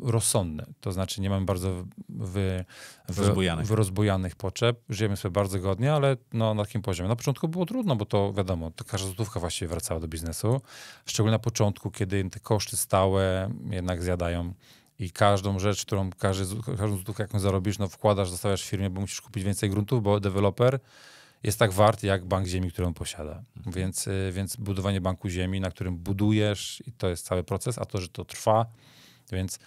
rozsądne. To znaczy nie mamy bardzo wy, w rozbujanych. wyrozbujanych potrzeb, żyjemy sobie bardzo godnie, ale no, na takim poziomie. Na początku było trudno, bo to wiadomo, to każda złotówka właściwie wracała do biznesu. Szczególnie na początku, kiedy te koszty stałe jednak zjadają i każdą rzecz, którą każdy, każdą złotówkę, jaką zarobisz, no wkładasz, zostawiasz w firmie, bo musisz kupić więcej gruntów, bo deweloper jest tak wart jak bank ziemi, którą posiada. Mhm. Więc, y, więc budowanie banku ziemi, na którym budujesz, i to jest cały proces, a to, że to trwa, więc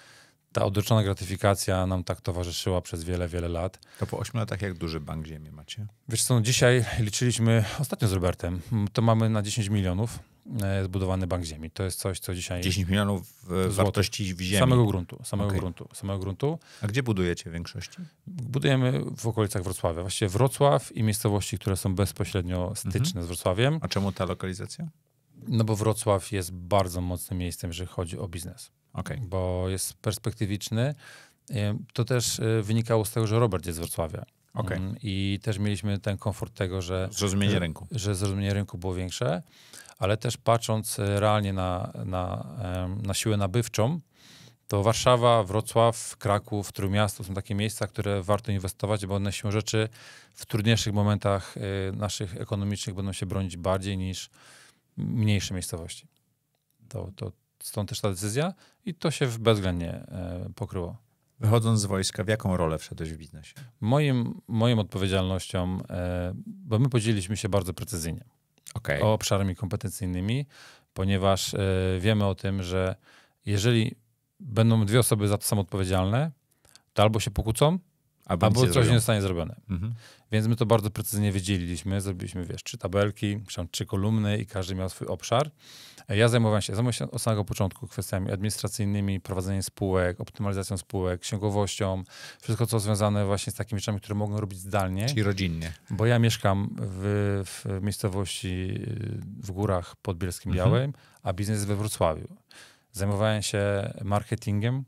ta odroczona gratyfikacja nam tak towarzyszyła przez wiele, wiele lat. To po 8 latach jak duży bank ziemi macie? Wiesz co, no dzisiaj liczyliśmy, ostatnio z Robertem, to mamy na 10 milionów e, zbudowany bank ziemi. To jest coś, co dzisiaj... 10 milionów e, wartości w ziemi? Samego gruntu, samego okay. gruntu, samego gruntu. A gdzie budujecie w większości? Budujemy w okolicach Wrocławia. Właściwie Wrocław i miejscowości, które są bezpośrednio styczne mhm. z Wrocławiem. A czemu ta lokalizacja? No bo Wrocław jest bardzo mocnym miejscem, jeżeli chodzi o biznes. Okay. Bo jest perspektywiczny. To też e, wynikało z tego, że Robert jest z Wrocławia. Okay. Mm, I też mieliśmy ten komfort tego, że zrozumienie rynku. Że zrozumienie rynku było większe, ale też patrząc e, realnie na, na, na siłę nabywczą, to Warszawa, Wrocław, Kraków, Trójmiasto są takie miejsca, które warto inwestować, bo one się rzeczy w trudniejszych momentach e, naszych ekonomicznych będą się bronić bardziej niż mniejsze miejscowości. To, to stąd też ta decyzja i to się bezwzględnie e, pokryło. Wychodząc z wojska, w jaką rolę wszedłeś w biznesie? Moim, moim odpowiedzialnością, e, bo my podzieliliśmy się bardzo precyzyjnie okay. o obszarami kompetencyjnymi, ponieważ e, wiemy o tym, że jeżeli będą dwie osoby za to samo odpowiedzialne, to albo się pokłócą, Albo, albo coś zrobią. nie zostanie zrobione. Mhm. Więc my to bardzo precyzyjnie wiedzieliśmy. Zrobiliśmy, wiesz, trzy tabelki, trzy kolumny i każdy miał swój obszar. Ja zajmowałem się, zajmowałem się od samego początku kwestiami administracyjnymi, prowadzeniem spółek, optymalizacją spółek, księgowością, wszystko co związane właśnie z takimi rzeczami, które mogą robić zdalnie. Czyli rodzinnie. Bo ja mieszkam w, w miejscowości w górach pod Bielskiem mhm. Białym, mhm. a biznes we Wrocławiu. Zajmowałem się marketingiem,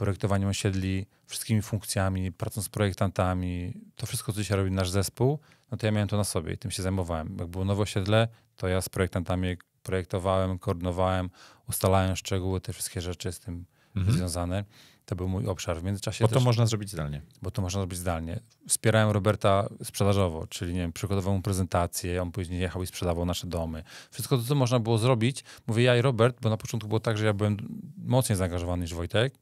projektowaniem osiedli, wszystkimi funkcjami, pracą z projektantami, to wszystko, co dzisiaj robi nasz zespół, no to ja miałem to na sobie i tym się zajmowałem. Jak było nowe osiedle, to ja z projektantami projektowałem, koordynowałem, ustalałem szczegóły, te wszystkie rzeczy z tym mhm. związane. To był mój obszar. W międzyczasie. Bo to też, można zrobić zdalnie. Bo to można zrobić zdalnie. Wspierałem Roberta sprzedażowo, czyli nie wiem, przygotował mu prezentację, on później jechał i sprzedawał nasze domy. Wszystko to, co można było zrobić, mówię ja i Robert, bo na początku było tak, że ja byłem mocniej zaangażowany niż Wojtek,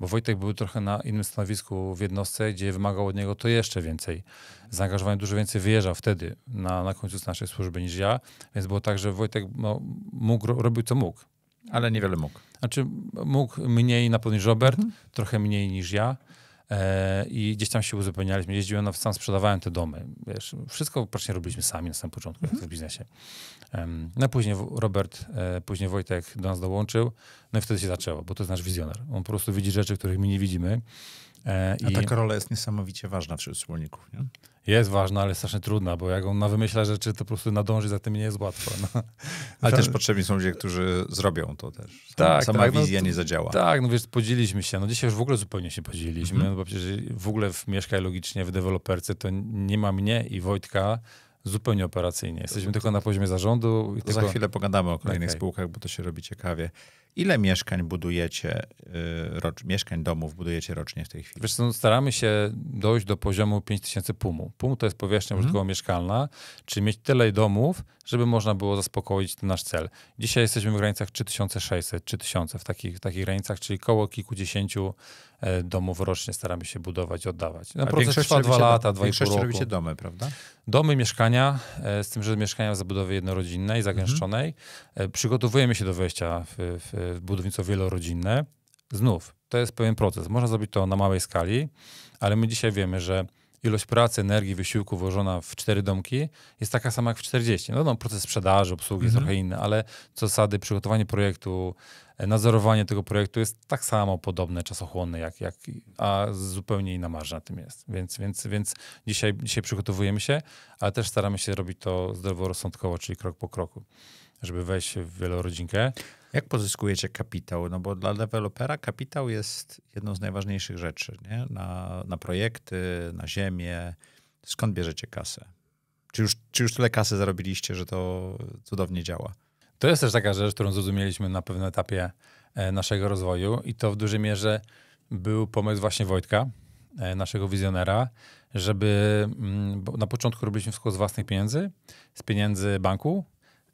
bo Wojtek był trochę na innym stanowisku w jednostce, gdzie wymagał od niego to jeszcze więcej. zaangażowania, dużo więcej wyjeżdżał wtedy na, na końcu naszej służby niż ja, więc było tak, że Wojtek no, mógł, robił co mógł ale niewiele mógł. Znaczy mógł mniej na pewno Robert, mhm. trochę mniej niż ja e, i gdzieś tam się uzupełnialiśmy. Jeździłem, no, sam sprzedawałem te domy. Wiesz, wszystko praktycznie robiliśmy sami na samym początku mm -hmm. w mhm. biznesie. No później Robert, e, później Wojtek do nas dołączył, no i wtedy się zaczęło, bo to jest nasz wizjoner. On po prostu widzi rzeczy, których my nie widzimy. E, A I... taka rola jest niesamowicie ważna wśród wspólników, nie? Jest ważna, ale strasznie trudna, bo jak on na wymyśla rzeczy, to po prostu nadąży za tym nie jest łatwo. No. Ale też potrzebni są ludzie, którzy zrobią to też. Sama, tak, sama tak, no wizja no, nie zadziała. Tak, no wiesz, podzieliliśmy się. No dzisiaj już w ogóle zupełnie się podzieliliśmy, mm -hmm. bo przecież w ogóle w Mieszkaj Logicznie, w deweloperce to nie ma mnie i Wojtka, zupełnie operacyjnie. Jesteśmy to, to, tylko na poziomie zarządu. Tylko... Za chwilę pogadamy o kolejnych okay. spółkach, bo to się robi ciekawie. Ile mieszkań budujecie, y, rocz, mieszkań, domów budujecie rocznie w tej chwili? Wiesz, no staramy się dojść do poziomu 5000 PUM-u. PUM to jest powierzchnia mhm. użytkowo-mieszkalna, czyli mieć tyle domów, żeby można było zaspokoić nasz cel. Dzisiaj jesteśmy w granicach 3600, 3000, w takich, w takich granicach, czyli koło kilkudziesięciu e, domów rocznie staramy się budować, oddawać. No, proces trwa dwa lata, dwa i pół roku. robicie domy, prawda? Domy, mieszkania, e, z tym, że mieszkania w zabudowie jednorodzinnej, zagęszczonej. Mhm. E, przygotowujemy się do wejścia w, w budownictwo wielorodzinne. Znów, to jest pewien proces. Można zrobić to na małej skali, ale my dzisiaj wiemy, że ilość pracy, energii, wysiłku włożona w cztery domki jest taka sama jak w 40. No, no proces sprzedaży, obsługi mhm. jest trochę inny, ale co zasady przygotowanie projektu, e, nadzorowanie tego projektu jest tak samo podobne, czasochłonne, jak, jak, a zupełnie inna marża na tym jest. Więc, więc, więc dzisiaj, dzisiaj przygotowujemy się, ale też staramy się robić to zdroworozsądkowo, czyli krok po kroku, żeby wejść w wielorodzinkę. Jak pozyskujecie kapitał? No bo dla dewelopera kapitał jest jedną z najważniejszych rzeczy nie? Na, na projekty, na ziemię. Skąd bierzecie kasę? Czy już, czy już tyle kasy zarobiliście, że to cudownie działa? To jest też taka rzecz, którą zrozumieliśmy na pewnym etapie e, naszego rozwoju i to w dużej mierze był pomysł właśnie Wojtka, e, naszego wizjonera, żeby mm, na początku robiliśmy wszystko z własnych pieniędzy, z pieniędzy banku,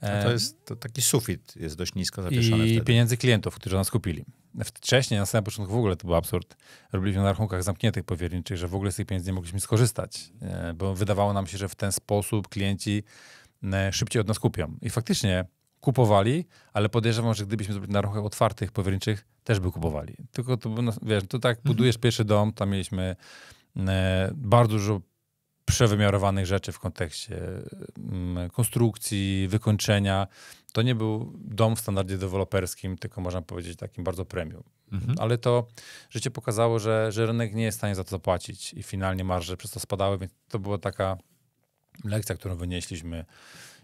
to jest to taki sufit, jest dość nisko zawieszony. I wtedy. pieniędzy klientów, którzy nas kupili. Wcześniej, na samym początku w ogóle to był absurd. Robiliśmy na rachunkach zamkniętych powierniczych, że w ogóle z tych pieniędzy nie mogliśmy skorzystać, e, bo wydawało nam się, że w ten sposób klienci e, szybciej od nas kupią. I faktycznie kupowali, ale podejrzewam, że gdybyśmy zrobili na rachunkach otwartych, powierniczych, też by kupowali. Tylko to, no, wiesz, to tak mhm. budujesz pierwszy dom, tam mieliśmy e, bardzo dużo przewymiarowanych rzeczy w kontekście mm, konstrukcji, wykończenia. To nie był dom w standardzie deweloperskim, tylko można powiedzieć takim bardzo premium. Mhm. Ale to życie pokazało, że, że rynek nie jest w stanie za to zapłacić i finalnie marże przez to spadały, więc to była taka lekcja, którą wynieśliśmy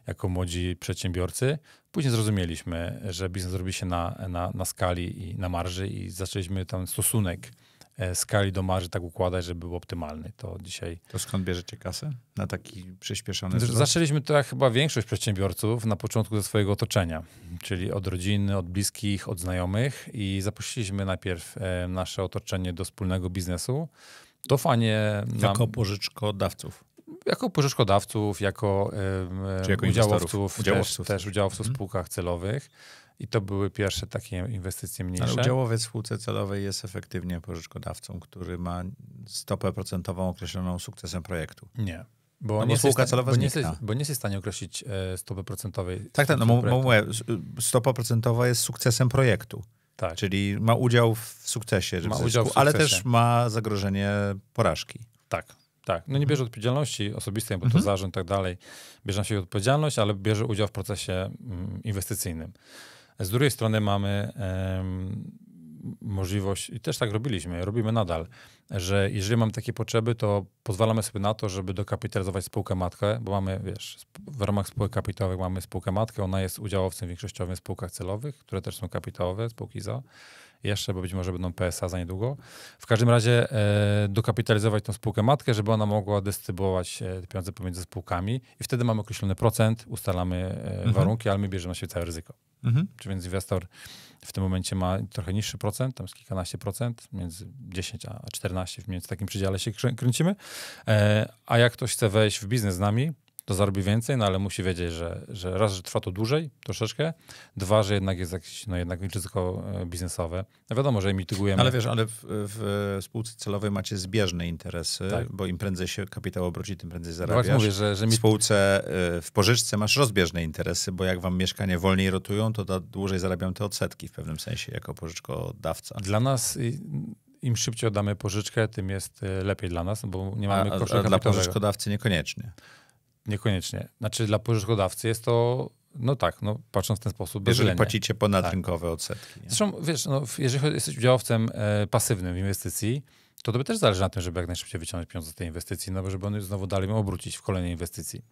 jako młodzi przedsiębiorcy. Później zrozumieliśmy, że biznes robi się na, na, na skali i na marży i zaczęliśmy ten stosunek E, skali do marży tak układać, żeby był optymalny. To dzisiaj. To skąd bierzecie kasę na taki przyspieszony wzrost? Zaczęliśmy to jak chyba większość przedsiębiorców na początku ze swojego otoczenia, czyli od rodziny, od bliskich, od znajomych i zapuściliśmy najpierw e, nasze otoczenie do wspólnego biznesu. To fajnie. Nam... Jako pożyczkodawców jako pożyczkodawców, jako, e, jako udziałowców, udziałowców, Też, też tak. udziałowców w mhm. spółkach celowych. I to były pierwsze takie inwestycje mniejsze. Ale udziałowiec w spółce celowej jest efektywnie pożyczkodawcą, który ma stopę procentową określoną sukcesem projektu. Nie. Bo, no nie, jest, bo, nie bo nie jesteś w stanie określić e, stopy procentowej. Tak, tak. No, mówię, stopa procentowa jest sukcesem projektu. Tak. Czyli ma udział w sukcesie, ma zysku, udział w sukcesie. ale też ma zagrożenie porażki. Tak, tak. No nie bierze odpowiedzialności osobistej, bo to mhm. zarząd i tak dalej. Bierze na siebie odpowiedzialność, ale bierze udział w procesie mm, inwestycyjnym. Z drugiej strony mamy możliwość, i też tak robiliśmy, robimy nadal, że jeżeli mamy takie potrzeby, to pozwalamy sobie na to, żeby dokapitalizować spółkę matkę, bo mamy, wiesz, w ramach spółek kapitałowych mamy spółkę matkę, ona jest udziałowcem większościowym w spółkach celowych, które też są kapitałowe, spółki za jeszcze, bo być może będą PSA za niedługo. W każdym razie e, dokapitalizować tą spółkę matkę, żeby ona mogła dystrybuować e, pieniądze pomiędzy spółkami i wtedy mamy określony procent, ustalamy e, mhm. warunki, ale my bierzemy na siebie całe ryzyko. Mhm. Czy więc inwestor w tym momencie ma trochę niższy procent, tam jest kilkanaście procent, między 10 a 14, w takim przedziale się kręcimy. E, a jak ktoś chce wejść w biznes z nami, to zarobi więcej, no ale musi wiedzieć, że, że raz, że trwa to dłużej troszeczkę, dwa, że jednak jest jakieś no jednak ryzyko e, biznesowe. No wiadomo, że mitygujemy. No ale wiesz, ale w, w spółce celowej macie zbieżne interesy, tak. bo im prędzej się kapitał obróci, tym prędzej no zarabiasz. No mówię, że, że W spółce, e, w pożyczce masz rozbieżne interesy, bo jak wam mieszkanie wolniej rotują, to da, dłużej zarabiam te odsetki w pewnym sensie jako pożyczkodawca. Dla nas im szybciej oddamy pożyczkę, tym jest e, lepiej dla nas, bo nie mamy a, kosztu a, a dla pożyczkodawcy niekoniecznie. Niekoniecznie. Znaczy dla pożyczkodawcy jest to, no tak, no patrząc w ten sposób. Jeżeli płacicie ponadrynkowe tak. odsetki. Nie? Zresztą wiesz, no, jeżeli jesteś udziałowcem e, pasywnym w inwestycji, to by też zależy na tym, żeby jak najszybciej wyciągnąć pieniądze z tej inwestycji, no bo żeby on znowu dalej miał obrócić w kolejnej inwestycji.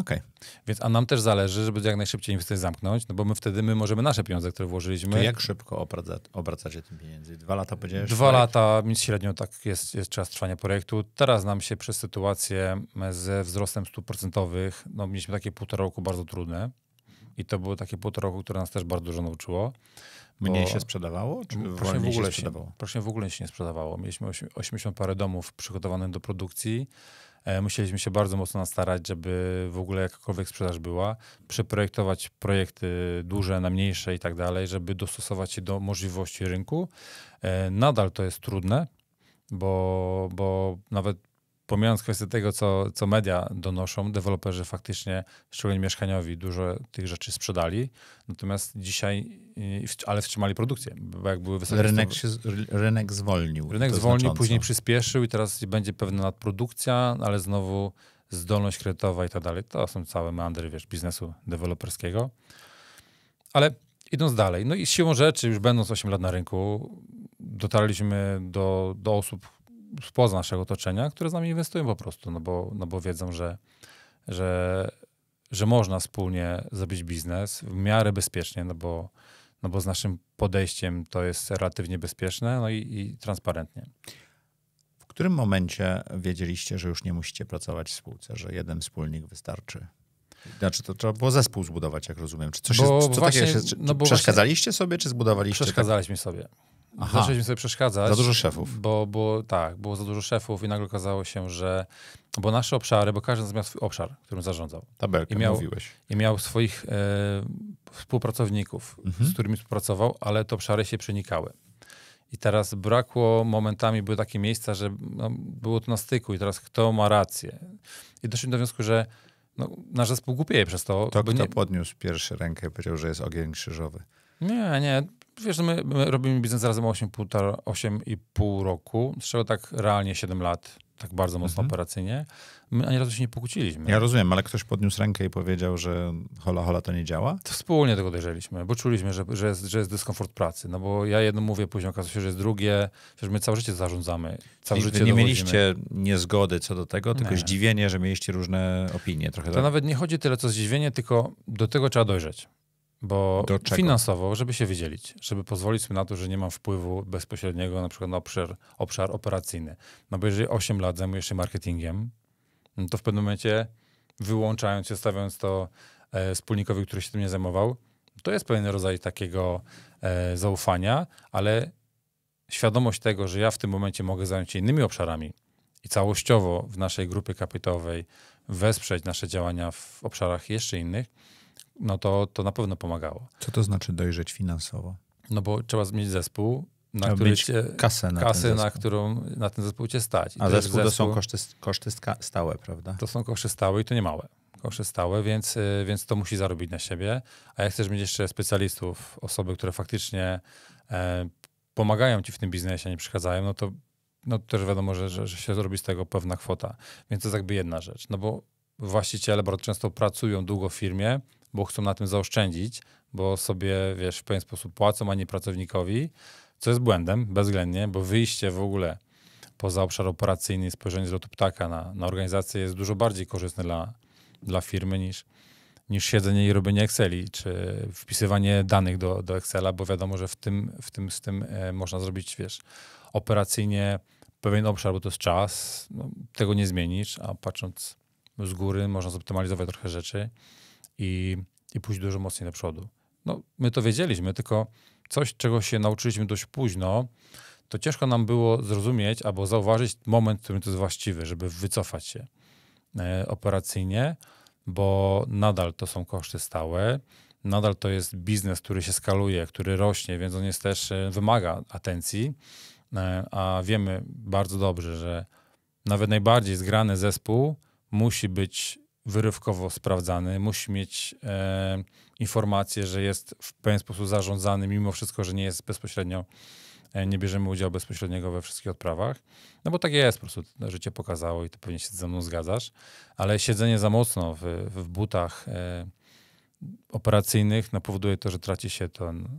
Okej. Okay. Więc a nam też zależy, żeby jak najszybciej inwestycje zamknąć, no bo my wtedy my możemy nasze pieniądze, które włożyliśmy. To jak szybko obraca, obracacie tym pieniędzy? Dwa lata powiedziałeś? Dwa lata, lata, średnio tak jest, jest czas trwania projektu. Teraz nam się przez sytuację e, ze wzrostem stóp procentowych, no mieliśmy takie półtora roku bardzo trudne i to było takie półtora roku, które nas też bardzo dużo nauczyło. Mniej się sprzedawało? Czy proszę, w ogóle się, się, proszę, w ogóle się nie sprzedawało. Mieliśmy 80 parę domów przygotowanych do produkcji E, musieliśmy się bardzo mocno nastarać, żeby w ogóle jakakolwiek sprzedaż była, przeprojektować projekty duże na mniejsze i tak dalej, żeby dostosować się do możliwości rynku. E, nadal to jest trudne, bo, bo nawet pomijając kwestię tego, co, co media donoszą, deweloperzy faktycznie, szczególnie mieszkaniowi, dużo tych rzeczy sprzedali. Natomiast dzisiaj ale wstrzymali produkcję, bo jak były wysokie... Rynek, się, rynek zwolnił. Rynek zwolnił, znacząco. później przyspieszył i teraz będzie pewna nadprodukcja, ale znowu zdolność kredytowa i tak dalej. To są całe meandry, wiesz, biznesu deweloperskiego. Ale idąc dalej, no i siłą rzeczy, już będąc 8 lat na rynku, dotarliśmy do, do osób spoza naszego otoczenia, które z nami inwestują po prostu, no bo, no bo wiedzą, że, że, że można wspólnie zrobić biznes w miarę bezpiecznie, no bo no bo z naszym podejściem to jest relatywnie bezpieczne no i, i transparentnie. W którym momencie wiedzieliście, że już nie musicie pracować w spółce, że jeden wspólnik wystarczy? Znaczy, to trzeba było zespół zbudować, jak rozumiem. Czy coś bo jest, co właśnie, takiego się, czy, no przeszkadzaliście sobie, czy zbudowaliście? Tak? Przeszkadzaliśmy tak? sobie. Aha. Zaczęliśmy sobie przeszkadzać. Za dużo szefów. Bo, bo tak, było za dużo szefów i nagle okazało się, że bo nasze obszary, bo każdy z nas miał swój obszar, którym zarządzał. Tabelkę I miał, mówiłeś. I miał swoich e, współpracowników, mhm. z którymi współpracował, ale te obszary się przenikały. I teraz brakło momentami, były takie miejsca, że no, było to na styku i teraz kto ma rację. I doszliśmy do wniosku, że no, nasz zespół głupieje przez to. To kto nie... podniósł pierwszy rękę i powiedział, że jest ogień krzyżowy. Nie, nie wiesz, my, my robimy biznes razem 8,5 roku, z czego tak realnie 7 lat, tak bardzo mocno mhm. operacyjnie. My ani razu się nie pokłóciliśmy. Ja rozumiem, ale ktoś podniósł rękę i powiedział, że hola, hola to nie działa? To wspólnie tego dojrzeliśmy, bo czuliśmy, że, że, jest, że jest dyskomfort pracy. No bo ja jedno mówię, później okazuje się, że jest drugie. Przecież my całe życie zarządzamy. Całe I życie nie mieliście niezgody co do tego, tylko nie. zdziwienie, że mieliście różne opinie. Trochę to tak. nawet nie chodzi tyle co zdziwienie, tylko do tego trzeba dojrzeć. Bo finansowo, żeby się wydzielić, żeby pozwolić sobie na to, że nie mam wpływu bezpośredniego na przykład na obszar, obszar operacyjny. No bo jeżeli 8 lat zajmujesz się marketingiem, no to w pewnym momencie wyłączając się, stawiając to e, wspólnikowi, który się tym nie zajmował, to jest pewien rodzaj takiego e, zaufania, ale świadomość tego, że ja w tym momencie mogę zająć się innymi obszarami i całościowo w naszej grupie kapitałowej wesprzeć nasze działania w obszarach jeszcze innych, no to, to na pewno pomagało. Co to znaczy dojrzeć finansowo? No bo trzeba zmienić zespół, na który cię, kasę, na, kasy, na którą na ten zespół cię stać. I A zespół, to są koszty, koszty stałe, prawda? To są koszty stałe i to nie małe koszty stałe, więc, y, więc to musi zarobić na siebie. A jak chcesz mieć jeszcze specjalistów, osoby, które faktycznie e, pomagają ci w tym biznesie, a nie przeszkadzają, no to, no też wiadomo, że, że, że się zrobi z tego pewna kwota. Więc to jest jakby jedna rzecz. No bo właściciele bardzo często pracują długo w firmie, bo chcą na tym zaoszczędzić, bo sobie, wiesz, w pewien sposób płacą, a nie pracownikowi, co jest błędem bezwzględnie, bo wyjście w ogóle poza obszar operacyjny i spojrzenie z lotu ptaka na, na organizację jest dużo bardziej korzystne dla, dla firmy niż, niż siedzenie i robienie Exceli, czy wpisywanie danych do, do Excela, bo wiadomo, że w tym, w tym, z tym e, można zrobić, wiesz, operacyjnie pewien obszar, bo to jest czas, no, tego nie zmienisz, a patrząc z góry można zoptymalizować trochę rzeczy i, i pójść dużo mocniej do przodu. No, my to wiedzieliśmy, tylko coś, czego się nauczyliśmy dość późno, to ciężko nam było zrozumieć albo zauważyć moment, w którym to jest właściwy, żeby wycofać się e, operacyjnie, bo nadal to są koszty stałe, nadal to jest biznes, który się skaluje, który rośnie, więc on jest też, e, wymaga atencji, e, a wiemy bardzo dobrze, że nawet najbardziej zgrany zespół musi być wyrywkowo sprawdzany, musi mieć e, informację, że jest w pewien sposób zarządzany, mimo wszystko, że nie jest bezpośrednio, e, nie bierzemy udziału bezpośredniego we wszystkich odprawach. No bo tak jest, po prostu życie pokazało i to pewnie się ze mną zgadzasz, ale siedzenie za mocno w, w butach e, operacyjnych no, powoduje to, że traci się ten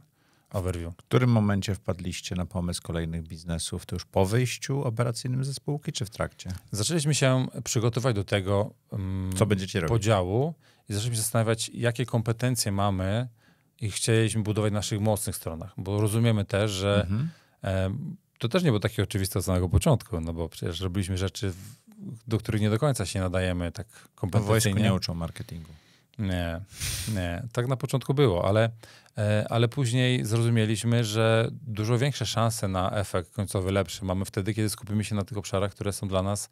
overview. W którym momencie wpadliście na pomysł kolejnych biznesów? To już po wyjściu operacyjnym ze spółki, czy w trakcie? Zaczęliśmy się przygotować do tego um, Co będziecie podziału robić? i zaczęliśmy zastanawiać, jakie kompetencje mamy i chcieliśmy budować na naszych mocnych stronach, bo rozumiemy też, że mhm. um, to też nie było takie oczywiste od samego początku, no bo przecież robiliśmy rzeczy, do których nie do końca się nadajemy tak kompetencyjnie. No wojsko nie uczą marketingu. Nie, nie. Tak na początku było, ale, e, ale później zrozumieliśmy, że dużo większe szanse na efekt końcowy lepszy mamy wtedy, kiedy skupimy się na tych obszarach, które są dla nas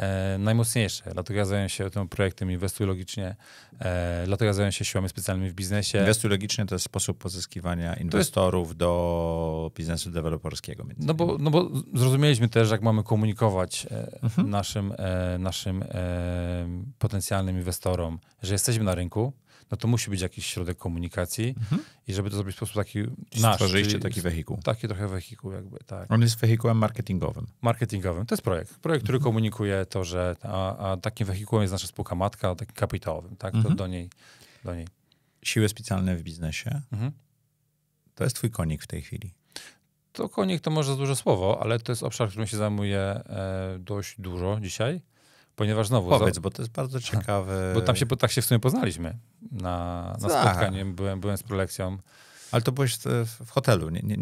E, najmocniejsze. Dlatego ja zajmuję się tym projektem Inwestuj Logicznie, e, dlatego ja zajmuję się siłami specjalnymi w biznesie. Inwestuj Logicznie to jest sposób pozyskiwania inwestorów jest... do biznesu deweloperskiego. No bo, no bo zrozumieliśmy też, jak mamy komunikować e, mhm. naszym, e, naszym e, potencjalnym inwestorom, że jesteśmy na rynku, no to musi być jakiś środek komunikacji mhm. i żeby to zrobić w sposób taki nasz. Stworzyliście taki wehikuł. Taki trochę wehikuł jakby, tak. On jest wehikułem marketingowym. Marketingowym, to jest projekt. Projekt, który mhm. komunikuje to, że a, a, takim wehikułem jest nasza spółka matka, takim kapitałowym, tak, mhm. to do niej, do niej. Siły specjalne w biznesie, mhm. to jest twój konik w tej chwili. To konik to może za duże słowo, ale to jest obszar, którym się zajmuję e, dość dużo dzisiaj Ponieważ znowu... Powiedz, za... bo to jest bardzo ciekawe. Bo tam się, tak się w sumie poznaliśmy na, na tak. spotkaniu, byłem, byłem z prolekcją. Ale to byłeś w hotelu, nie, nie,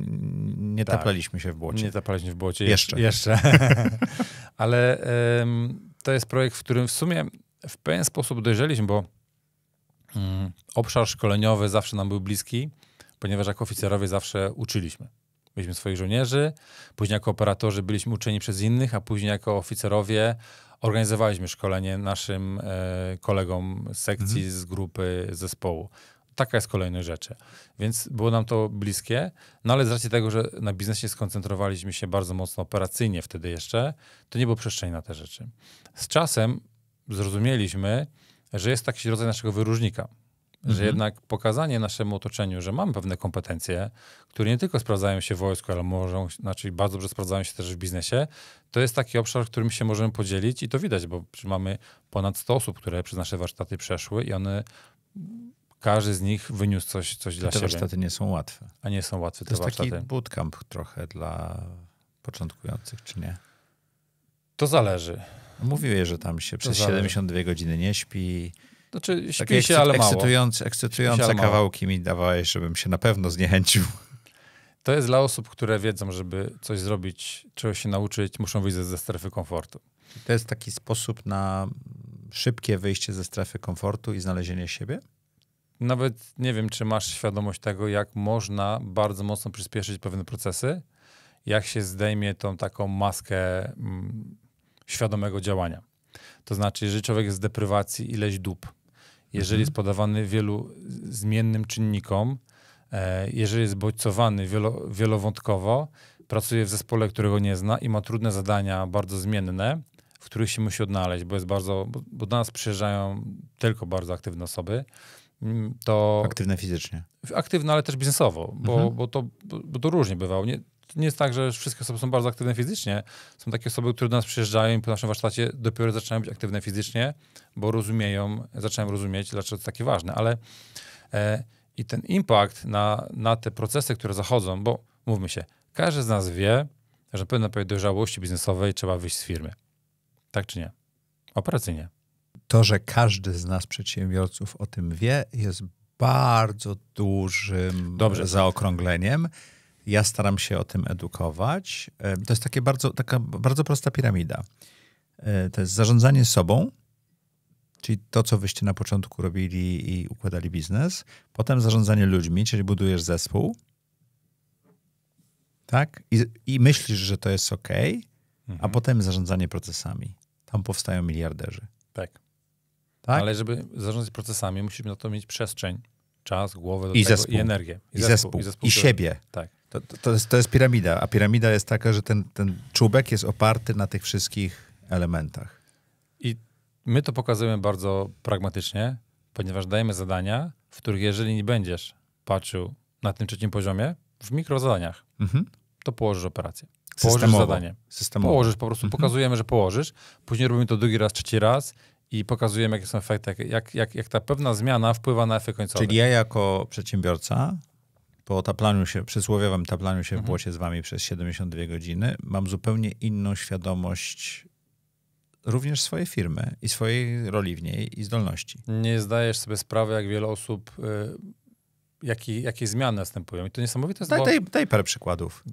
nie tak. taplaliśmy się w błocie. Nie taplaliśmy w błocie. Jeszcze. Jeszcze. Ale um, to jest projekt, w którym w sumie w pewien sposób dojrzeliśmy, bo um, obszar szkoleniowy zawsze nam był bliski, ponieważ jako oficerowie zawsze uczyliśmy. Byliśmy swoich żołnierzy, później jako operatorzy byliśmy uczeni przez innych, a później jako oficerowie organizowaliśmy szkolenie naszym e, kolegom z sekcji, mhm. z grupy, zespołu. Taka jest kolejność rzeczy. Więc było nam to bliskie, no ale z racji tego, że na biznesie skoncentrowaliśmy się bardzo mocno operacyjnie wtedy jeszcze, to nie było przestrzeni na te rzeczy. Z czasem zrozumieliśmy, że jest taki rodzaj naszego wyróżnika. Mhm. Że jednak pokazanie naszemu otoczeniu, że mamy pewne kompetencje, które nie tylko sprawdzają się w wojsku, ale może, znaczy bardzo dobrze sprawdzają się też w biznesie, to jest taki obszar, którym się możemy podzielić i to widać, bo mamy ponad 100 osób, które przez nasze warsztaty przeszły i one każdy z nich wyniósł coś, coś dla te siebie. Te warsztaty nie są łatwe. A nie są łatwe to te warsztaty. To jest taki bootcamp trochę dla początkujących, czy nie? To zależy. Mówiłeś, że tam się to przez zależy. 72 godziny nie śpi. Znaczy, śpi Takie się, ale mało. Ekscytujące, ekscytujące ale kawałki mało. mi dawałeś, żebym się na pewno zniechęcił. To jest dla osób, które wiedzą, żeby coś zrobić, czegoś się nauczyć, muszą wyjść ze strefy komfortu. To jest taki sposób na szybkie wyjście ze strefy komfortu i znalezienie siebie? Nawet nie wiem, czy masz świadomość tego, jak można bardzo mocno przyspieszyć pewne procesy, jak się zdejmie tą taką maskę mm, świadomego działania. To znaczy, jeżeli człowiek jest z deprywacji ileś dup, jeżeli mhm. jest podawany wielu zmiennym czynnikom, e, jeżeli jest bodźcowany wielo, wielowątkowo, pracuje w zespole, którego nie zna i ma trudne zadania, bardzo zmienne, w których się musi odnaleźć, bo jest bardzo, bo, bo do nas przyjeżdżają tylko bardzo aktywne osoby, mm, to... Aktywne fizycznie. Aktywne, ale też biznesowo, bo, mhm. bo, to, bo, bo to różnie bywało. Nie, to nie jest tak, że wszystkie osoby są bardzo aktywne fizycznie. Są takie osoby, które do nas przyjeżdżają i po naszym warsztacie dopiero zaczynają być aktywne fizycznie, bo rozumieją, zaczynają rozumieć, dlaczego to takie ważne. Ale e, i ten impact na, na te procesy, które zachodzą, bo mówmy się, każdy z nas wie, że pewna dojrzałości biznesowej trzeba wyjść z firmy. Tak czy nie? Operacyjnie. To, że każdy z nas przedsiębiorców o tym wie, jest bardzo dużym Dobrze. zaokrągleniem. Ja staram się o tym edukować. E, to jest takie bardzo, taka bardzo prosta piramida. E, to jest zarządzanie sobą, czyli to, co wyście na początku robili i układali biznes. Potem zarządzanie ludźmi, czyli budujesz zespół. Tak? I, i myślisz, że to jest OK, mhm. a potem zarządzanie procesami. Tam powstają miliarderzy. Tak. tak? Ale żeby zarządzać procesami, musimy na to mieć przestrzeń, czas, głowę i, tego, zespół. i energię. I, I zespół, zespół, i, zespół, i siebie. Tak. To, to, jest, to jest piramida, a piramida jest taka, że ten, ten czubek jest oparty na tych wszystkich elementach. I my to pokazujemy bardzo pragmatycznie, ponieważ dajemy zadania, w których jeżeli nie będziesz patrzył na tym trzecim poziomie, w mikrozadaniach, mhm. to położysz operację. Położysz Systemowo. zadanie. Systemowo. Położysz po prostu, mhm. pokazujemy, że położysz. Później robimy to drugi raz, trzeci raz i pokazujemy, jakie są efekty, jak, jak, jak ta pewna zmiana wpływa na efekt końcowy. Czyli ja jako przedsiębiorca po taplaniu się, przysłowiowym taplaniu się mhm. w błocie z wami przez 72 godziny, mam zupełnie inną świadomość również swojej firmy i swojej roli w niej i zdolności. Nie zdajesz sobie sprawy, jak wiele osób, y, jaki, jakie zmiany następują. I to niesamowite jest. Daj, bo... daj, daj parę przykładów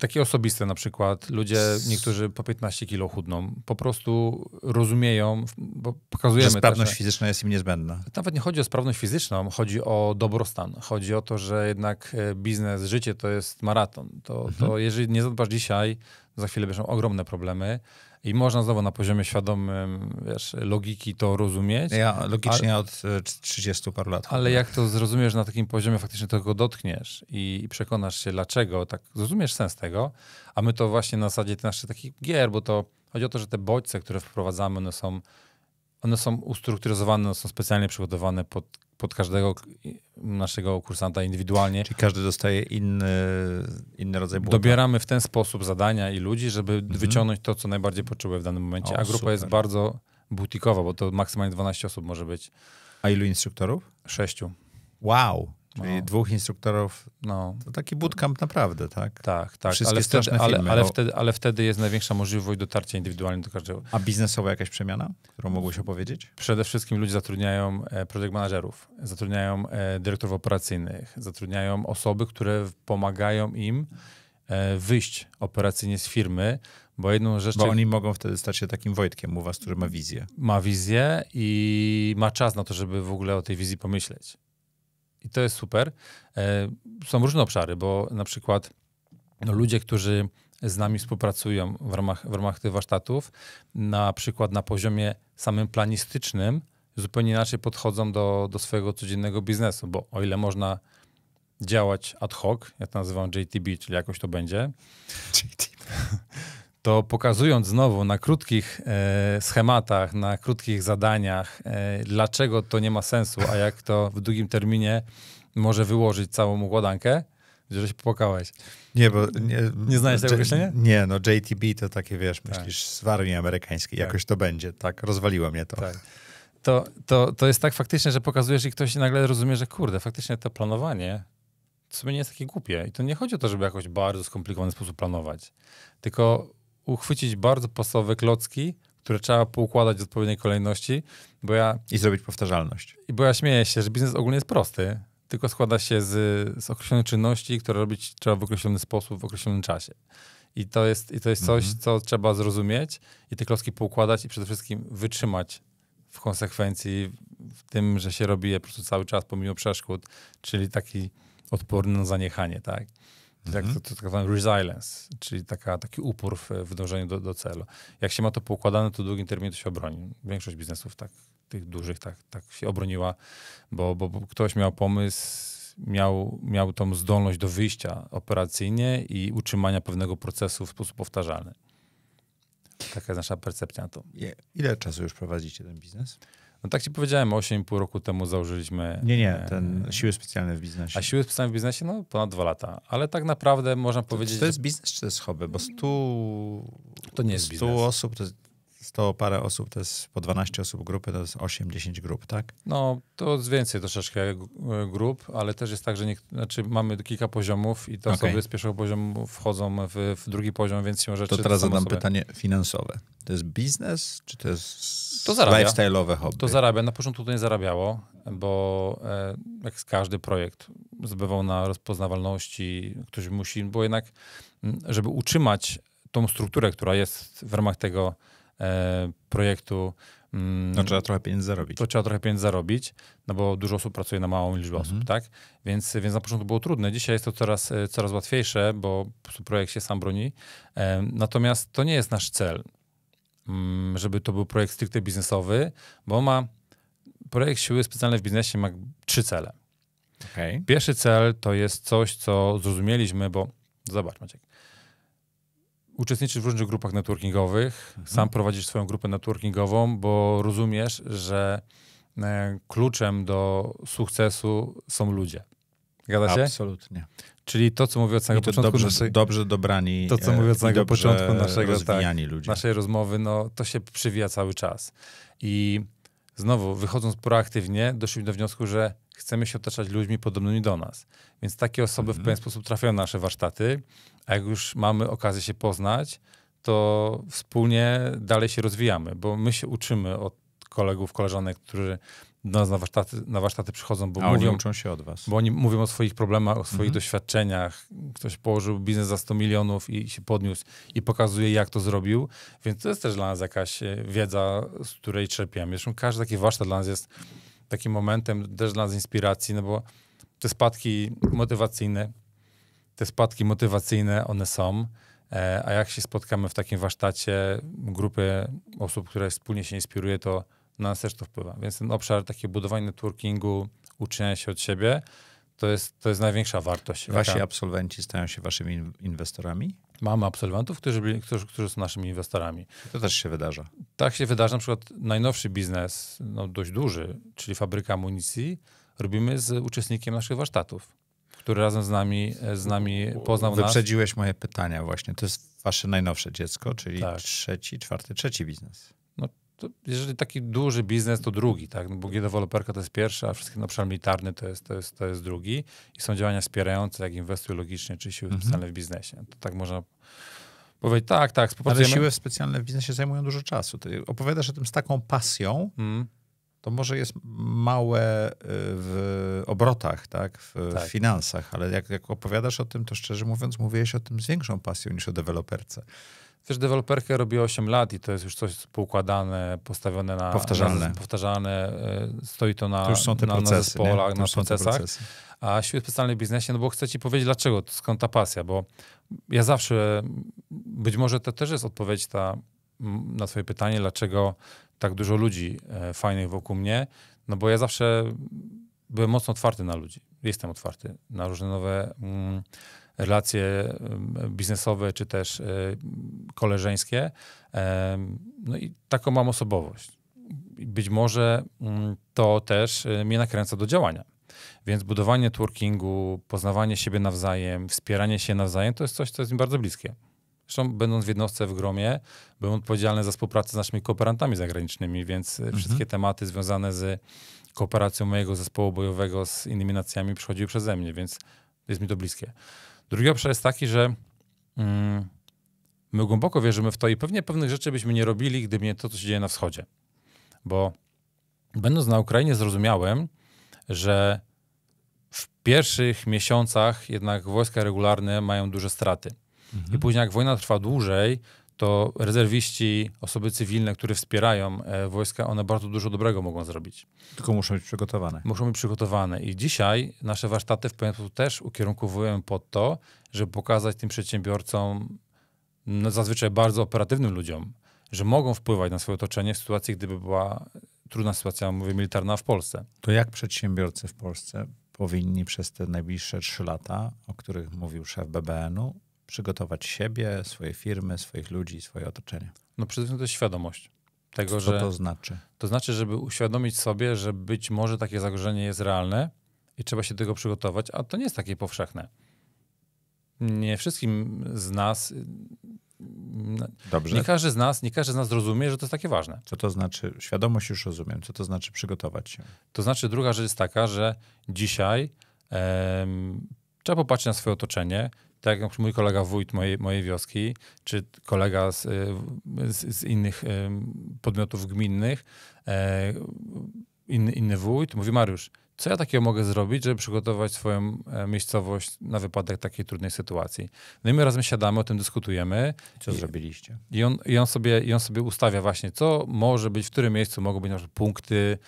takie osobiste na przykład. Ludzie, niektórzy po 15 kilo chudną, po prostu rozumieją, bo pokazujemy... Że sprawność też, fizyczna jest im niezbędna. Nawet nie chodzi o sprawność fizyczną, chodzi o dobrostan. Chodzi o to, że jednak e, biznes, życie to jest maraton. To, mhm. to jeżeli nie zadbasz dzisiaj, za chwilę będą ogromne problemy. I można znowu na poziomie świadomym, wiesz, logiki to rozumieć. Ja logicznie ale, od 30 e, paru lat. Ale jak to zrozumiesz na takim poziomie, faktycznie tego dotkniesz i, i przekonasz się dlaczego, tak zrozumiesz sens tego, a my to właśnie na zasadzie naszych takich gier, bo to chodzi o to, że te bodźce, które wprowadzamy, one są, one są ustrukturyzowane, one są specjalnie przygotowane pod pod każdego naszego kursanta indywidualnie. Czyli każdy dostaje inny, inny rodzaj błota. Dobieramy w ten sposób zadania i ludzi, żeby mhm. wyciągnąć to, co najbardziej potrzebuje w danym momencie. O, A grupa super. jest bardzo butikowa, bo to maksymalnie 12 osób może być. A ilu instruktorów? Sześciu. Wow. Czyli no. dwóch instruktorów, no to taki bootcamp naprawdę, tak? Tak, tak. Wszystkie ale, wtedy, filmy, ale, bo... wtedy, ale wtedy jest największa możliwość dotarcia indywidualnie do każdego. A biznesowa jakaś przemiana, którą mogłeś opowiedzieć? Przede wszystkim ludzie zatrudniają e, project managerów, zatrudniają e, dyrektorów operacyjnych, zatrudniają osoby, które pomagają im e, wyjść operacyjnie z firmy, bo jedną rzecz. Bo oni mogą wtedy stać się takim Wojtkiem u was, który ma wizję. Ma wizję i ma czas na to, żeby w ogóle o tej wizji pomyśleć. I to jest super. E, są różne obszary, bo na przykład no, ludzie, którzy z nami współpracują w ramach, w ramach tych warsztatów, na przykład na poziomie samym planistycznym, zupełnie inaczej podchodzą do, do swojego codziennego biznesu, bo o ile można działać ad hoc, ja to nazywam JTB, czyli jakoś to będzie. JTB. to pokazując znowu na krótkich e, schematach, na krótkich zadaniach, e, dlaczego to nie ma sensu, a jak to w długim terminie może wyłożyć całą układankę, że się popłakałeś. Nie, bo... Nie, nie znałeś tego określenia? Nie, no JTB to takie, wiesz, tak. myślisz, z armii amerykańskiej, tak. jakoś to będzie, tak? Rozwaliło mnie to. Tak. To, to. to jest tak faktycznie, że pokazujesz i ktoś nagle rozumie, że kurde, faktycznie to planowanie w sumie nie jest takie głupie. I to nie chodzi o to, żeby jakoś bardzo skomplikowany sposób planować, tylko uchwycić bardzo pasowe klocki, które trzeba poukładać w odpowiedniej kolejności, bo ja... I zrobić powtarzalność. I bo ja śmieję się, że biznes ogólnie jest prosty, tylko składa się z, z określonych czynności, które robić trzeba w określony sposób, w określonym czasie. I to jest, i to jest coś, mhm. co trzeba zrozumieć i te klocki poukładać i przede wszystkim wytrzymać w konsekwencji w tym, że się robi je po prostu cały czas pomimo przeszkód, czyli taki odporny na zaniechanie, tak? jak mhm. to, to tak zwany resilience, czyli taka, taki upór w, w dążeniu do, do, celu. Jak się ma to poukładane, to w długim terminie to się obroni. Większość biznesów tak, tych dużych tak, tak się obroniła, bo, bo, bo ktoś miał pomysł, miał, miał tą zdolność do wyjścia operacyjnie i utrzymania pewnego procesu w sposób powtarzalny. Taka jest nasza percepcja na to. Ile czasu już prowadzicie ten biznes? No tak ci powiedziałem, 8,5 roku temu założyliśmy... Nie, nie, e, ten siły specjalne w biznesie. A siły specjalne w biznesie? No ponad dwa lata. Ale tak naprawdę można powiedzieć... Czy to jest biznes, czy to jest hobby? Bo 100... To nie jest 100 biznes. osób to jest 100 parę osób, to jest po 12 osób grupy, to jest 8-10 grup, tak? No, to jest więcej troszeczkę e, grup, ale też jest tak, że nie, znaczy mamy kilka poziomów i te okay. osoby z pierwszego poziomu wchodzą w, w drugi poziom, więc się rzeczy... To teraz zadam pytanie finansowe. To jest biznes, czy to jest to lifestyle'owe hobby? To zarabia. Na początku to nie zarabiało, bo e, jak każdy projekt zbywał na rozpoznawalności, ktoś musi, bo jednak żeby utrzymać tą strukturę, która jest w ramach tego E, projektu. Mm, no trzeba trochę pieniędzy zarobić. To trzeba trochę pieniędzy zarobić, no bo dużo osób pracuje na małą liczbę mhm. osób, tak? Więc, więc na początku było trudne. Dzisiaj jest to coraz, e, coraz łatwiejsze, bo projekt się sam broni. E, natomiast to nie jest nasz cel, mm, żeby to był projekt stricte biznesowy, bo ma projekt siły specjalnej w biznesie ma trzy cele. Okay. Pierwszy cel to jest coś, co zrozumieliśmy, bo zobacz Maciek, uczestniczysz w różnych grupach networkingowych, mhm. sam prowadzisz swoją grupę networkingową, bo rozumiesz, że e, kluczem do sukcesu są ludzie. Zgadza się? Absolutnie. Czyli to, co mówię od samego początku... Dobrze, naszej, dobrze dobrani To, co mówię od e, samego początku naszego, tak, naszej rozmowy, no, to się przywija cały czas. I znowu, wychodząc proaktywnie, doszliśmy do wniosku, że chcemy się otaczać ludźmi podobnymi do nas. Więc takie osoby w mhm. pewien sposób trafiają na nasze warsztaty, a jak już mamy okazję się poznać, to wspólnie dalej się rozwijamy, bo my się uczymy od kolegów, koleżanek, którzy do nas na warsztaty, na warsztaty przychodzą, bo a mówią, oni uczą się od was. Bo oni mówią o swoich problemach, o swoich mhm. doświadczeniach. Ktoś położył biznes za 100 milionów i się podniósł i pokazuje, jak to zrobił. Więc to jest też dla nas jakaś e, wiedza, z której czerpiamy. Zresztą każdy taki warsztat dla nas jest takim momentem też dla nas inspiracji, no bo te spadki motywacyjne, te spadki motywacyjne one są, e, a jak się spotkamy w takim warsztacie grupy osób, które wspólnie się inspiruje, to na nas też to wpływa. Więc ten obszar takie budowania networkingu, uczenia się od siebie, to jest, to jest największa wartość. Wasi jaka... absolwenci stają się waszymi inwestorami? Mamy absolwentów, którzy, którzy, którzy są naszymi inwestorami. To też się wydarza. Tak się wydarza. Na przykład najnowszy biznes, no dość duży, czyli fabryka amunicji, robimy z uczestnikiem naszych warsztatów, który razem z nami, z nami poznał Wyprzedziłeś moje pytania właśnie. To jest wasze najnowsze dziecko, czyli tak. trzeci, czwarty, trzeci biznes jeżeli taki duży biznes, to drugi, tak? No bo G-deweloperka to jest pierwszy, a wszystkie, no militarny to jest, to, jest, to jest drugi. I są działania wspierające, jak inwestuj logicznie, czy siły mhm. specjalne w biznesie. To tak można powiedzieć, tak, tak. Ale siły specjalne w biznesie zajmują dużo czasu. Ty opowiadasz o tym z taką pasją, mm. to może jest małe y, w obrotach, tak? W, tak? w, finansach, ale jak, jak opowiadasz o tym, to szczerze mówiąc, mówiłeś o tym z większą pasją niż o deweloperce. Też deweloperkę robi 8 lat i to jest już coś poukładane, postawione na... Powtarzalne. Na, powtarzalne, e, stoi to na, to już są te na, procesy, na na procesach. Procesy. A siły specjalnej w biznesie, no bo chcę ci powiedzieć dlaczego, skąd ta pasja, bo ja zawsze, być może to też jest odpowiedź ta na twoje pytanie, dlaczego tak dużo ludzi e, fajnych wokół mnie, no bo ja zawsze byłem mocno otwarty na ludzi. Jestem otwarty na różne nowe mm, relacje biznesowe czy też e, koleżeńskie. No i taką mam osobowość. Być może mm, to też e, mnie nakręca do działania. Więc budowanie networkingu, poznawanie siebie nawzajem, wspieranie się nawzajem to jest coś, co jest mi bardzo bliskie. Zresztą będąc w jednostce w gromie, byłem odpowiedzialny za współpracę z naszymi kooperantami zagranicznymi, więc e, mhm. wszystkie tematy związane z kooperacją mojego zespołu bojowego z innymi nacjami przychodziły przeze mnie, więc jest mi to bliskie. Drugi obszar jest taki, że mm, my głęboko wierzymy w to i pewnie pewnych rzeczy byśmy nie robili, gdyby nie to, co się dzieje na wschodzie. Bo będąc na Ukrainie, zrozumiałem, że w pierwszych miesiącach jednak wojska regularne mają duże straty. Mhm. I później, jak wojna trwa dłużej, to rezerwiści, osoby cywilne, które wspierają e, wojska, one bardzo dużo dobrego mogą zrobić. Tylko muszą być przygotowane. Muszą być przygotowane. I dzisiaj nasze warsztaty w pewien sposób też ukierunkowują pod to, żeby pokazać tym przedsiębiorcom, no zazwyczaj bardzo operatywnym ludziom, że mogą wpływać na swoje otoczenie w sytuacji, gdyby była trudna sytuacja, mówię, militarna w Polsce. To jak przedsiębiorcy w Polsce powinni przez te najbliższe trzy lata, o których mówił szef BBN-u, przygotować siebie, swoje firmy, swoich ludzi, swoje otoczenie? No przede wszystkim to jest świadomość. Tego, Co że, to znaczy? To znaczy, żeby uświadomić sobie, że być może takie zagrożenie jest realne i trzeba się do tego przygotować, a to nie jest takie powszechne. Nie wszystkim z nas no, Dobrze. Nie każdy z nas, nie każdy z nas rozumie, że to jest takie ważne. Co to znaczy? Świadomość już rozumiem. Co to znaczy przygotować się? To znaczy druga rzecz jest taka, że dzisiaj trzeba popatrzeć na swoje otoczenie, tak jak mój kolega wójt mojej, mojej wioski, czy kolega z, y, z, z innych y, podmiotów gminnych, e, inny, inny wójt, mówi Mariusz, co ja takiego mogę zrobić, żeby przygotować swoją e, miejscowość na wypadek takiej trudnej sytuacji. No i my razem siadamy, o tym dyskutujemy. Co I, zrobiliście? I on, i, on sobie, I on sobie ustawia właśnie, co może być, w którym miejscu mogą być nasze punkty,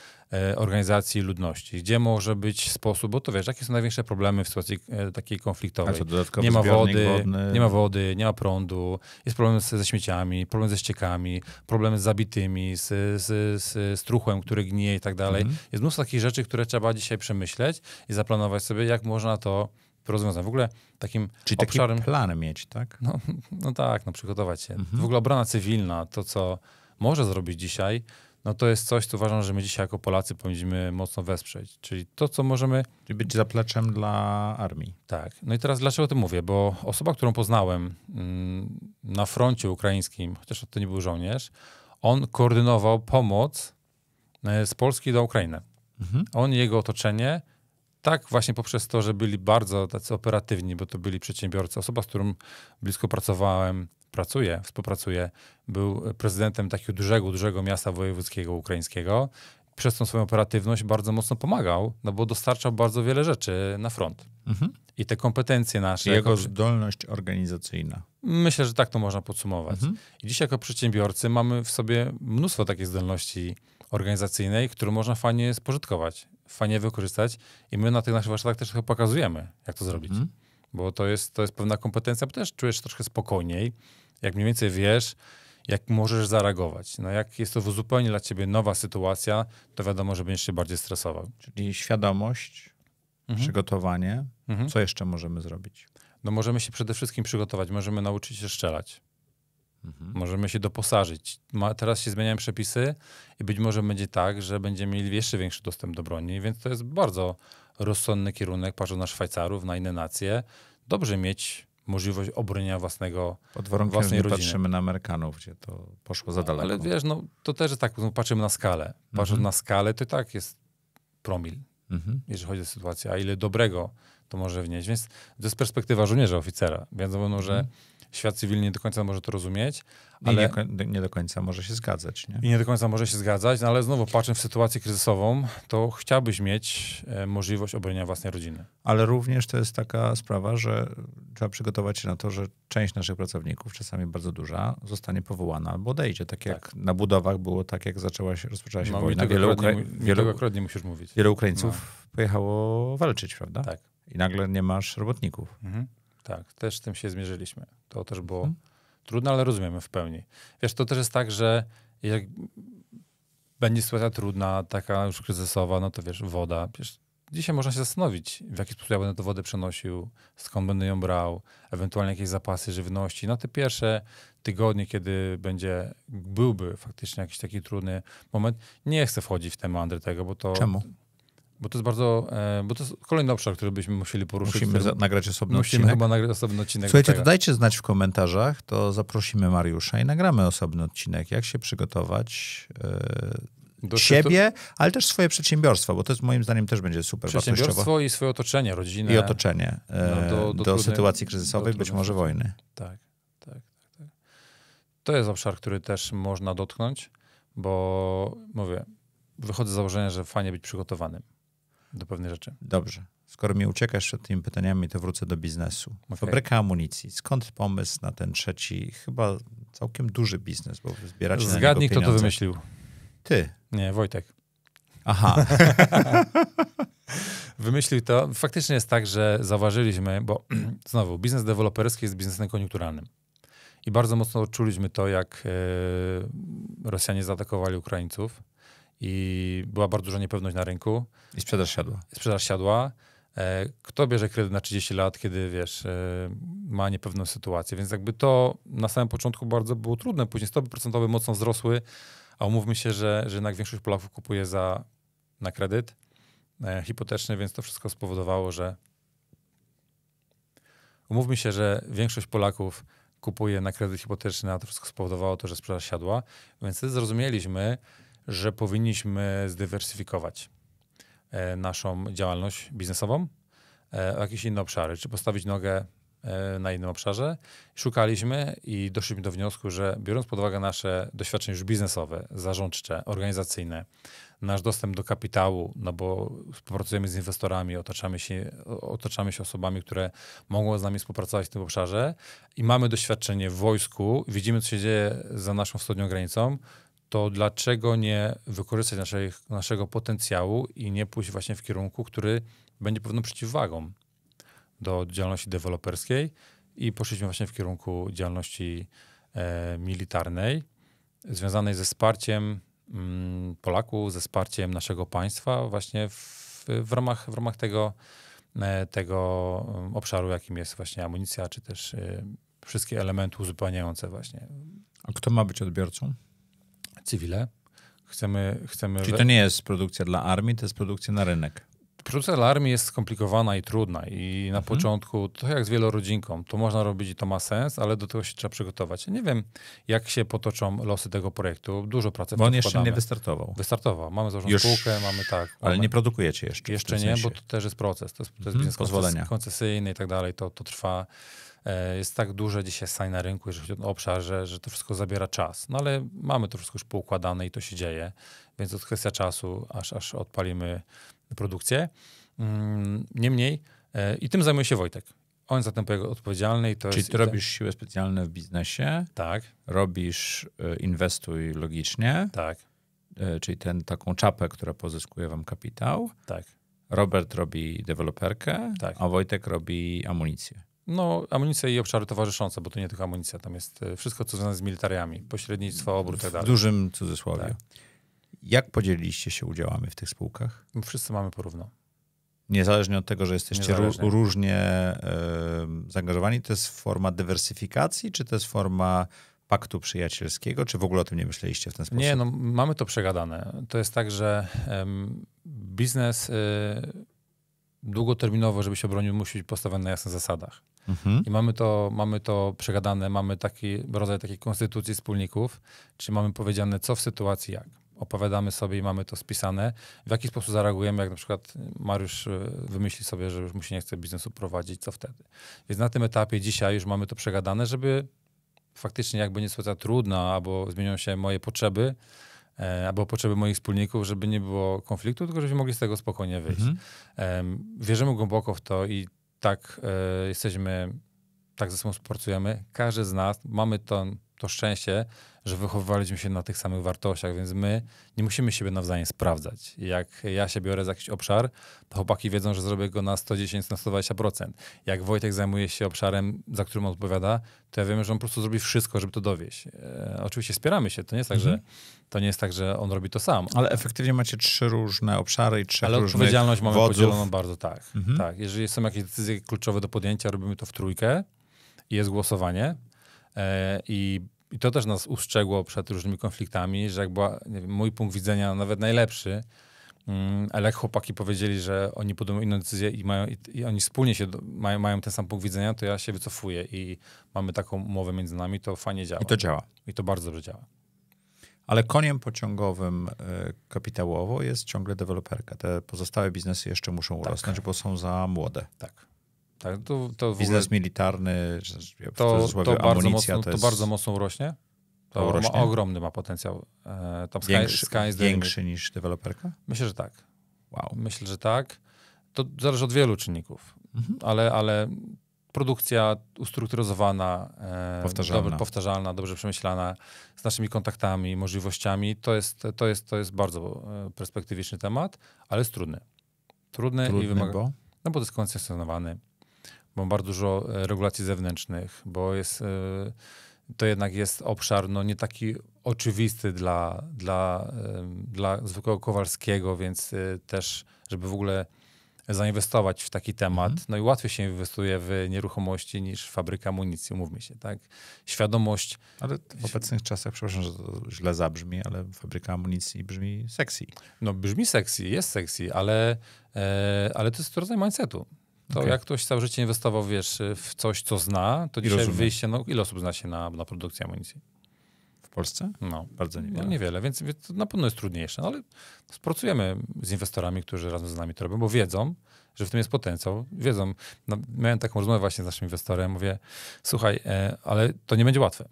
E, organizacji ludności? Gdzie może być sposób, bo to wiesz, jakie są największe problemy w sytuacji e, takiej konfliktowej? Nie ma wody, wodny. nie ma wody, nie ma prądu, jest problem ze śmieciami, problem ze ściekami, problem z zabitymi, z, z, z, z truchłem, który gnije i tak dalej. Mhm. Jest mnóstwo takich rzeczy, które trzeba dzisiaj przemyśleć i zaplanować sobie, jak można to rozwiązać. W ogóle takim Czyli obszarem... taki plan mieć, tak? No, no tak, no przygotować się. Mhm. W ogóle obrona cywilna, to co może zrobić dzisiaj, no to jest coś, co uważam, że my dzisiaj jako Polacy powinniśmy mocno wesprzeć. Czyli to, co możemy... Czyli być zapleczem dla armii. Tak. No i teraz dlaczego o tym mówię? Bo osoba, którą poznałem mm, na froncie ukraińskim, chociaż to nie był żołnierz, on koordynował pomoc e, z Polski do Ukrainy. Mhm. On i jego otoczenie, tak właśnie poprzez to, że byli bardzo tacy operatywni, bo to byli przedsiębiorcy, osoba, z którą blisko pracowałem, pracuje, współpracuje, był prezydentem takiego dużego, dużego miasta wojewódzkiego ukraińskiego. Przez tą swoją operatywność bardzo mocno pomagał, no bo dostarczał bardzo wiele rzeczy na front. Mhm. I te kompetencje nasze. Jego jako... zdolność organizacyjna. Myślę, że tak to można podsumować. Mhm. I dzisiaj, jako przedsiębiorcy, mamy w sobie mnóstwo takiej zdolności organizacyjnej, którą można fajnie spożytkować, fajnie wykorzystać. I my na tych naszych warsztatach też pokazujemy, jak to zrobić. Mhm bo to jest, to jest pewna kompetencja, bo też czujesz troszkę spokojniej, jak mniej więcej wiesz, jak możesz zareagować. No jak jest to zupełnie dla ciebie nowa sytuacja, to wiadomo, że będziesz się bardziej stresował. Czyli świadomość, mhm. przygotowanie. Mhm. Co jeszcze możemy zrobić? No możemy się przede wszystkim przygotować, możemy nauczyć się strzelać. Mhm. Możemy się doposażyć. Ma, teraz się zmieniają przepisy i być może będzie tak, że będziemy mieli jeszcze większy dostęp do broni, więc to jest bardzo rozsądny kierunek, patrząc na Szwajcarów, na inne nacje. Dobrze mieć możliwość obronienia własnego, Pod warunkiem, własnej że nie rodziny. patrzymy na Amerykanów, gdzie to poszło za daleko. Ale wiesz, no, to też tak, no, patrzymy na skalę. Patrząc mhm. na skalę, to i tak jest promil, mhm. jeżeli chodzi o sytuację. A ile dobrego to może wnieść. Więc to jest perspektywa żołnierza, oficera. Więc wiadomo, że mhm świat cywilny nie do końca może to rozumieć. Ale... I nie, nie do końca może się zgadzać. Nie? I nie do końca może się zgadzać, no ale znowu patrząc w sytuację kryzysową, to chciałbyś mieć e, możliwość obronienia własnej rodziny. Ale również to jest taka sprawa, że trzeba przygotować się na to, że część naszych pracowników, czasami bardzo duża, zostanie powołana albo odejdzie. Tak, tak. jak na budowach było, tak jak zaczęła się, rozpoczęła się no, wojna. Wiele Ukra... musisz mówić. wielu Ukraińców no. pojechało walczyć, prawda? Tak. I nagle nie masz robotników. Mhm. Tak, też z tym się zmierzyliśmy. To też było hmm. trudne, ale rozumiemy w pełni. Wiesz, to też jest tak, że jak będzie sytuacja trudna, taka już kryzysowa, no to wiesz, woda. Przecież dzisiaj można się zastanowić, w jaki sposób ja będę tę wodę przenosił, skąd będę ją brał, ewentualnie jakieś zapasy żywności. No te pierwsze tygodnie, kiedy będzie, byłby faktycznie jakiś taki trudny moment, nie chcę wchodzić w temat Andry tego, bo to... Czemu? Bo to jest bardzo, e, bo to jest kolejny obszar, który byśmy musieli poruszyć. Musimy nagrać osobny Musimy odcinek. chyba nagrać osobny odcinek. Słuchajcie, to dajcie znać w komentarzach, to zaprosimy Mariusza i nagramy osobny odcinek, jak się przygotować yy, do siebie, ale też swoje przedsiębiorstwo, bo to jest moim zdaniem też będzie super Przedsiębiorstwo wartościowo. i swoje otoczenie, rodzinę. I otoczenie yy, no, do, do, do trudnej, sytuacji kryzysowej, do być może wojny. Tak, tak, tak, tak. To jest obszar, który też można dotknąć, bo mówię, wychodzę z założenia, że fajnie być przygotowanym do pewnej rzeczy. Dobrze. Skoro mi uciekasz przed tymi pytaniami, to wrócę do biznesu. Okay. Fabryka amunicji. Skąd pomysł na ten trzeci, chyba całkiem duży biznes, bo zbieracie Zgadnij, kto to wymyślił. Ty. Nie, Wojtek. Aha. wymyślił to. Faktycznie jest tak, że zauważyliśmy, bo znowu, biznes deweloperski jest biznesem koniunkturalnym. I bardzo mocno odczuliśmy to, jak e, Rosjanie zaatakowali Ukraińców i była bardzo duża niepewność na rynku. I sprzedaż siadła. Sprzedaż siadła. E, kto bierze kredyt na 30 lat, kiedy wiesz, e, ma niepewną sytuację? Więc jakby to na samym początku bardzo było trudne. Później stopy procentowe mocno wzrosły, a umówmy się, że, że jednak większość Polaków kupuje za, na kredyt e, hipoteczny, więc to wszystko spowodowało, że umówmy się, że większość Polaków kupuje na kredyt hipoteczny, a to wszystko spowodowało to, że sprzedaż siadła. Więc wtedy zrozumieliśmy, że powinniśmy zdywersyfikować e, naszą działalność biznesową e, o jakieś inne obszary, czy postawić nogę e, na innym obszarze. Szukaliśmy i doszliśmy do wniosku, że biorąc pod uwagę nasze doświadczenie już biznesowe, zarządcze, organizacyjne, nasz dostęp do kapitału, no bo współpracujemy z inwestorami, otaczamy się, otaczamy się osobami, które mogą z nami współpracować w tym obszarze i mamy doświadczenie w wojsku, widzimy, co się dzieje za naszą wschodnią granicą, to dlaczego nie wykorzystać naszej, naszego potencjału i nie pójść właśnie w kierunku, który będzie pewną przeciwwagą do działalności deweloperskiej i poszliśmy właśnie w kierunku działalności e, militarnej związanej ze wsparciem mm, Polaków, ze wsparciem naszego państwa właśnie w, w ramach, w ramach tego, e, tego mm, obszaru, jakim jest właśnie amunicja, czy też e, wszystkie elementy uzupełniające właśnie. A kto ma być odbiorcą? cywile. Chcemy, chcemy... Czyli to nie jest produkcja dla armii, to jest produkcja na rynek. Produkcja dla armii jest skomplikowana i trudna i na mhm. początku, to jak z wielorodzinką, to można robić i to ma sens, ale do tego się trzeba przygotować. Nie wiem, jak się potoczą losy tego projektu. Dużo pracy Bo on jeszcze nie wystartował. Wystartował. Mamy założoną Już, spółkę, mamy tak. Ale nie produkujecie jeszcze. Jeszcze nie, sensie. bo to też jest proces. To jest, to jest mhm. biznes koncesyjny i tak dalej. To, to trwa E, jest tak duże dzisiaj sań na rynku, jeżeli chodzi o obszar, że, że to wszystko zabiera czas. No ale mamy to wszystko już poukładane i to się dzieje, więc to jest kwestia czasu, aż, aż odpalimy produkcję. Mm, niemniej e, i tym zajmuje się Wojtek. On za ten odpowiedzialny i to Czyli jest... ty robisz siły specjalne w biznesie. Tak. Robisz e, inwestuj logicznie. Tak. Czyli ten, taką czapę, która pozyskuje wam kapitał. Tak. Robert robi deweloperkę, tak. a Wojtek robi amunicję. No, amunicja i obszary towarzyszące, bo to nie tylko amunicja, tam jest e, wszystko, co związane z militariami, pośrednictwo, obrót itd. Tak w dużym cudzysłowie. Tak. Jak podzieliliście się udziałami w tych spółkach? Wszyscy mamy porówno. Niezależnie od tego, że jesteście różnie y, zaangażowani, to jest forma dywersyfikacji, czy to jest forma paktu przyjacielskiego, czy w ogóle o tym nie myśleliście w ten sposób? Nie, no mamy to przegadane. To jest tak, że y, biznes y, długoterminowo, żeby się obronił, musi być postawiony na jasnych zasadach. Mhm. I mamy to, mamy to przegadane, mamy taki rodzaj takiej konstytucji wspólników, czy mamy powiedziane co w sytuacji jak. Opowiadamy sobie i mamy to spisane. W jaki sposób zareagujemy, jak na przykład Mariusz e, wymyśli sobie, że już mu się nie chce biznesu prowadzić, co wtedy. Więc na tym etapie dzisiaj już mamy to przegadane, żeby faktycznie jakby nie sytuacja trudna albo zmienią się moje potrzeby, E, albo potrzeby moich wspólników, żeby nie było konfliktu, tylko żebyśmy mogli z tego spokojnie wyjść. Mhm. Wierzymy głęboko w to i tak e, jesteśmy, tak ze sobą sportujemy. Każdy z nas mamy ten to szczęście, że wychowywaliśmy się na tych samych wartościach, więc my nie musimy siebie nawzajem sprawdzać. Jak ja się biorę za jakiś obszar, to chłopaki wiedzą, że zrobię go na 110, na 120%. Jak Wojtek zajmuje się obszarem, za którym odpowiada, to ja wiem, że on po prostu zrobi wszystko, żeby to dowieść. E, oczywiście spieramy się, to nie jest tak, mhm. że to nie jest tak, że on robi to sam. Ale efektywnie macie trzy różne obszary i trzy różne. Ale odpowiedzialność mamy wodzów. podzieloną bardzo tak. Mhm. tak. Jeżeli są jakieś decyzje kluczowe do podjęcia, robimy to w trójkę i jest głosowanie E, I i to też nas ustrzegło przed różnymi konfliktami, że jak była wiem, mój punkt widzenia nawet najlepszy, mm, ale jak chłopaki powiedzieli, że oni podejmują inną decyzję i, mają, i, i oni wspólnie się, mają, mają, ten sam punkt widzenia, to ja się wycofuję i mamy taką umowę między nami, to fajnie działa. I to działa. I to bardzo dobrze działa. Ale koniem pociągowym e, kapitałowo jest ciągle deweloperka. Te pozostałe biznesy jeszcze muszą urosnąć, tak. bo są za młode. Tak. Tak, to, to Biznes ogóle, militarny, to, to, bardzo mocno, to, jest... to bardzo mocno urośnie. To, to rośnie? ma ogromny ma potencjał. E, tam większy, Sky, większy niż deweloperka? Myślę, że tak. Wow. Myślę, że tak. To zależy od wielu czynników, mhm. ale, ale produkcja ustrukturyzowana, e, powtarzalna. Dobrze, powtarzalna, dobrze przemyślana, z naszymi kontaktami, możliwościami, to jest, to jest, to jest bardzo e, perspektywiczny temat, ale jest trudny. Trudny, trudny i wymaga... Bo? No bo to jest koncesjonowany bo bardzo dużo e, regulacji zewnętrznych, bo jest, e, to jednak jest obszar no, nie taki oczywisty dla, dla, dla zwykłego Kowalskiego, więc e, też, żeby w ogóle zainwestować w taki temat, mhm. no i łatwiej się inwestuje w nieruchomości niż fabryka amunicji, umówmy się, tak? Świadomość... Ale w obecnych czasach, przepraszam, że to źle zabrzmi, ale fabryka amunicji brzmi sexy. No brzmi sexy, jest sexy, ale, ale to jest rodzaj mindsetu. To okay. jak ktoś całe życie inwestował, wiesz, w coś, co zna, to I dzisiaj rozumiem. wyjście, no ile osób zna się na, na produkcji amunicji? W Polsce? No. Bardzo niewiele. No, niewiele, więc, więc na pewno jest trudniejsze, no, ale pracujemy z inwestorami, którzy razem z nami to robią, bo wiedzą, że w tym jest potencjał. Wiedzą, no, miałem taką rozmowę właśnie z naszym inwestorem, mówię, słuchaj, e, ale to nie będzie łatwe.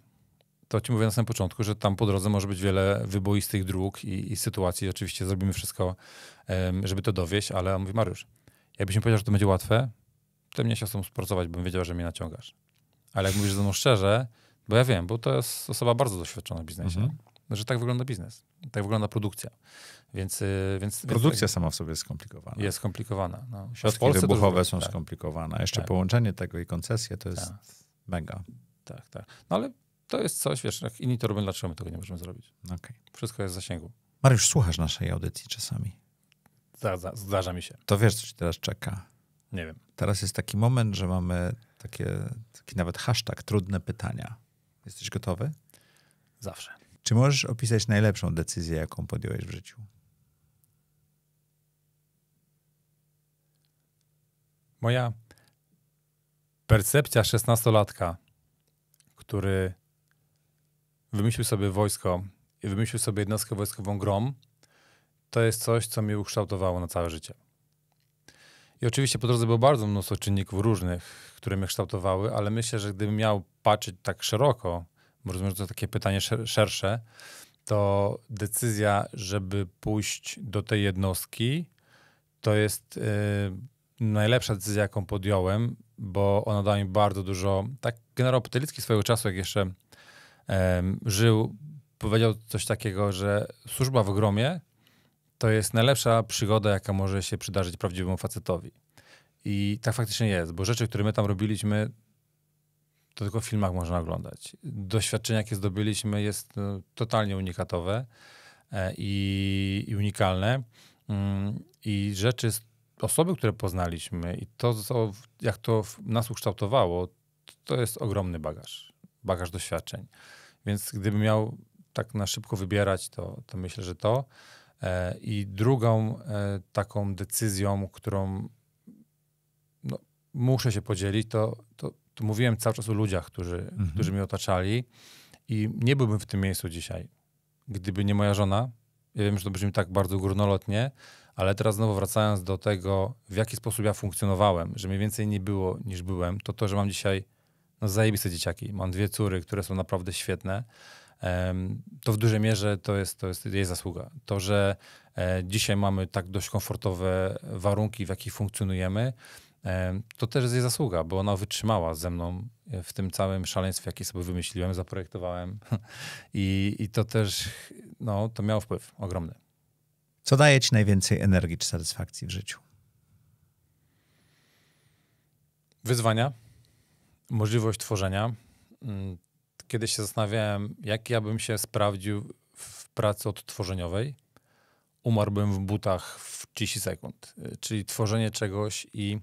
To ci mówię na samym początku, że tam po drodze może być wiele wyboistych dróg i, i sytuacji. Oczywiście zrobimy wszystko, żeby to dowieść, ale on mówi, Mariusz, Jakbyś mi powiedział, że to będzie łatwe, to mnie się z tym bym wiedział, że mnie naciągasz. Ale jak mówisz ze mną szczerze, bo ja wiem, bo to jest osoba bardzo doświadczona w biznesie, mhm. że tak wygląda biznes, tak wygląda produkcja. Więc, y, więc, Produkcja więc sama w sobie jest skomplikowana. Jest skomplikowana. No. Środki wybuchowe są tak. skomplikowane. A jeszcze tak. połączenie tego i koncesje to jest tak. mega. Tak, tak. No ale to jest coś, wiesz, jak inni to robią, dlaczego my tego nie możemy zrobić? Okay. Wszystko jest w zasięgu. Mariusz, słuchasz naszej audycji czasami? Zdarza, zdarza mi się. To wiesz, co ci teraz czeka? Nie wiem. Teraz jest taki moment, że mamy takie, taki nawet hashtag trudne pytania. Jesteś gotowy? Zawsze. Czy możesz opisać najlepszą decyzję, jaką podjąłeś w życiu? Moja percepcja szesnastolatka, który wymyślił sobie wojsko i wymyślił sobie jednostkę wojskową GROM, to jest coś, co mnie ukształtowało na całe życie. I oczywiście po drodze było bardzo mnóstwo czynników różnych, które mnie kształtowały, ale myślę, że gdybym miał patrzeć tak szeroko, bo rozumiem, że to takie pytanie szersze, to decyzja, żeby pójść do tej jednostki, to jest yy, najlepsza decyzja, jaką podjąłem, bo ona dała mi bardzo dużo. Tak, generał Potylicki swojego czasu, jak jeszcze yy, żył, powiedział coś takiego, że służba w gromie to jest najlepsza przygoda, jaka może się przydarzyć prawdziwemu facetowi. I tak faktycznie jest, bo rzeczy, które my tam robiliśmy, to tylko w filmach można oglądać. Doświadczenie, jakie zdobyliśmy, jest no, totalnie unikatowe e, i, i unikalne. Mm, I rzeczy, osoby, które poznaliśmy i to, co, jak to nas ukształtowało, to jest ogromny bagaż, bagaż doświadczeń. Więc gdybym miał tak na szybko wybierać, to, to myślę, że to. E, I drugą e, taką decyzją, którą no, muszę się podzielić, to, to, to, mówiłem cały czas o ludziach, którzy, mhm. którzy mnie otaczali i nie byłbym w tym miejscu dzisiaj, gdyby nie moja żona. Ja wiem, że to brzmi tak bardzo górnolotnie, ale teraz znowu wracając do tego, w jaki sposób ja funkcjonowałem, że mniej więcej nie było niż byłem, to to, że mam dzisiaj no, zajebiste dzieciaki. Mam dwie córy, które są naprawdę świetne to w dużej mierze to jest, to jest jej zasługa. To, że e, dzisiaj mamy tak dość komfortowe warunki, w jakich funkcjonujemy, to też jest jej zasługa, bo ona wytrzymała ze mną w tym całym szaleństwie, jakie sobie wymyśliłem, zaprojektowałem. I, i to też no, to miało wpływ ogromny. Co daje ci najwięcej energii czy satysfakcji w życiu? Wyzwania, możliwość tworzenia, mm, kiedyś się zastanawiałem, jak ja bym się sprawdził w pracy odtworzeniowej. Umarłbym w butach w 30 sekund. Y, czyli tworzenie czegoś i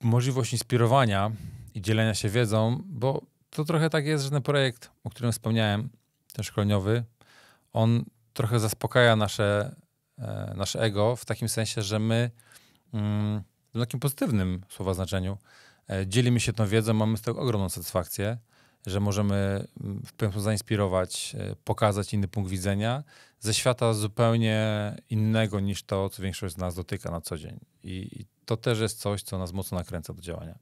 możliwość inspirowania i dzielenia się wiedzą, bo to trochę tak jest, że ten projekt, o którym wspomniałem, ten szkoleniowy, on trochę zaspokaja nasze, e, nasze ego w takim sensie, że my mm, w takim pozytywnym słowa znaczeniu, E, Dzielimy się tą wiedzą, mamy z tego ogromną satysfakcję, że możemy mm, w pewien sposób zainspirować, e, pokazać inny punkt widzenia ze świata zupełnie innego niż to, co większość z nas dotyka na co dzień. I, i to też jest coś, co nas mocno nakręca do działania.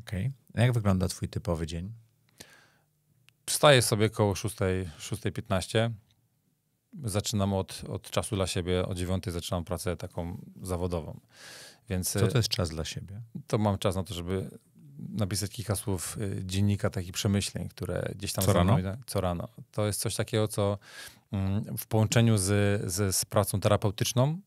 Okej. Okay. Jak wygląda twój typowy dzień? Wstaję sobie koło 6.15. Zaczynam od, od czasu dla siebie. O 9 zaczynam pracę taką zawodową. Więc, Co e, to jest czas dla siebie? To mam czas na to, żeby napisać kilka słów y, dziennika takich przemyśleń, które gdzieś tam... Co rano? Co rano. To jest coś takiego, co mm, w połączeniu z, z, z pracą terapeutyczną,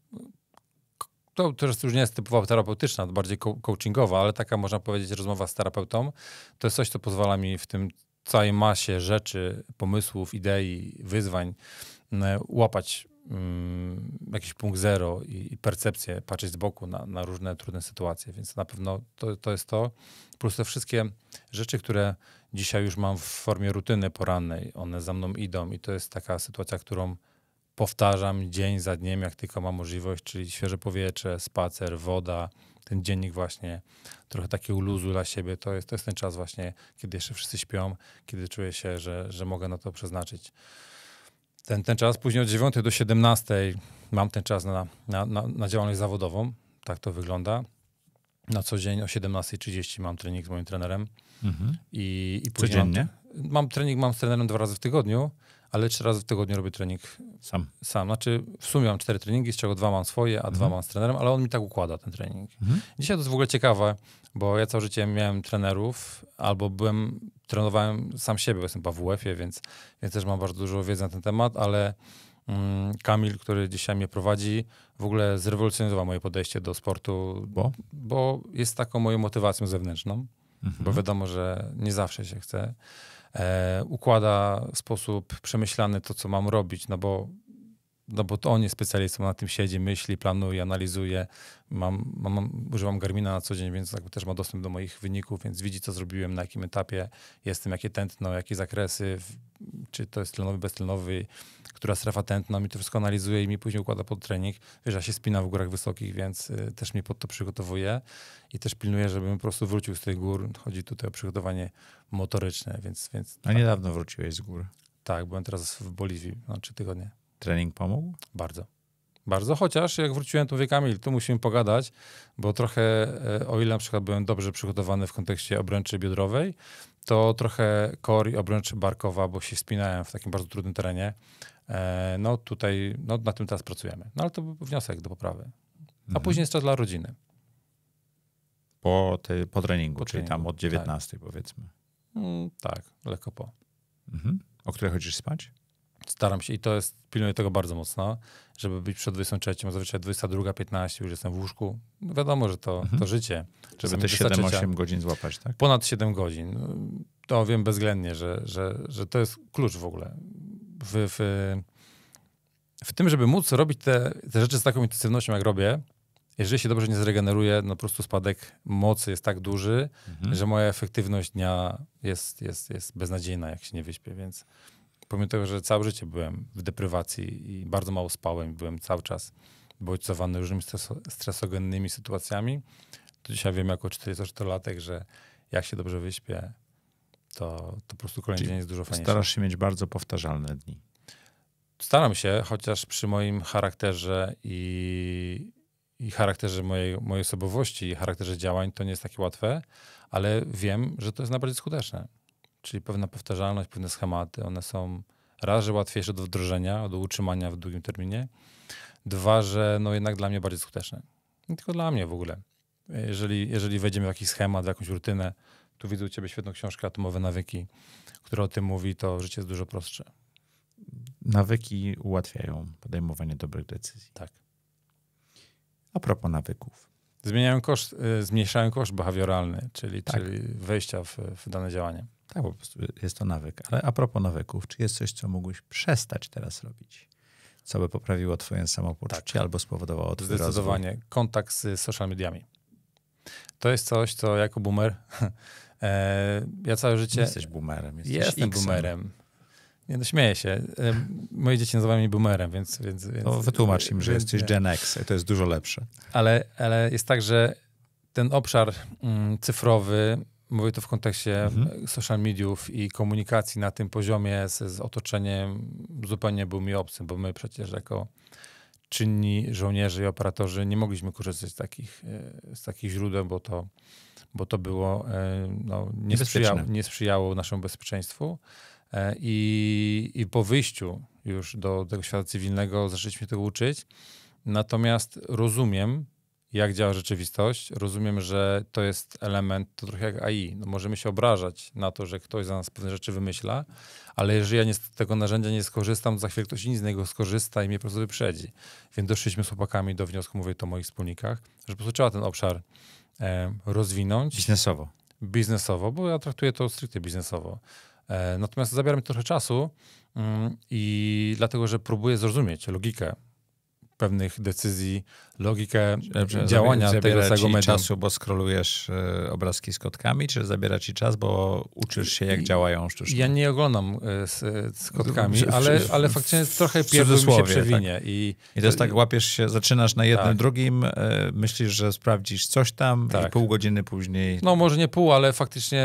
to też już nie jest typowo terapeutyczna, to bardziej coachingowa, ale taka można powiedzieć rozmowa z terapeutą, to jest coś, co pozwala mi w tym całej masie rzeczy, pomysłów, idei, wyzwań mm, łapać Mm, jakiś punkt zero i, i, percepcję, patrzeć z boku na, na różne trudne sytuacje, więc na pewno to, to jest to. Plus te wszystkie rzeczy, które dzisiaj już mam w formie rutyny porannej, one za mną idą i to jest taka sytuacja, którą powtarzam dzień za dniem, jak tylko mam możliwość, czyli świeże powietrze, spacer, woda, ten dziennik właśnie, trochę taki uluzu dla siebie, to jest, to jest ten czas właśnie, kiedy jeszcze wszyscy śpią, kiedy czuję się, że, że mogę na to przeznaczyć ten, ten czas. Później od 9 do 17 mam ten czas na, na, na, na działalność zawodową. Tak to wygląda. Na co dzień o 17.30 mam trening z moim trenerem. Mhm. I, i później Codziennie? Mam, mam trening mam z trenerem dwa razy w tygodniu ale trzy razy w tygodniu robię trening sam. Sam. Znaczy w sumie mam cztery treningi, z czego dwa mam swoje, a mhm. dwa mam z trenerem, ale on mi tak układa ten trening. Mhm. Dzisiaj to jest w ogóle ciekawe, bo ja całe życie miałem trenerów, albo byłem, trenowałem sam siebie, bo jestem w AWF-ie, więc, więc też mam bardzo dużo wiedzy na ten temat, ale mm, Kamil, który dzisiaj mnie prowadzi, w ogóle zrewolucjonizował moje podejście do sportu, bo, bo jest taką moją motywacją zewnętrzną, mhm. bo wiadomo, że nie zawsze się chce E, układa w sposób przemyślany to, co mam robić, no bo no bo to on jest specjalistą, na tym siedzi, myśli, planuje, analizuje. Mam, mam, używam Garmina na co dzień, więc też ma dostęp do moich wyników, więc widzi, co zrobiłem, na jakim etapie jestem, jakie tętno, jakie zakresy, czy to jest tlenowy, beztlenowy, która strefa tętna. Mi to wszystko analizuje i mi później układa pod trening. Wiesz, ja się spina w górach wysokich, więc y, też mnie pod to przygotowuje i też pilnuje, żebym po prostu wrócił z tych gór. Chodzi tutaj o przygotowanie motoryczne, więc... więc A niedawno wróciłeś z gór. Tak, byłem teraz w Boliwii no trzy tygodnie. Trening pomógł? Bardzo. Bardzo, chociaż jak wróciłem, to mówię Kamil, tu musimy pogadać, bo trochę, e, o ile na przykład byłem dobrze przygotowany w kontekście obręczy biodrowej, to trochę kor i obręczy barkowa, bo się spinałem w takim bardzo trudnym terenie. E, no tutaj, no na tym teraz pracujemy. No ale to był wniosek do poprawy. A mhm. później jest czas dla rodziny. Po, te, po treningu, po czyli tam od 19 tak. powiedzmy. Mm, tak, lekko po. Mhm. O której chodzisz spać? Staram się i to jest, pilnuję tego bardzo mocno, żeby być przed 23, zazwyczaj 22.15 już jestem w łóżku. No wiadomo, że to, mhm. to życie. Żeby te 7-8 godzin złapać, tak? Ponad 7 godzin. To wiem bezwzględnie, że, że, że to jest klucz w ogóle. W, w, w tym, żeby móc robić te, te rzeczy z taką intensywnością, jak robię, jeżeli się dobrze nie zregeneruje, no po prostu spadek mocy jest tak duży, mhm. że moja efektywność dnia jest, jest, jest beznadziejna, jak się nie wyśpię, więc pomimo tego, że całe życie byłem w deprywacji i bardzo mało spałem, byłem cały czas bodźcowany różnymi stresogennymi sytuacjami, to dzisiaj wiem jako 44-latek, że jak się dobrze wyśpię, to, to po prostu kolejny Czyli dzień jest dużo fajniejszy. Starasz się mieć bardzo powtarzalne dni. Staram się, chociaż przy moim charakterze i, i charakterze mojej, mojej osobowości i charakterze działań to nie jest takie łatwe, ale wiem, że to jest najbardziej skuteczne czyli pewna powtarzalność, pewne schematy. One są raz, że łatwiejsze do wdrożenia, do utrzymania w długim terminie. Dwa, że no jednak dla mnie bardziej skuteczne. Nie tylko dla mnie w ogóle. Jeżeli, jeżeli wejdziemy w jakiś schemat, w jakąś rutynę, tu widzę u ciebie świetną książkę Atomowe Nawyki, która o tym mówi, to życie jest dużo prostsze. Nawyki ułatwiają podejmowanie dobrych decyzji. Tak. A propos nawyków. Zmieniają koszt, y, zmniejszają koszt behawioralny, czyli, tak. czyli wejścia w, w dane działanie. Tak, po prostu jest to nawyk. Ale a propos nawyków, czy jest coś, co mógłbyś przestać teraz robić? Co by poprawiło twoje samopoczucie tak. albo spowodowało twój Zdecydowanie. Rozwój? Kontakt z social mediami. To jest coś, co jako boomer... E, ja całe życie... Nie jesteś boomerem. Jesteś jestem boomerem. Nie, no śmieję się. E, moje dzieci nazywają mnie boomerem, więc... więc, więc no, wytłumacz im, że więc, jesteś Gen X i to jest dużo lepsze. Ale, ale jest tak, że ten obszar mm, cyfrowy Mówię to w kontekście mhm. E, social mediów i komunikacji na tym poziomie z, z otoczeniem zupełnie był mi obcy, bo my przecież jako czynni żołnierze i operatorzy nie mogliśmy korzystać z takich, e, z takich źródeł, bo to, bo to było e, no, nie, sprzyjało, nie sprzyjało naszemu bezpieczeństwu. I, I po wyjściu już do tego świata cywilnego zaczęliśmy tego uczyć. Natomiast rozumiem, jak działa rzeczywistość. Rozumiem, że to jest element, to trochę jak AI. No możemy się obrażać na to, że ktoś za nas pewne rzeczy wymyśla, ale jeżeli ja nie, z tego narzędzia nie skorzystam, to za chwilę ktoś inny z niego skorzysta i mnie po prostu wyprzedzi. Więc doszliśmy z chłopakami do wniosku, mówię to o moich wspólnikach, że po prostu trzeba ten obszar e, rozwinąć. Biznesowo. Biznesowo, bo ja traktuję to stricte biznesowo. E, natomiast zabiera mi trochę czasu mm, i dlatego, że próbuję zrozumieć logikę pewnych decyzji, logikę Zabi e, działania zabiera tego samego czasu, bo skrolujesz e, obrazki z kotkami, czy zabiera ci czas, bo uczysz się, jak działają sztuczne? Ja nie oglądam z, e, z kotkami, w, ale, ale faktycznie trochę pierwszy się tak. przewinie. Tak. I, I to jest tak, łapiesz się, zaczynasz na jednym, tak. drugim, myślisz, że sprawdzisz coś tam tak. i pół godziny później... No może nie pół, ale faktycznie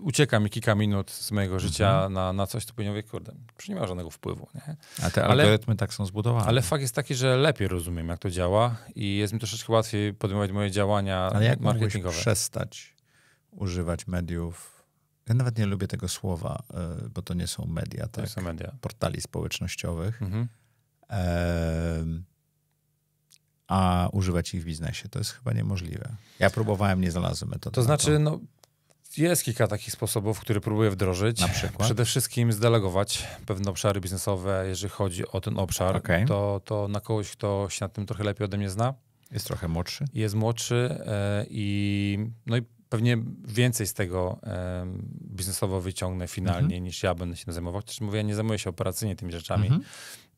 ucieka mi kilka minut z mojego mhm. życia mhm. na, na coś, to powinien mówię, kurde, nie ma żadnego wpływu. Nie? A te algorytmy ale, tak są zbudowane. Ale fakt jest taki, że lepiej rozumiem, jak to działa i jest mi troszeczkę łatwiej podejmować moje działania ale jak marketingowe. przestać używać mediów? Ja nawet nie lubię tego słowa, e, bo to nie są media, tak? To są media. Portali społecznościowych. Mhm. a używać ich w biznesie. To jest chyba niemożliwe. Ja próbowałem, nie znalazłem metody. To znaczy, to. no jest kilka takich sposobów, które próbuję wdrożyć. Na przykład? Przede wszystkim zdelegować pewne obszary biznesowe, jeżeli chodzi o ten obszar. Okay. To, to na kogoś, kto się na tym trochę lepiej ode mnie zna. Jest trochę młodszy. Jest młodszy e, i, no i pewnie więcej z tego biznesowo wyciągnę finalnie, mhm. niż ja będę się zajmował. Chociaż mówię, ja nie zajmuję się operacyjnie tymi rzeczami. Mhm.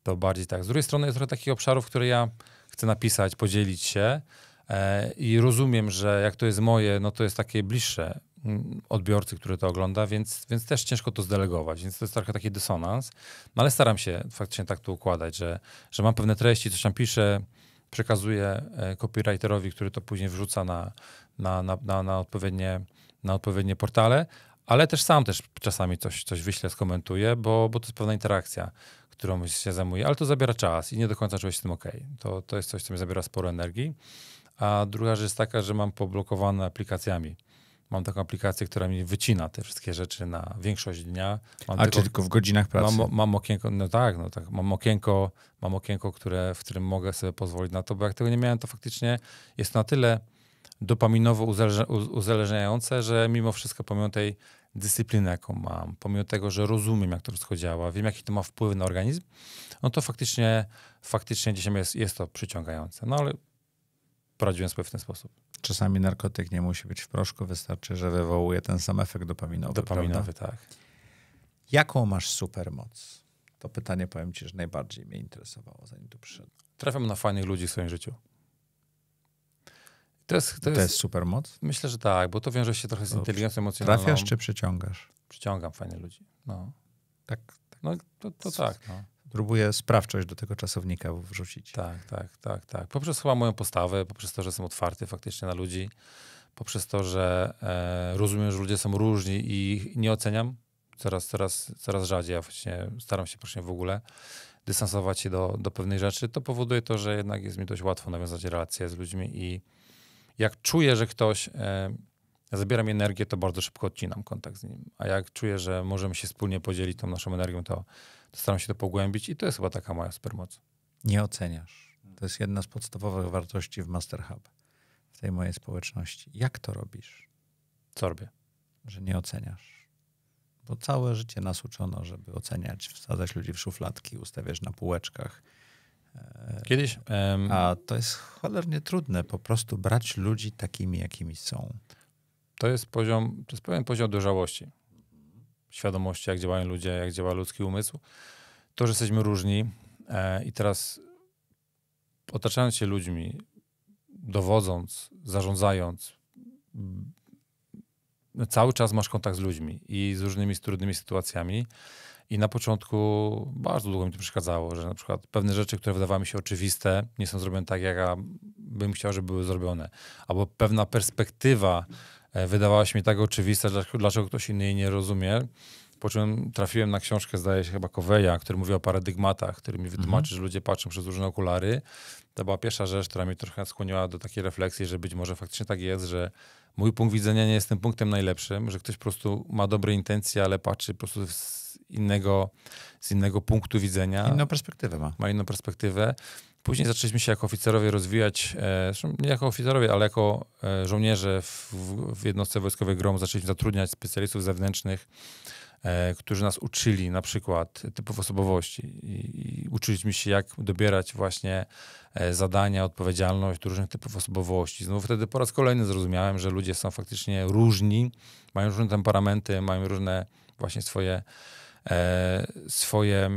To bardziej tak. Z drugiej strony jest trochę takich obszarów, które ja chcę napisać, podzielić się. E, I rozumiem, że jak to jest moje, no to jest takie bliższe Mm, odbiorcy, który to ogląda, więc, więc też ciężko to zdelegować, więc to jest trochę taki dysonans, no ale staram się faktycznie tak to układać, że, że mam pewne treści, coś tam piszę, przekazuję e, copywriterowi, który to później wrzuca na, na, na, na, na, odpowiednie, na odpowiednie portale, ale też sam też czasami coś, coś wyślę, skomentuję, bo, bo to jest pewna interakcja, którą się zajmuję, ale to zabiera czas i nie do końca czuję się z tym ok. To, to jest coś, co mi zabiera sporo energii. A druga rzecz jest taka, że mam poblokowane aplikacjami Mam taką aplikację, która mi wycina te wszystkie rzeczy na większość dnia. Mam A tylko, tylko w godzinach pracy? Mam, mam, okienko, no tak, no tak, mam okienko, mam okienko które, w którym mogę sobie pozwolić na to, bo jak tego nie miałem, to faktycznie jest na tyle dopaminowo uzależniające, że mimo wszystko, pomimo tej dyscypliny, jaką mam, pomimo tego, że rozumiem, jak to wszystko działa, wiem, jaki to ma wpływ na organizm, no to faktycznie, faktycznie dzisiaj jest, jest to przyciągające. No ale poradziłem sobie w ten sposób. Czasami narkotyk nie musi być w proszku, wystarczy, że wywołuje ten sam efekt dopaminowy. Dopaminowy, prawda? tak. Jaką masz supermoc? To pytanie powiem ci, że najbardziej mnie interesowało, zanim tu przyszedłem. Trafiam na fajnych ludzi w swoim życiu. To jest, to, to jest supermoc? Myślę, że tak, bo to wiąże się trochę z inteligencją emocjonalną. Trafiasz czy przyciągasz? Przyciągam fajnych ludzi. No, tak. tak no to, to tak. No próbuję sprawczość do tego czasownika wrzucić. Tak, tak, tak, tak. Poprzez chyba moją postawę, poprzez to, że jestem otwarty faktycznie na ludzi, poprzez to, że e, rozumiem, że ludzie są różni i nie oceniam coraz, coraz, coraz rzadziej. Ja właśnie staram się właśnie w ogóle dystansować się do, do pewnej rzeczy. To powoduje to, że jednak jest mi dość łatwo nawiązać relacje z ludźmi i jak czuję, że ktoś e, zabiera mi energię, to bardzo szybko odcinam kontakt z nim. A jak czuję, że możemy się wspólnie podzielić tą naszą energią, to staram się to pogłębić i to jest chyba taka moja supermoc. Nie oceniasz. To jest jedna z podstawowych wartości w Master Hub, w tej mojej społeczności. Jak to robisz? Co robię? Że nie oceniasz. Bo całe życie nas uczono, żeby oceniać, wsadzać ludzi w szufladki, ustawiać na półeczkach. E, Kiedyś. Um... A to jest cholernie trudne, po prostu brać ludzi takimi, jakimi są. To jest poziom, to jest pewien poziom dojrzałości świadomości, jak działają ludzie, jak działa ludzki umysł, to, że jesteśmy różni e, i teraz otaczając się ludźmi, dowodząc, zarządzając, cały czas masz kontakt z ludźmi i z różnymi z trudnymi sytuacjami. I na początku bardzo długo mi to przeszkadzało, że na przykład pewne rzeczy, które wydawały mi się oczywiste, nie są zrobione tak, jak bym chciał, żeby były zrobione. Albo pewna perspektywa, E, wydawała się mi tak oczywista, dlaczego ktoś inny jej nie rozumie. Po czym trafiłem na książkę, zdaje się, chyba Koweja, który mówi o paradygmatach, który mi wytłumaczy, mhm. że ludzie patrzą przez różne okulary. To była pierwsza rzecz, która mi trochę skłoniła do takiej refleksji, że być może faktycznie tak jest, że mój punkt widzenia nie jest tym punktem najlepszym, że ktoś po prostu ma dobre intencje, ale patrzy po prostu z innego, z innego punktu widzenia. Inną perspektywę ma. Ma inną perspektywę. Później zaczęliśmy się jako oficerowie rozwijać, e, nie jako oficerowie, ale jako e, żołnierze w, w jednostce wojskowej GROM zaczęliśmy zatrudniać specjalistów zewnętrznych, e, którzy nas uczyli na przykład typów osobowości i, i uczyliśmy się, jak dobierać właśnie zadania, odpowiedzialność różnych typów osobowości. Znowu wtedy po raz kolejny zrozumiałem, że ludzie są faktycznie różni, mają różne temperamenty, mają różne właśnie swoje, swoje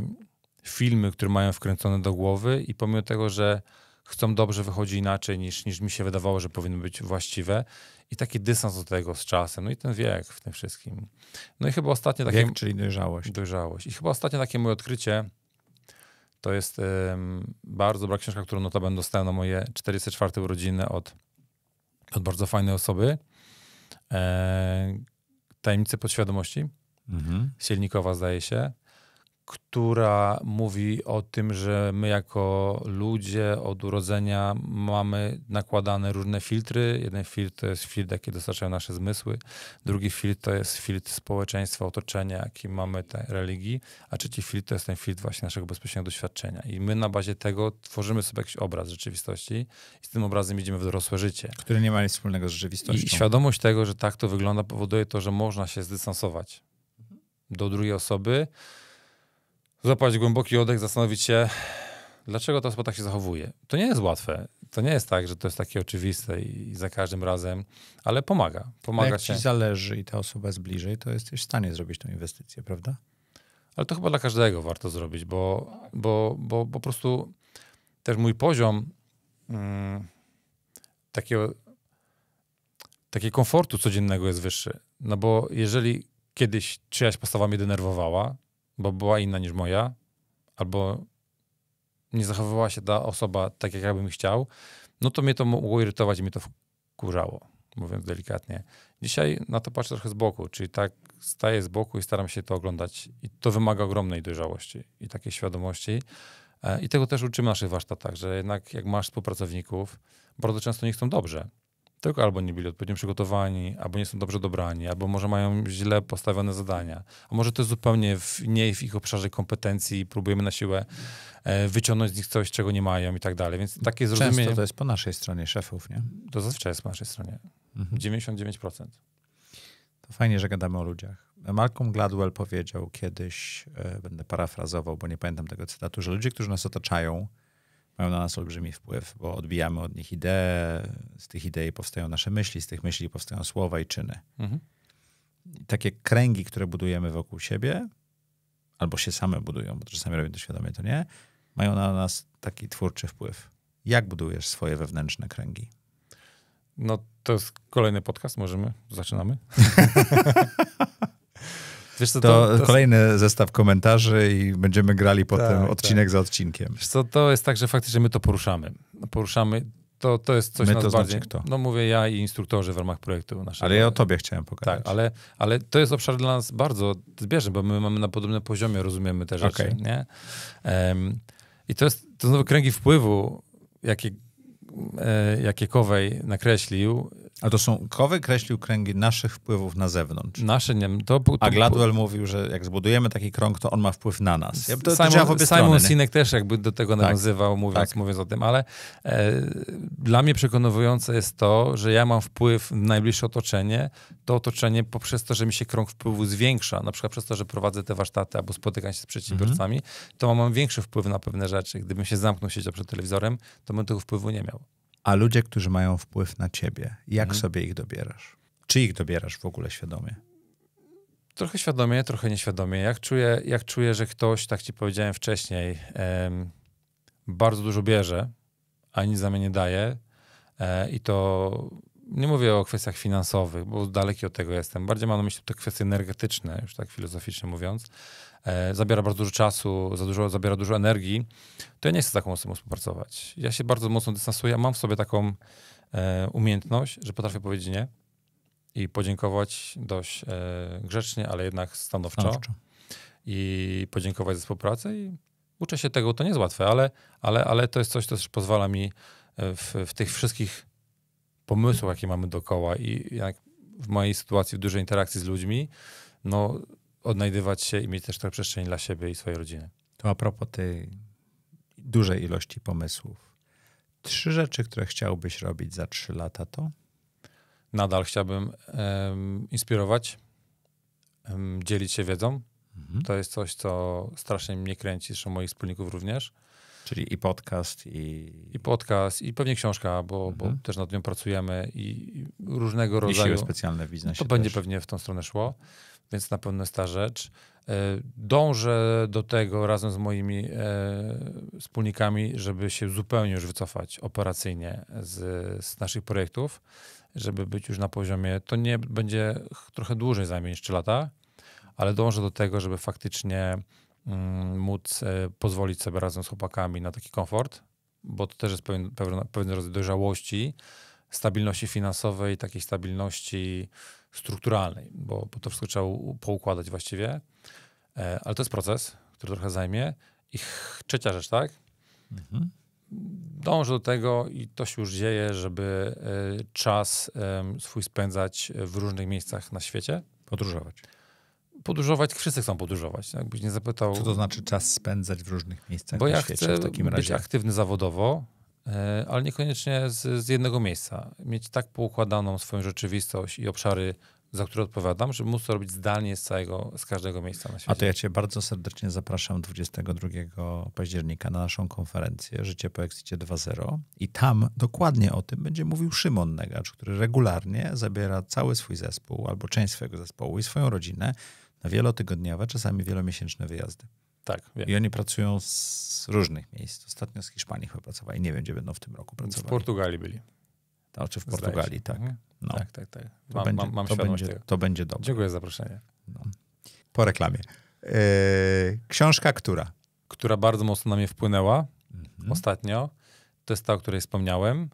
filmy, które mają wkręcone do głowy i pomimo tego, że chcą dobrze, wychodzi inaczej niż, niż mi się wydawało, że powinno być właściwe. I taki dystans do tego z czasem, no i ten wiek w tym wszystkim. No i chyba ostatnie takie... Wiek, czyli dojrzałość. Dojrzałość. I chyba ostatnie takie moje odkrycie, to jest bardzo dobra książka, którą notabene dostałem na moje 44 urodziny od, od bardzo fajnej osoby. E, Tajemnice podświadomości. Mhm. Silnikowa zdaje się która mówi o tym, że my jako ludzie od urodzenia mamy nakładane różne filtry. Jeden filtr to jest filtr, jaki dostarczają nasze zmysły, drugi filtr to jest filtr społeczeństwa, otoczenia, jaki mamy tej religii, a trzeci filtr to jest ten filtr właśnie naszego bezpośredniego doświadczenia. I my na bazie tego tworzymy sobie jakiś obraz rzeczywistości i z tym obrazem idziemy w dorosłe życie. Które nie ma nic wspólnego z rzeczywistością. I świadomość tego, że tak to wygląda powoduje to, że można się zdystansować do drugiej osoby, złapać głęboki oddech, zastanowić się, dlaczego ta osoba tak się zachowuje. To nie jest łatwe. To nie jest tak, że to jest takie oczywiste i za każdym razem, ale pomaga. pomaga jak ci zależy i ta osoba jest bliżej, to jesteś w stanie zrobić tą inwestycję, prawda? Ale to chyba dla każdego warto zrobić, bo, bo, bo, bo po prostu też mój poziom mm, takiego, takiego komfortu codziennego jest wyższy. No bo jeżeli kiedyś czyjaś postawa mnie denerwowała, bo była inna niż moja, albo nie zachowywała się ta osoba tak, jak ja bym chciał, no to mnie to mogło irytować i mnie to wkurzało, mówiąc delikatnie. Dzisiaj na to patrzę trochę z boku, czyli tak staję z boku i staram się to oglądać. I to wymaga ogromnej dojrzałości i takiej świadomości. E, I tego też uczymy naszych warsztatach, że jednak jak masz współpracowników, bardzo często nie chcą dobrze tylko albo nie byli odpowiednio przygotowani, albo nie są dobrze dobrani, albo może mają źle postawione zadania, a może to jest zupełnie w, nie w ich obszarze kompetencji i próbujemy na siłę e, wyciągnąć z nich coś, czego nie mają i tak dalej. Więc takie zrozumienie... Często to jest po naszej stronie szefów, nie? To zazwyczaj jest po naszej stronie. Mhm. 99%. To fajnie, że gadamy o ludziach. Malcolm Gladwell powiedział kiedyś, e, będę parafrazował, bo nie pamiętam tego cytatu, że ludzie, którzy nas otaczają, mają na nas olbrzymi wpływ, bo odbijamy od nich idee, z tych idei powstają nasze myśli, z tych myśli powstają słowa i czyny. Mhm. Takie kręgi, które budujemy wokół siebie, albo się same budują, bo czasami robią to świadomie, to nie, mają na nas taki twórczy wpływ. Jak budujesz swoje wewnętrzne kręgi? No to jest kolejny podcast, możemy? Zaczynamy? Wiesz co, to, to, to kolejny zestaw komentarzy i będziemy grali potem tak, tak, odcinek tak. za odcinkiem. Wiesz co, to jest tak, że faktycznie my to poruszamy. Poruszamy, to, to jest coś my nas to znaczy bardziej... Znaczy kto? No mówię ja i instruktorzy w ramach projektu naszego. Ale ja o tobie chciałem pokazać. Tak, ale, ale to jest obszar dla nas bardzo zbieżny, bo my mamy na podobnym poziomie, rozumiemy te rzeczy. Okay. Nie? Um, I to jest, to znowu kręgi wpływu, jakie e, Jakiekowej nakreślił, a to są, Kowy kreślił kręgi naszych wpływów na zewnątrz. Nasze, nie to, to, A Gladwell mówił, że jak zbudujemy taki krąg, to on ma wpływ na nas. Ja, to, Simon, to Simon strony, Sinek też jakby do tego tak, nawiązywał, mówiąc, tak. mówiąc o tym, ale e, dla mnie przekonujące jest to, że ja mam wpływ na najbliższe otoczenie, to otoczenie poprzez to, że mi się krąg wpływu zwiększa, na przykład przez to, że prowadzę te warsztaty albo spotykam się z przedsiębiorcami, mhm. to mam większy wpływ na pewne rzeczy. Gdybym się zamknął siedział przed telewizorem, to bym tego wpływu nie miał a ludzie, którzy mają wpływ na ciebie. Jak mhm. sobie ich dobierasz? Czy ich dobierasz w ogóle świadomie? Trochę świadomie, trochę nieświadomie. Jak czuję, jak czuję że ktoś, tak ci powiedziałem wcześniej, em, bardzo dużo bierze, a nic za mnie nie daje, e, i to nie mówię o kwestiach finansowych, bo daleki od tego jestem. Bardziej mam na myśli te kwestie energetyczne, już tak filozoficznie mówiąc. E, zabiera bardzo dużo czasu, za dużo, zabiera dużo energii, to ja nie chcę z taką osobą współpracować. Ja się bardzo mocno dystansuję, mam w sobie taką e, umiejętność, że potrafię powiedzieć nie i podziękować dość e, grzecznie, ale jednak stanowczo. stanowczo. I podziękować za współpracę i uczę się tego, to nie jest łatwe, ale, ale, ale to jest coś, co też pozwala mi e, w, w tych wszystkich pomysłach, jakie mamy dookoła i jak w mojej sytuacji, w dużej interakcji z ludźmi, no odnajdywać się i mieć też trochę przestrzeń dla siebie i swojej rodziny. To a propos tej dużej ilości pomysłów. Trzy rzeczy, które chciałbyś robić za trzy lata, to? Nadal chciałbym um, inspirować, um, dzielić się wiedzą. Mhm. To jest coś, co strasznie mnie kręci, zresztą moich wspólników również. Czyli i podcast, i. I podcast, i pewnie książka, bo, mhm. bo też nad nią pracujemy i różnego rodzaju. I siły specjalne w biznesie. To będzie pewnie w tą stronę szło więc na pewno jest ta rzecz. E, dążę do tego razem z moimi e, wspólnikami, żeby się zupełnie już wycofać operacyjnie z, z naszych projektów, żeby być już na poziomie. To nie będzie trochę dłużej zajmie niż 3 lata, ale dążę do tego, żeby faktycznie mm, móc e, pozwolić sobie razem z chłopakami na taki komfort, bo to też jest pewien, pewien, pewien rodzaj dojrzałości, stabilności finansowej, takiej stabilności strukturalnej, bo, bo to wszystko trzeba poukładać właściwie. E, ale to jest proces, który trochę zajmie. I trzecia rzecz, tak? Mhm. Dążę do tego i to się już dzieje, żeby e, czas swój spędzać w różnych miejscach na świecie. Podróżować. Podróżować, wszyscy chcą podróżować. Tak? Jakbyś nie zapytał. Co to znaczy czas spędzać w różnych miejscach bo na ja świecie chcę w takim razie? Być aktywny zawodowo, E, ale niekoniecznie z, z jednego miejsca. Mieć tak poukładaną swoją rzeczywistość i obszary, za które odpowiadam, żeby móc to robić zdalnie z całego, z każdego miejsca na świecie. A to ja cię bardzo serdecznie zapraszam 22 października na naszą konferencję Życie po Exicie 2.0 i tam dokładnie o tym będzie mówił Szymon Negacz, który regularnie zabiera cały swój zespół albo część swojego zespołu i swoją rodzinę na wielotygodniowe, czasami wielomiesięczne wyjazdy. Tak. Wiem. I oni pracują z różnych miejsc. Ostatnio z Hiszpanii chyba pracowali. Nie wiem, gdzie będą w tym roku pracować. W Portugalii byli. czy w Portugalii, tak. Mhm. No. tak. Tak, tak, To mam, będzie, mam, mam to będzie, tego. To będzie dobre. Dziękuję za zaproszenie. No. Po reklamie. E, książka która? Która bardzo mocno na mnie wpłynęła mhm. ostatnio. To jest ta, o której wspomniałem.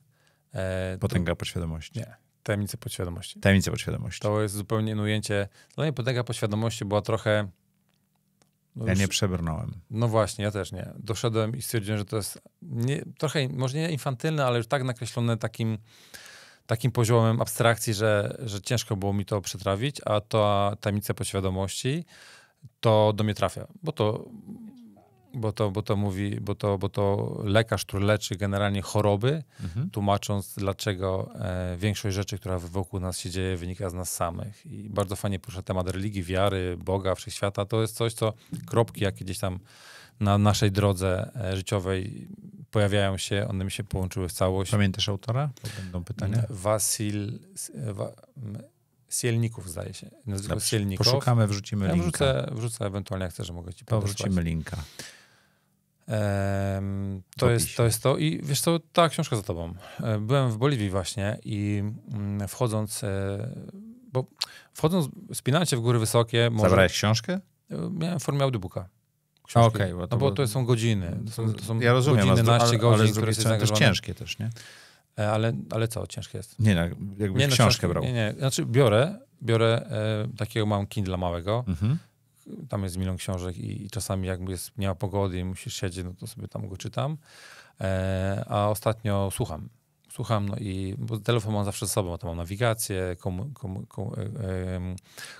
E, Potęga to... podświadomości. Nie. Tajemnice podświadomości. Tajemnice podświadomości. To jest zupełnie ujęcie. Dla mnie potęga podświadomości była trochę no ja już, nie przebrnąłem. No właśnie, ja też nie. Doszedłem i stwierdziłem, że to jest nie, trochę, może nie infantylne, ale już tak nakreślone takim, takim poziomem abstrakcji, że, że ciężko było mi to przetrawić, a ta tajemnica poświadomości, to do mnie trafia, bo to bo to, bo to mówi, bo to, bo to lekarz, który leczy generalnie choroby, mhm. tłumacząc, dlaczego e, większość rzeczy, która wokół nas się dzieje, wynika z nas samych. I bardzo fajnie porusza temat religii, wiary, Boga, wszechświata. To jest coś, co kropki, jakie gdzieś tam na naszej drodze e, życiowej pojawiają się, one mi się połączyły w całość. Pamiętasz autora? To będą pytania. Wasil... E, wa, Sielników zdaje się. Sielników. Poszukamy, wrzucimy ja linka. Wrzucę, wrzucę ewentualnie, jak że mogę ci podesłać. wrzucimy linka. To jest, to jest to. I wiesz co, ta książka za tobą. E, byłem w Boliwii właśnie i mm, wchodząc, e, bo wchodząc, spinając się w góry wysokie... Może... Zabrałeś książkę? E, miałem w formie audiobooka. Okej, okay, bo, to, no bo to są godziny. To są, to są ja rozumiem, godziny, ale, ale, godzin, ale z drugiej strony też ciężkie też, nie? Ale, ale co, ciężkie jest? Nie, no, jakbyś nie, no, książkę no, brał. Nie, nie, znaczy biorę, biorę e, takiego mam Kindle małego, mhm tam jest milion książek i, i czasami jakby jest, nie ma pogody i musisz siedzieć, no to sobie tam go czytam. E, a ostatnio słucham. Słucham no i bo telefon mam zawsze ze sobą, tam mam nawigację, komu, komu, e,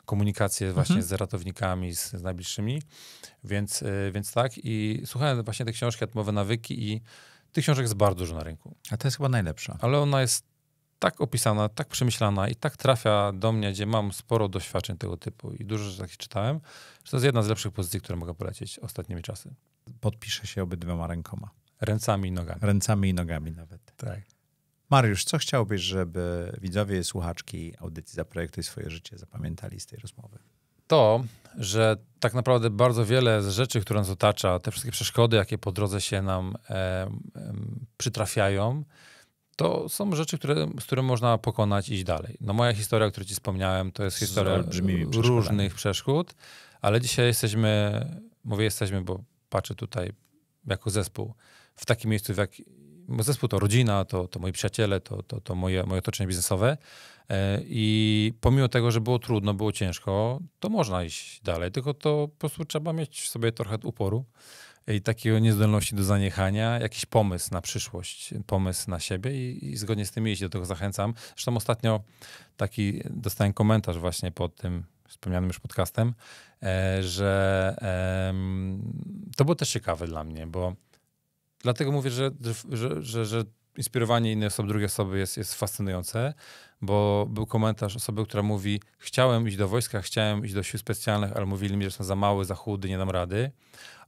komunikację mhm. właśnie z ratownikami, z, z najbliższymi, więc, e, więc tak i słuchałem właśnie te książki Atomowe Nawyki i tych książek jest bardzo dużo na rynku. A to jest chyba najlepsza. Ale ona jest tak opisana, tak przemyślana i tak trafia do mnie, gdzie mam sporo doświadczeń tego typu i dużo rzeczy takich czytałem, że to jest jedna z lepszych pozycji, które mogę polecić ostatnimi czasy. Podpiszę się obydwoma rękoma. Ręcami i nogami. Ręcami i nogami nawet. Tak. Mariusz, co chciałbyś, żeby widzowie słuchaczki audycji Zaprojektuj swoje życie zapamiętali z tej rozmowy? To, że tak naprawdę bardzo wiele z rzeczy, które nas otacza, te wszystkie przeszkody, jakie po drodze się nam e, e, przytrafiają, to są rzeczy, które, z którymi można pokonać i iść dalej. No moja historia, o której ci wspomniałem, to jest historia różnych przeszkód, ale dzisiaj jesteśmy, mówię jesteśmy, bo patrzę tutaj jako zespół, w takim miejscu, w jakim zespół to rodzina, to, to moi przyjaciele, to, to, to moje, moje otoczenie biznesowe. E, I pomimo tego, że było trudno, było ciężko, to można iść dalej, tylko to po prostu trzeba mieć w sobie trochę uporu i takiego niezdolności do zaniechania, jakiś pomysł na przyszłość, pomysł na siebie i, i zgodnie z tym jej do tego zachęcam. Zresztą ostatnio taki dostałem komentarz właśnie pod tym wspomnianym już podcastem, e, że to było też ciekawe dla mnie, bo dlatego mówię, że, że, że, że inspirowanie innej osoby, drugiej osoby jest, jest fascynujące, bo był komentarz osoby, która mówi: Chciałem iść do wojska, chciałem iść do sił specjalnych, ale mówili mi, że są za mały, za chudy, nie dam rady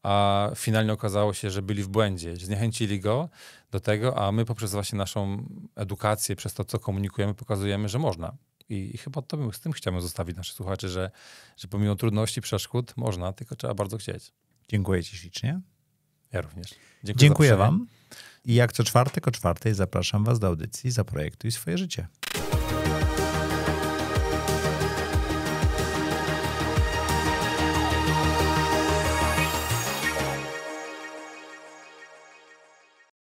a finalnie okazało się, że byli w błędzie. Zniechęcili go do tego, a my poprzez właśnie naszą edukację, przez to, co komunikujemy, pokazujemy, że można. I, i chyba to bym, z tym chciałbym zostawić naszych słuchaczy, że, że pomimo trudności, przeszkód można, tylko trzeba bardzo chcieć. Dziękuję Ci ślicznie. Ja również. Dziękuję, Dziękuję Wam. I jak co czwartek o czwartej zapraszam Was do audycji za i swoje życie.